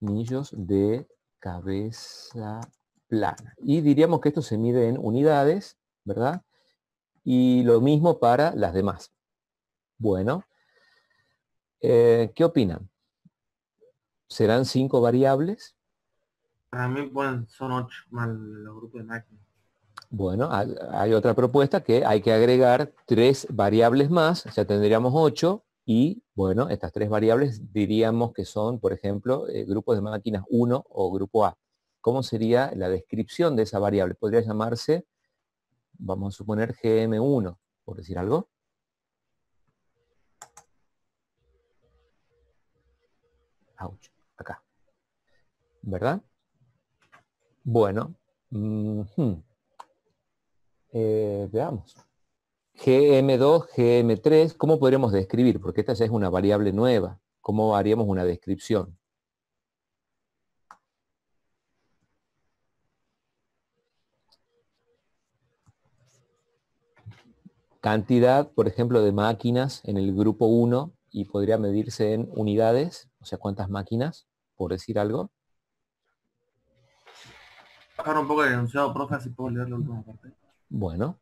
Speaker 1: tornillos de cabeza plana. Y diríamos que esto se mide en unidades, ¿verdad? Y lo mismo para las demás. Bueno, eh, ¿qué opinan? ¿Serán cinco variables?
Speaker 3: Para mí, bueno, son ocho, más los grupos de máquinas.
Speaker 1: Bueno, hay otra propuesta que hay que agregar tres variables más, o sea, tendríamos ocho y, bueno, estas tres variables diríamos que son, por ejemplo, eh, grupos de máquinas 1 o grupo A. ¿Cómo sería la descripción de esa variable? Podría llamarse, vamos a suponer, GM1, por decir algo. Ouch, acá. ¿Verdad? Bueno. Eh, veamos. GM2, GM3, ¿cómo podríamos describir? Porque esta ya es una variable nueva. ¿Cómo haríamos una descripción? Cantidad, por ejemplo, de máquinas en el grupo 1 y podría medirse en unidades, o sea, cuántas máquinas, por decir algo.
Speaker 3: Bajar un poco de enunciado, profe, si puedo leer la última parte.
Speaker 1: Bueno,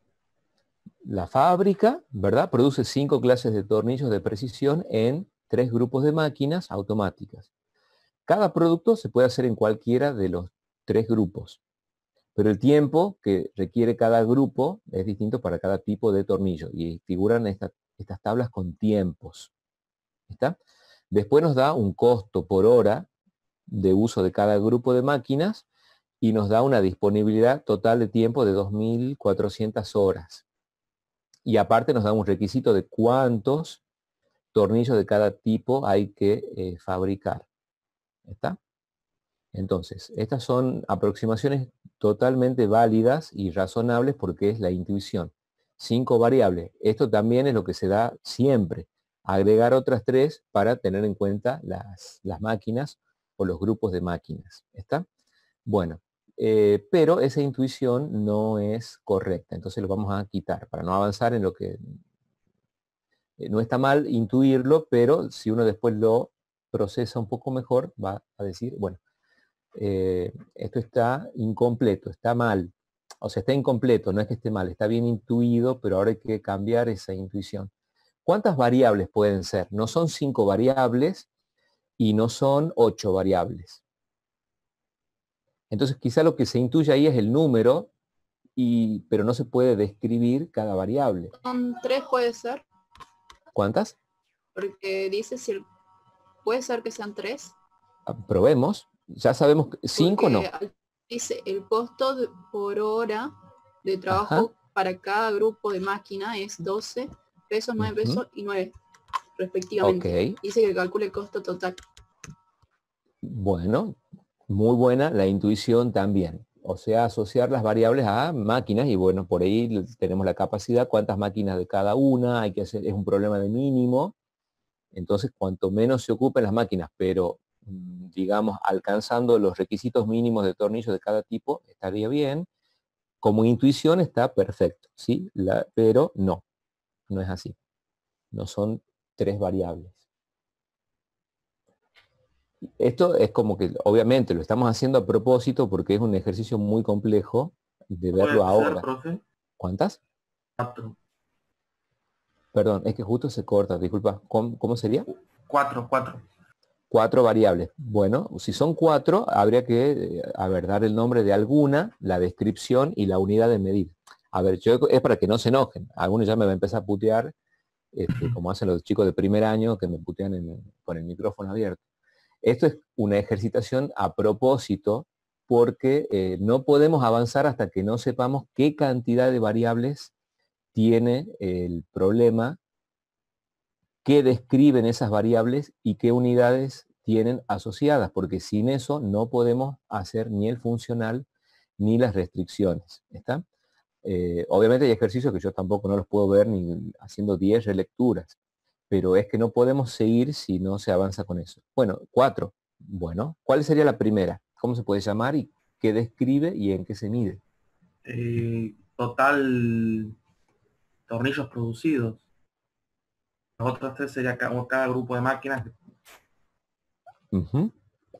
Speaker 1: la fábrica, ¿verdad? Produce cinco clases de tornillos de precisión en tres grupos de máquinas automáticas. Cada producto se puede hacer en cualquiera de los tres grupos, pero el tiempo que requiere cada grupo es distinto para cada tipo de tornillo y figuran estas tablas con tiempos. Después nos da un costo por hora de uso de cada grupo de máquinas y nos da una disponibilidad total de tiempo de 2.400 horas. Y aparte nos da un requisito de cuántos tornillos de cada tipo hay que eh, fabricar. ¿Está? Entonces, estas son aproximaciones totalmente válidas y razonables porque es la intuición. Cinco variables. Esto también es lo que se da siempre. Agregar otras tres para tener en cuenta las, las máquinas o los grupos de máquinas. ¿Está? Bueno, eh, pero esa intuición no es correcta, entonces lo vamos a quitar para no avanzar en lo que eh, no está mal intuirlo, pero si uno después lo procesa un poco mejor, va a decir, bueno, eh, esto está incompleto, está mal, o sea, está incompleto, no es que esté mal, está bien intuido, pero ahora hay que cambiar esa intuición. ¿Cuántas variables pueden ser? No son cinco variables y no son ocho variables. Entonces quizá lo que se intuye ahí es el número, pero no se puede describir cada variable.
Speaker 2: Son tres puede ser. ¿Cuántas? Porque dice si puede ser que sean tres.
Speaker 1: Ah, probemos. Ya sabemos que cinco no.
Speaker 2: Dice el costo por hora de trabajo para cada grupo de máquina es 12 pesos, 9 pesos y 9 respectivamente. Dice que calcule el costo total.
Speaker 1: Bueno, muy buena la intuición también. O sea, asociar las variables a máquinas y bueno, por ahí tenemos la capacidad, cuántas máquinas de cada una, hay que hacer, es un problema de mínimo. Entonces, cuanto menos se ocupen las máquinas, pero mm, digamos, alcanzando los requisitos mínimos de tornillos de cada tipo, estaría bien. Como intuición está perfecto, ¿sí? pero no, no es así. No son tres variables. Esto es como que, obviamente, lo estamos haciendo a propósito porque es un ejercicio muy complejo de verlo ahora. profe? ¿Cuántas? Cuatro. Perdón, es que justo se corta, disculpa. ¿Cómo, sería? Cuatro, cuatro. Cuatro variables. Bueno, si son cuatro, habría que, eh, a ver, dar el nombre de alguna, la descripción y la unidad de medida. A ver, yo, es para que no se enojen. Algunos ya me van a empezar a putear, este, como hacen los chicos de primer año que me putean con el micrófono abierto. Esto es una ejercitación a propósito porque eh, no podemos avanzar hasta que no sepamos qué cantidad de variables tiene el problema, qué describen esas variables y qué unidades tienen asociadas, porque sin eso no podemos hacer ni el funcional ni las restricciones. ¿está? Eh, obviamente hay ejercicios que yo tampoco no los puedo ver ni haciendo 10 relecturas, pero es que no podemos seguir si no se avanza con eso. Bueno, cuatro. Bueno, ¿cuál sería la primera? ¿Cómo se puede llamar y qué describe y en qué se mide? Eh,
Speaker 3: total tornillos producidos. Los otros tres sería cada, cada grupo de máquinas.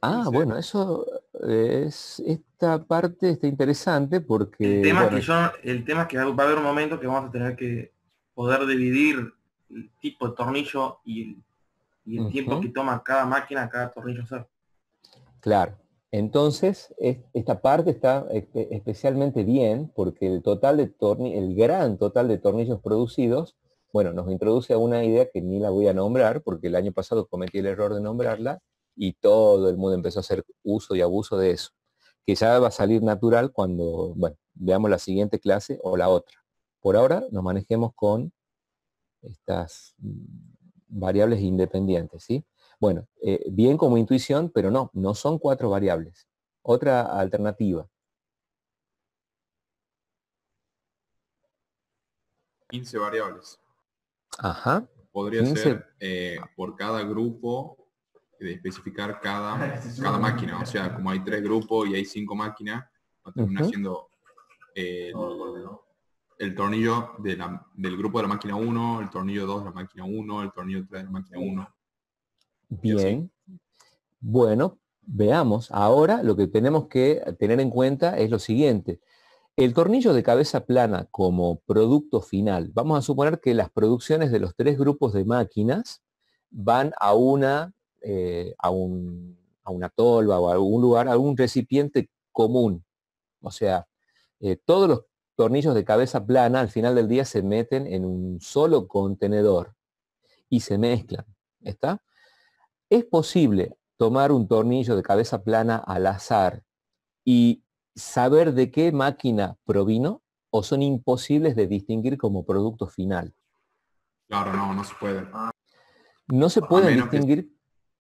Speaker 1: Ah, bueno, eso es esta parte está interesante porque el tema
Speaker 3: que el tema es que va a haber un momento que vamos a tener que poder dividir el tipo de tornillo y el, tiempo que toma cada máquina, cada tornillo hacer.
Speaker 1: Claro. Entonces, esta parte está especialmente bien porque el, total de el gran total de tornillos producidos, bueno, nos introduce a una idea que ni la voy a nombrar porque el año pasado cometí el error de nombrarla y todo el mundo empezó a hacer uso y abuso de eso, que ya va a salir natural cuando, bueno, veamos la siguiente clase o la otra. Por ahora nos manejemos con estas mm, variables independientes, ¿sí? Bueno, eh, bien como intuición, pero no, no son cuatro variables. Otra alternativa.
Speaker 3: 15 variables.
Speaker 1: Ajá. Podría ser
Speaker 3: eh, por cada grupo de eh, especificar cada, cada máquina. O sea, como hay tres grupos y hay cinco máquinas, va el tornillo del grupo de la máquina 1, el tornillo 2 de la máquina 1, el tornillo 3 de la máquina 1.
Speaker 1: Bien. Bueno, veamos. Ahora lo que tenemos que tener en cuenta es lo siguiente. El tornillo de cabeza plana como producto final, vamos a suponer que las producciones de los tres grupos de máquinas van a una, eh, a, a una tolva o a algún lugar, a algún recipiente común. O sea, eh, todos los tornillos de cabeza plana al final del día se meten en un solo contenedor y se mezclan. ¿Está? Es posible tomar un tornillo de cabeza plana al azar y saber de qué máquina provino o son imposibles de distinguir como producto final. Claro, no, no se puede. No se puede distinguir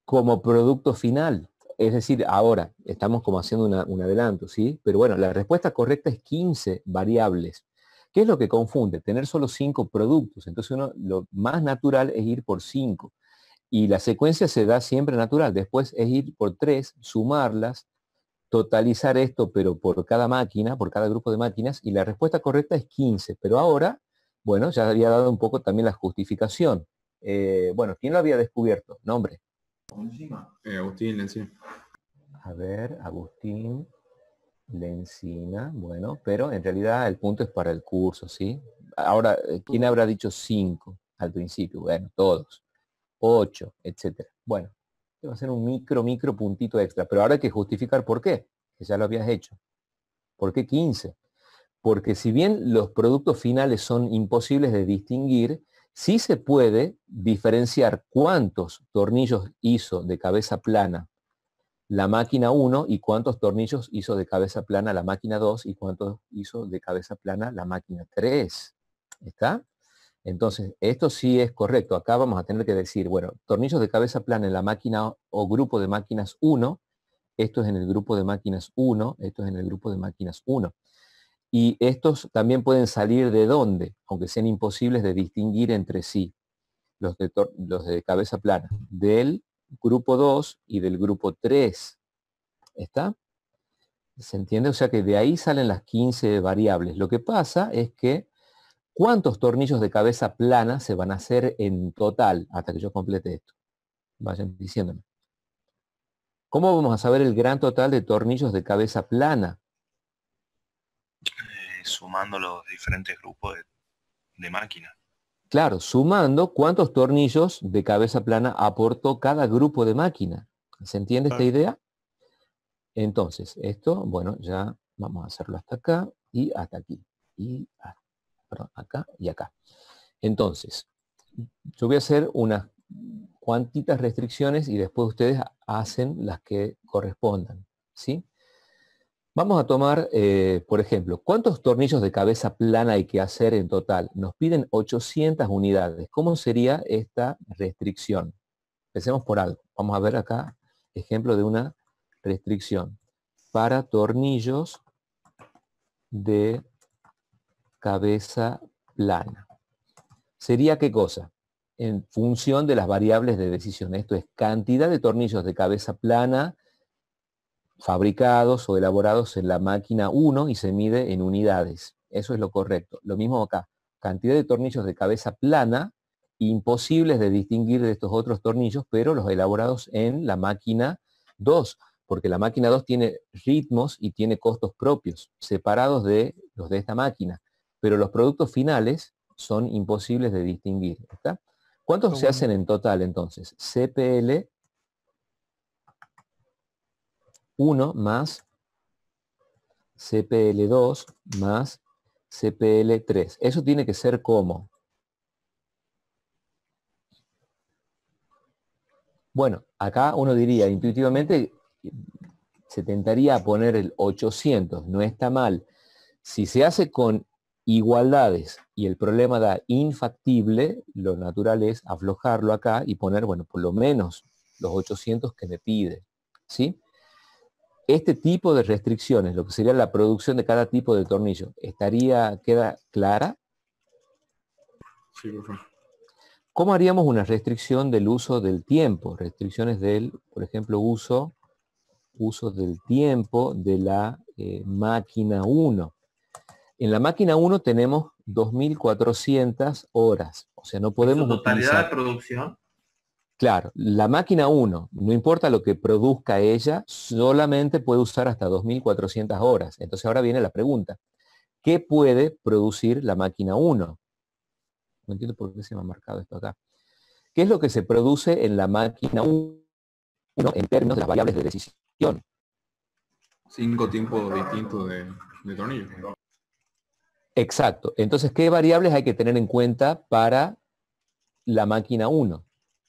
Speaker 1: como producto final es decir, ahora estamos como haciendo un adelanto, ¿sí? Pero bueno, la respuesta correcta es 15 variables. ¿Qué es lo que confunde? Tener solo 5 productos. Entonces uno, lo más natural es ir por 5. Y la secuencia se da siempre natural. Después es ir por 3, sumarlas, totalizar esto, pero por cada máquina, por cada grupo de máquinas. Y la respuesta correcta es 15. Pero ahora, bueno, ya había dado un poco también la justificación. Eh, bueno, ¿quién lo había descubierto? Nombre. Eh, Agustín Lencina. A ver, Agustín Lencina, bueno, pero en realidad el punto es para el curso, ¿sí? Ahora, eh, ¿quién habrá dicho 5 al principio? Bueno, todos. 8, etcétera. Bueno, va a ser un micro, micro puntito extra, pero ahora hay que justificar por qué, que ya lo habías hecho. ¿Por qué 15? Porque si bien los productos finales son imposibles de distinguir, Sí se puede diferenciar cuántos tornillos hizo de cabeza plana la máquina 1 y cuántos tornillos hizo de cabeza plana la máquina 2 y cuántos hizo de cabeza plana la máquina 3. ¿Está? Entonces, esto sí es correcto. Acá vamos a tener que decir, bueno, tornillos de cabeza plana en la máquina o grupo de máquinas 1, esto es en el grupo de máquinas 1, esto es en el grupo de máquinas 1. Y estos también pueden salir de dónde, aunque sean imposibles de distinguir entre sí, los de, los de cabeza plana, del grupo 2 y del grupo 3. ¿Está? ¿Se entiende? O sea que de ahí salen las 15 variables. Lo que pasa es que cuántos tornillos de cabeza plana se van a hacer en total hasta que yo complete esto. Vayan diciéndome. ¿Cómo vamos a saber el gran total de tornillos de cabeza plana? sumando los diferentes
Speaker 3: grupos de, máquina
Speaker 1: máquinas. Claro, sumando cuántos tornillos de cabeza plana aportó cada grupo de máquina. ¿Se entiende esta idea? Entonces, esto, bueno, ya vamos a hacerlo hasta acá y hasta aquí. Y, ah, acá y acá. Entonces, yo voy a hacer unas cuantitas restricciones y después ustedes hacen las que correspondan. ¿Sí? Vamos a tomar, eh, por ejemplo, ¿cuántos tornillos de cabeza plana hay que hacer en total? Nos piden 800 unidades. ¿Cómo sería esta restricción? Empecemos por algo. Vamos a ver acá ejemplo de una restricción para tornillos de cabeza plana. ¿Sería qué cosa? En función de las variables de decisión. Esto es cantidad de tornillos de cabeza plana fabricados o elaborados en la máquina 1 y se mide en unidades. Eso es lo correcto. Lo mismo acá. Cantidad de tornillos de cabeza plana, imposibles de distinguir de estos otros tornillos, pero los elaborados en la máquina 2, porque la máquina 2 tiene ritmos y tiene costos propios, separados de los de esta máquina. Pero los productos finales son imposibles de distinguir. ¿Cuántos se hacen en total entonces? CPL 1 más CPL2 más CPL3. Eso tiene que ser como. Bueno, acá uno diría intuitivamente, se tentaría a poner el 800, no está mal. Si se hace con igualdades y el problema da infactible, lo natural es aflojarlo acá y poner, bueno, por lo menos los 800 que me pide. ¿Sí? este tipo de restricciones, lo que sería la producción de cada tipo de tornillo, ¿estaría, queda clara? Sí, por favor. ¿Cómo haríamos una restricción del uso del tiempo? Restricciones del, por ejemplo, uso, del tiempo de la eh, máquina 1. En la máquina 1 tenemos 2.400 horas. O sea, no podemos... totalidad de
Speaker 3: producción?
Speaker 1: Claro, la máquina 1, no importa lo que produzca ella, solamente puede usar hasta 2.400 horas. Entonces ahora viene la pregunta, ¿qué puede producir la máquina 1? No entiendo por qué se me ha marcado esto acá. ¿Qué es lo que se produce en la máquina 1 en términos de las variables de decisión?
Speaker 3: Cinco tiempos distintos de, de
Speaker 1: Exacto. Entonces, ¿qué variables hay que tener en cuenta para la máquina 1?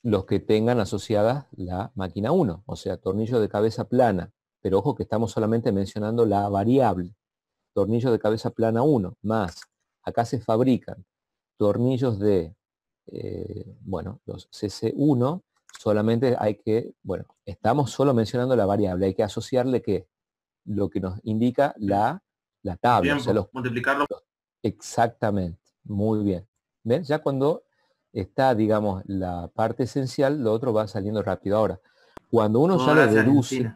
Speaker 1: los que tengan asociadas la máquina 1, o sea, tornillo de cabeza plana. Pero ojo que estamos solamente mencionando la variable. Tornillo de cabeza plana 1 más. Acá se fabrican tornillos de, eh, bueno, los CC1. Solamente hay que, bueno, estamos solo mencionando la variable. Hay que asociarle que lo que nos indica la, la tabla. o sea, los, multiplicarlo. exactamente. Muy bien. ¿Ven? Ya cuando está, digamos, la parte esencial, lo otro va saliendo rápido. Ahora, cuando uno ya ah, lo deduce,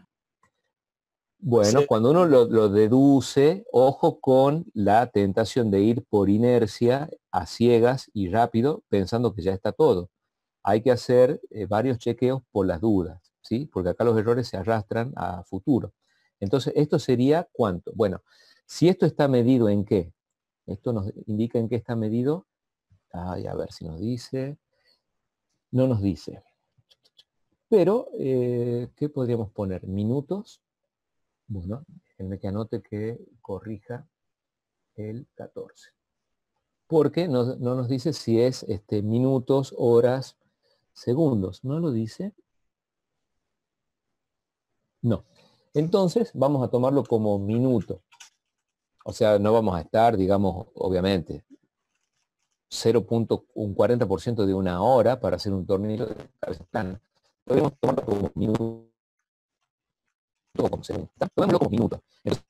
Speaker 1: bueno, cuando uno lo, deduce, ojo con la tentación de ir por inercia, a ciegas y rápido, pensando que ya está todo. Hay que hacer eh, varios chequeos por las dudas, ¿sí? Porque acá los errores se arrastran a futuro. Entonces, ¿esto sería cuánto? Bueno, si esto está medido en qué, esto nos indica en qué está medido Ay, a ver si nos dice. No nos dice. Pero, eh, ¿qué podríamos poner? Minutos. Bueno, el que anote que corrija el 14. Porque no, no nos dice si es este, minutos, horas, segundos. ¿No lo dice? No. Entonces vamos a tomarlo como minuto. O sea, no vamos a estar, digamos, obviamente, 0.40% de una hora para hacer un tornillo de Podemos tomarlo como minuto, como segundo. como minuto. Entonces,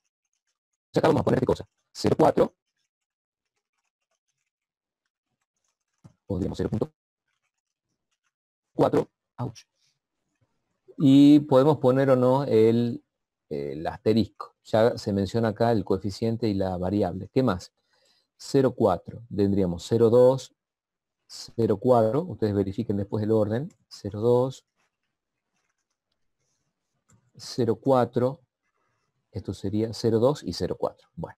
Speaker 1: acá vamos a poner qué cosa. 0.4 Podríamos 0.4, Y podemos poner o no el asterisco. Ya se menciona acá el coeficiente y la variable. ¿Qué más? 0,4. Tendríamos 0,2, 0,4. Ustedes verifiquen después el orden. 0,2, 0,4. Esto sería 0,2 y 0,4. Bueno.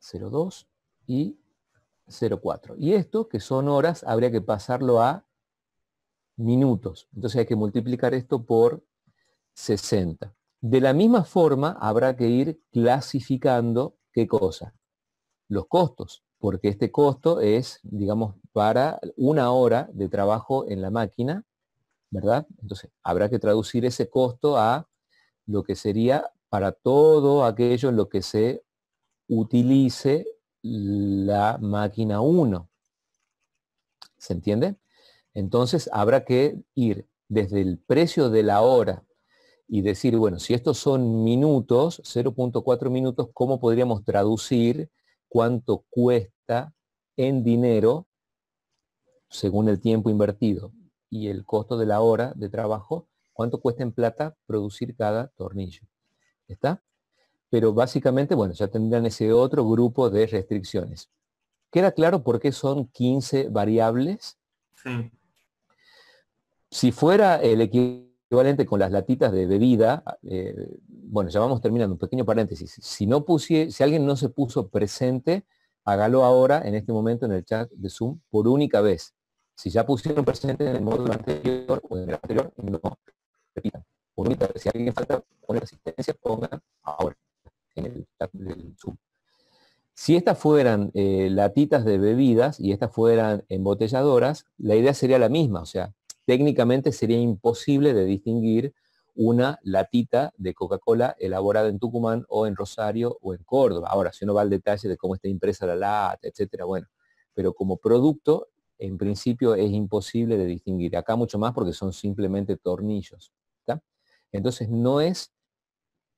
Speaker 1: 0,2 y 0,4. Y esto, que son horas, habría que pasarlo a minutos. Entonces hay que multiplicar esto por 60. De la misma forma, habrá que ir clasificando qué cosa. Los costos, porque este costo es, digamos, para una hora de trabajo en la máquina, ¿verdad? Entonces, habrá que traducir ese costo a lo que sería para todo aquello en lo que se utilice la máquina 1. ¿Se entiende? Entonces, habrá que ir desde el precio de la hora y decir, bueno, si estos son minutos, 0.4 minutos, ¿cómo podríamos traducir cuánto cuesta en dinero según el tiempo invertido y el costo de la hora de trabajo, cuánto cuesta en plata producir cada tornillo? ¿Está? Pero básicamente, bueno, ya tendrían ese otro grupo de restricciones. ¿Queda claro por qué son 15 variables? Sí. Si fuera el equipo equivalente con las latitas de bebida, eh, bueno, ya vamos terminando, un pequeño paréntesis. Si, no pusie, si alguien no se puso presente, hágalo ahora, en este momento, en el chat de Zoom, por única vez. Si ya pusieron presente en el módulo anterior o en el anterior, no repitan. Por única Si alguien falta poner asistencia, pongan ahora en el chat del Zoom. Si estas fueran eh, latitas de bebidas y estas fueran embotelladoras, la idea sería la misma, o sea, técnicamente sería imposible de distinguir una latita de Coca-Cola elaborada en Tucumán o en Rosario o en Córdoba. Ahora, si uno va al detalle de cómo está impresa la lata, etcétera, bueno, pero como producto, en principio es imposible de distinguir. Acá mucho más porque son simplemente tornillos. Entonces, no es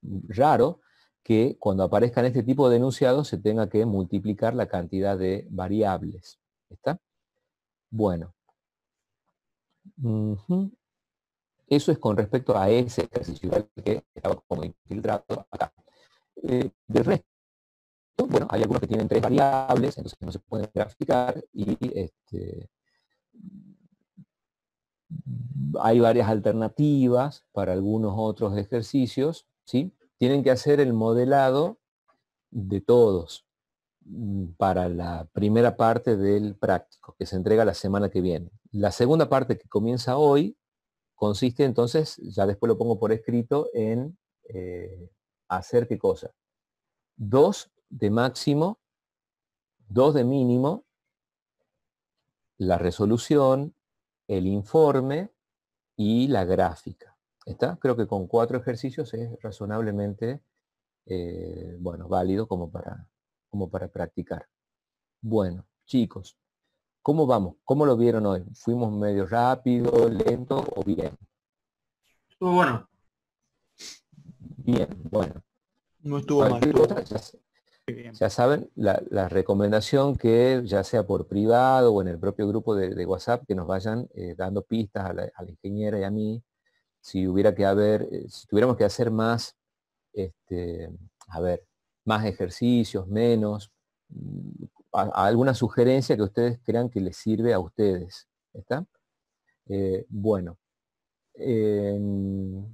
Speaker 1: raro que cuando aparezcan este tipo de enunciados se tenga que multiplicar la cantidad de variables. ¿Está? Bueno, eso es con respecto a ese ejercicio que estaba como infiltrado acá. Eh, de resto, bueno, hay algunos que tienen tres variables, entonces no se pueden graficar y este, hay varias alternativas para algunos otros ejercicios, ¿sí? Tienen que hacer el modelado de todos, Mm, para la primera parte del práctico, que se entrega la semana que viene. La segunda parte que comienza hoy consiste entonces, ya después lo pongo por escrito, en eh, hacer qué cosa. Dos de máximo, dos de mínimo, la resolución, el informe y la gráfica. ¿Está? Creo que con cuatro ejercicios es razonablemente eh, bueno, válido como para, como para practicar. Bueno, chicos, ¿cómo vamos? ¿Cómo lo vieron hoy? ¿Fuimos medio rápido, lento o bien? Estuvo bueno. Bien, bueno. No estuvo ya, saben, la, recomendación que ya sea por privado o en el propio grupo de, WhatsApp, que nos vayan eh, dando pistas a la, ingeniera y a mí, si hubiera que haber, eh, si tuviéramos que hacer más, este, a ver, más ejercicios, menos, mm, alguna sugerencia que ustedes crean que les sirve a ustedes. ¿Está? Eh, bueno, em,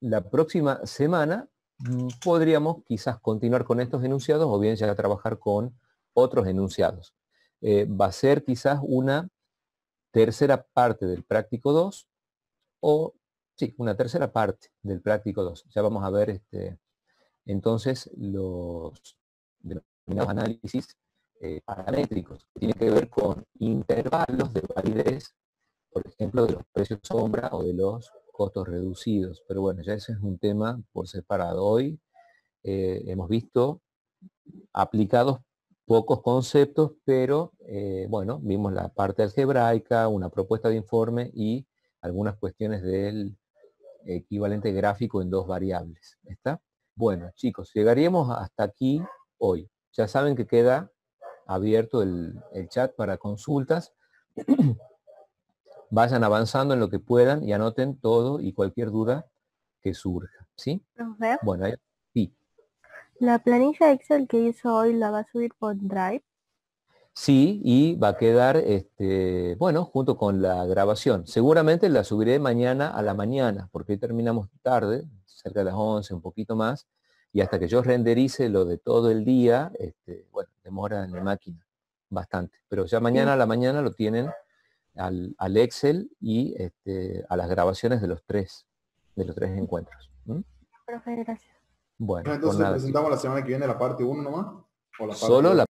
Speaker 1: la próxima semana mm, podríamos quizás continuar con estos enunciados o bien ya trabajar con otros enunciados. Eh, va a ser quizás una tercera parte del práctico 2 o, sí, una tercera parte del práctico 2. Ya vamos a ver este, entonces, los denominados análisis eh, paramétricos, tiene tienen que ver con intervalos de validez, por ejemplo, de los precios sombra o de los costos reducidos. Pero bueno, ya ese es un tema por separado. Hoy eh, hemos visto aplicados pocos conceptos, pero eh, bueno, vimos la parte algebraica, una propuesta de informe y algunas cuestiones del equivalente gráfico en dos variables. ¿Está? Bueno, chicos, llegaríamos hasta aquí hoy. Ya saben que queda abierto el, chat para consultas. Vayan avanzando en lo que puedan y anoten todo y cualquier duda que surja. ¿Sí? bueno, sí.
Speaker 3: ¿La planilla Excel que
Speaker 2: hizo hoy la va a subir por Drive?
Speaker 1: Sí, y va a quedar, este, bueno, junto con la grabación. Seguramente la subiré mañana a la mañana, porque terminamos tarde, cerca de las 11, un poquito más, y hasta que yo renderice lo de todo el día, este, bueno, demora en la máquina bastante. Pero ya mañana a la mañana lo tienen al, Excel y este, a las grabaciones de los tres, de los tres encuentros.
Speaker 2: Profe, gracias.
Speaker 1: Bueno, entonces presentamos la semana que viene la parte 1 nomás. Solo la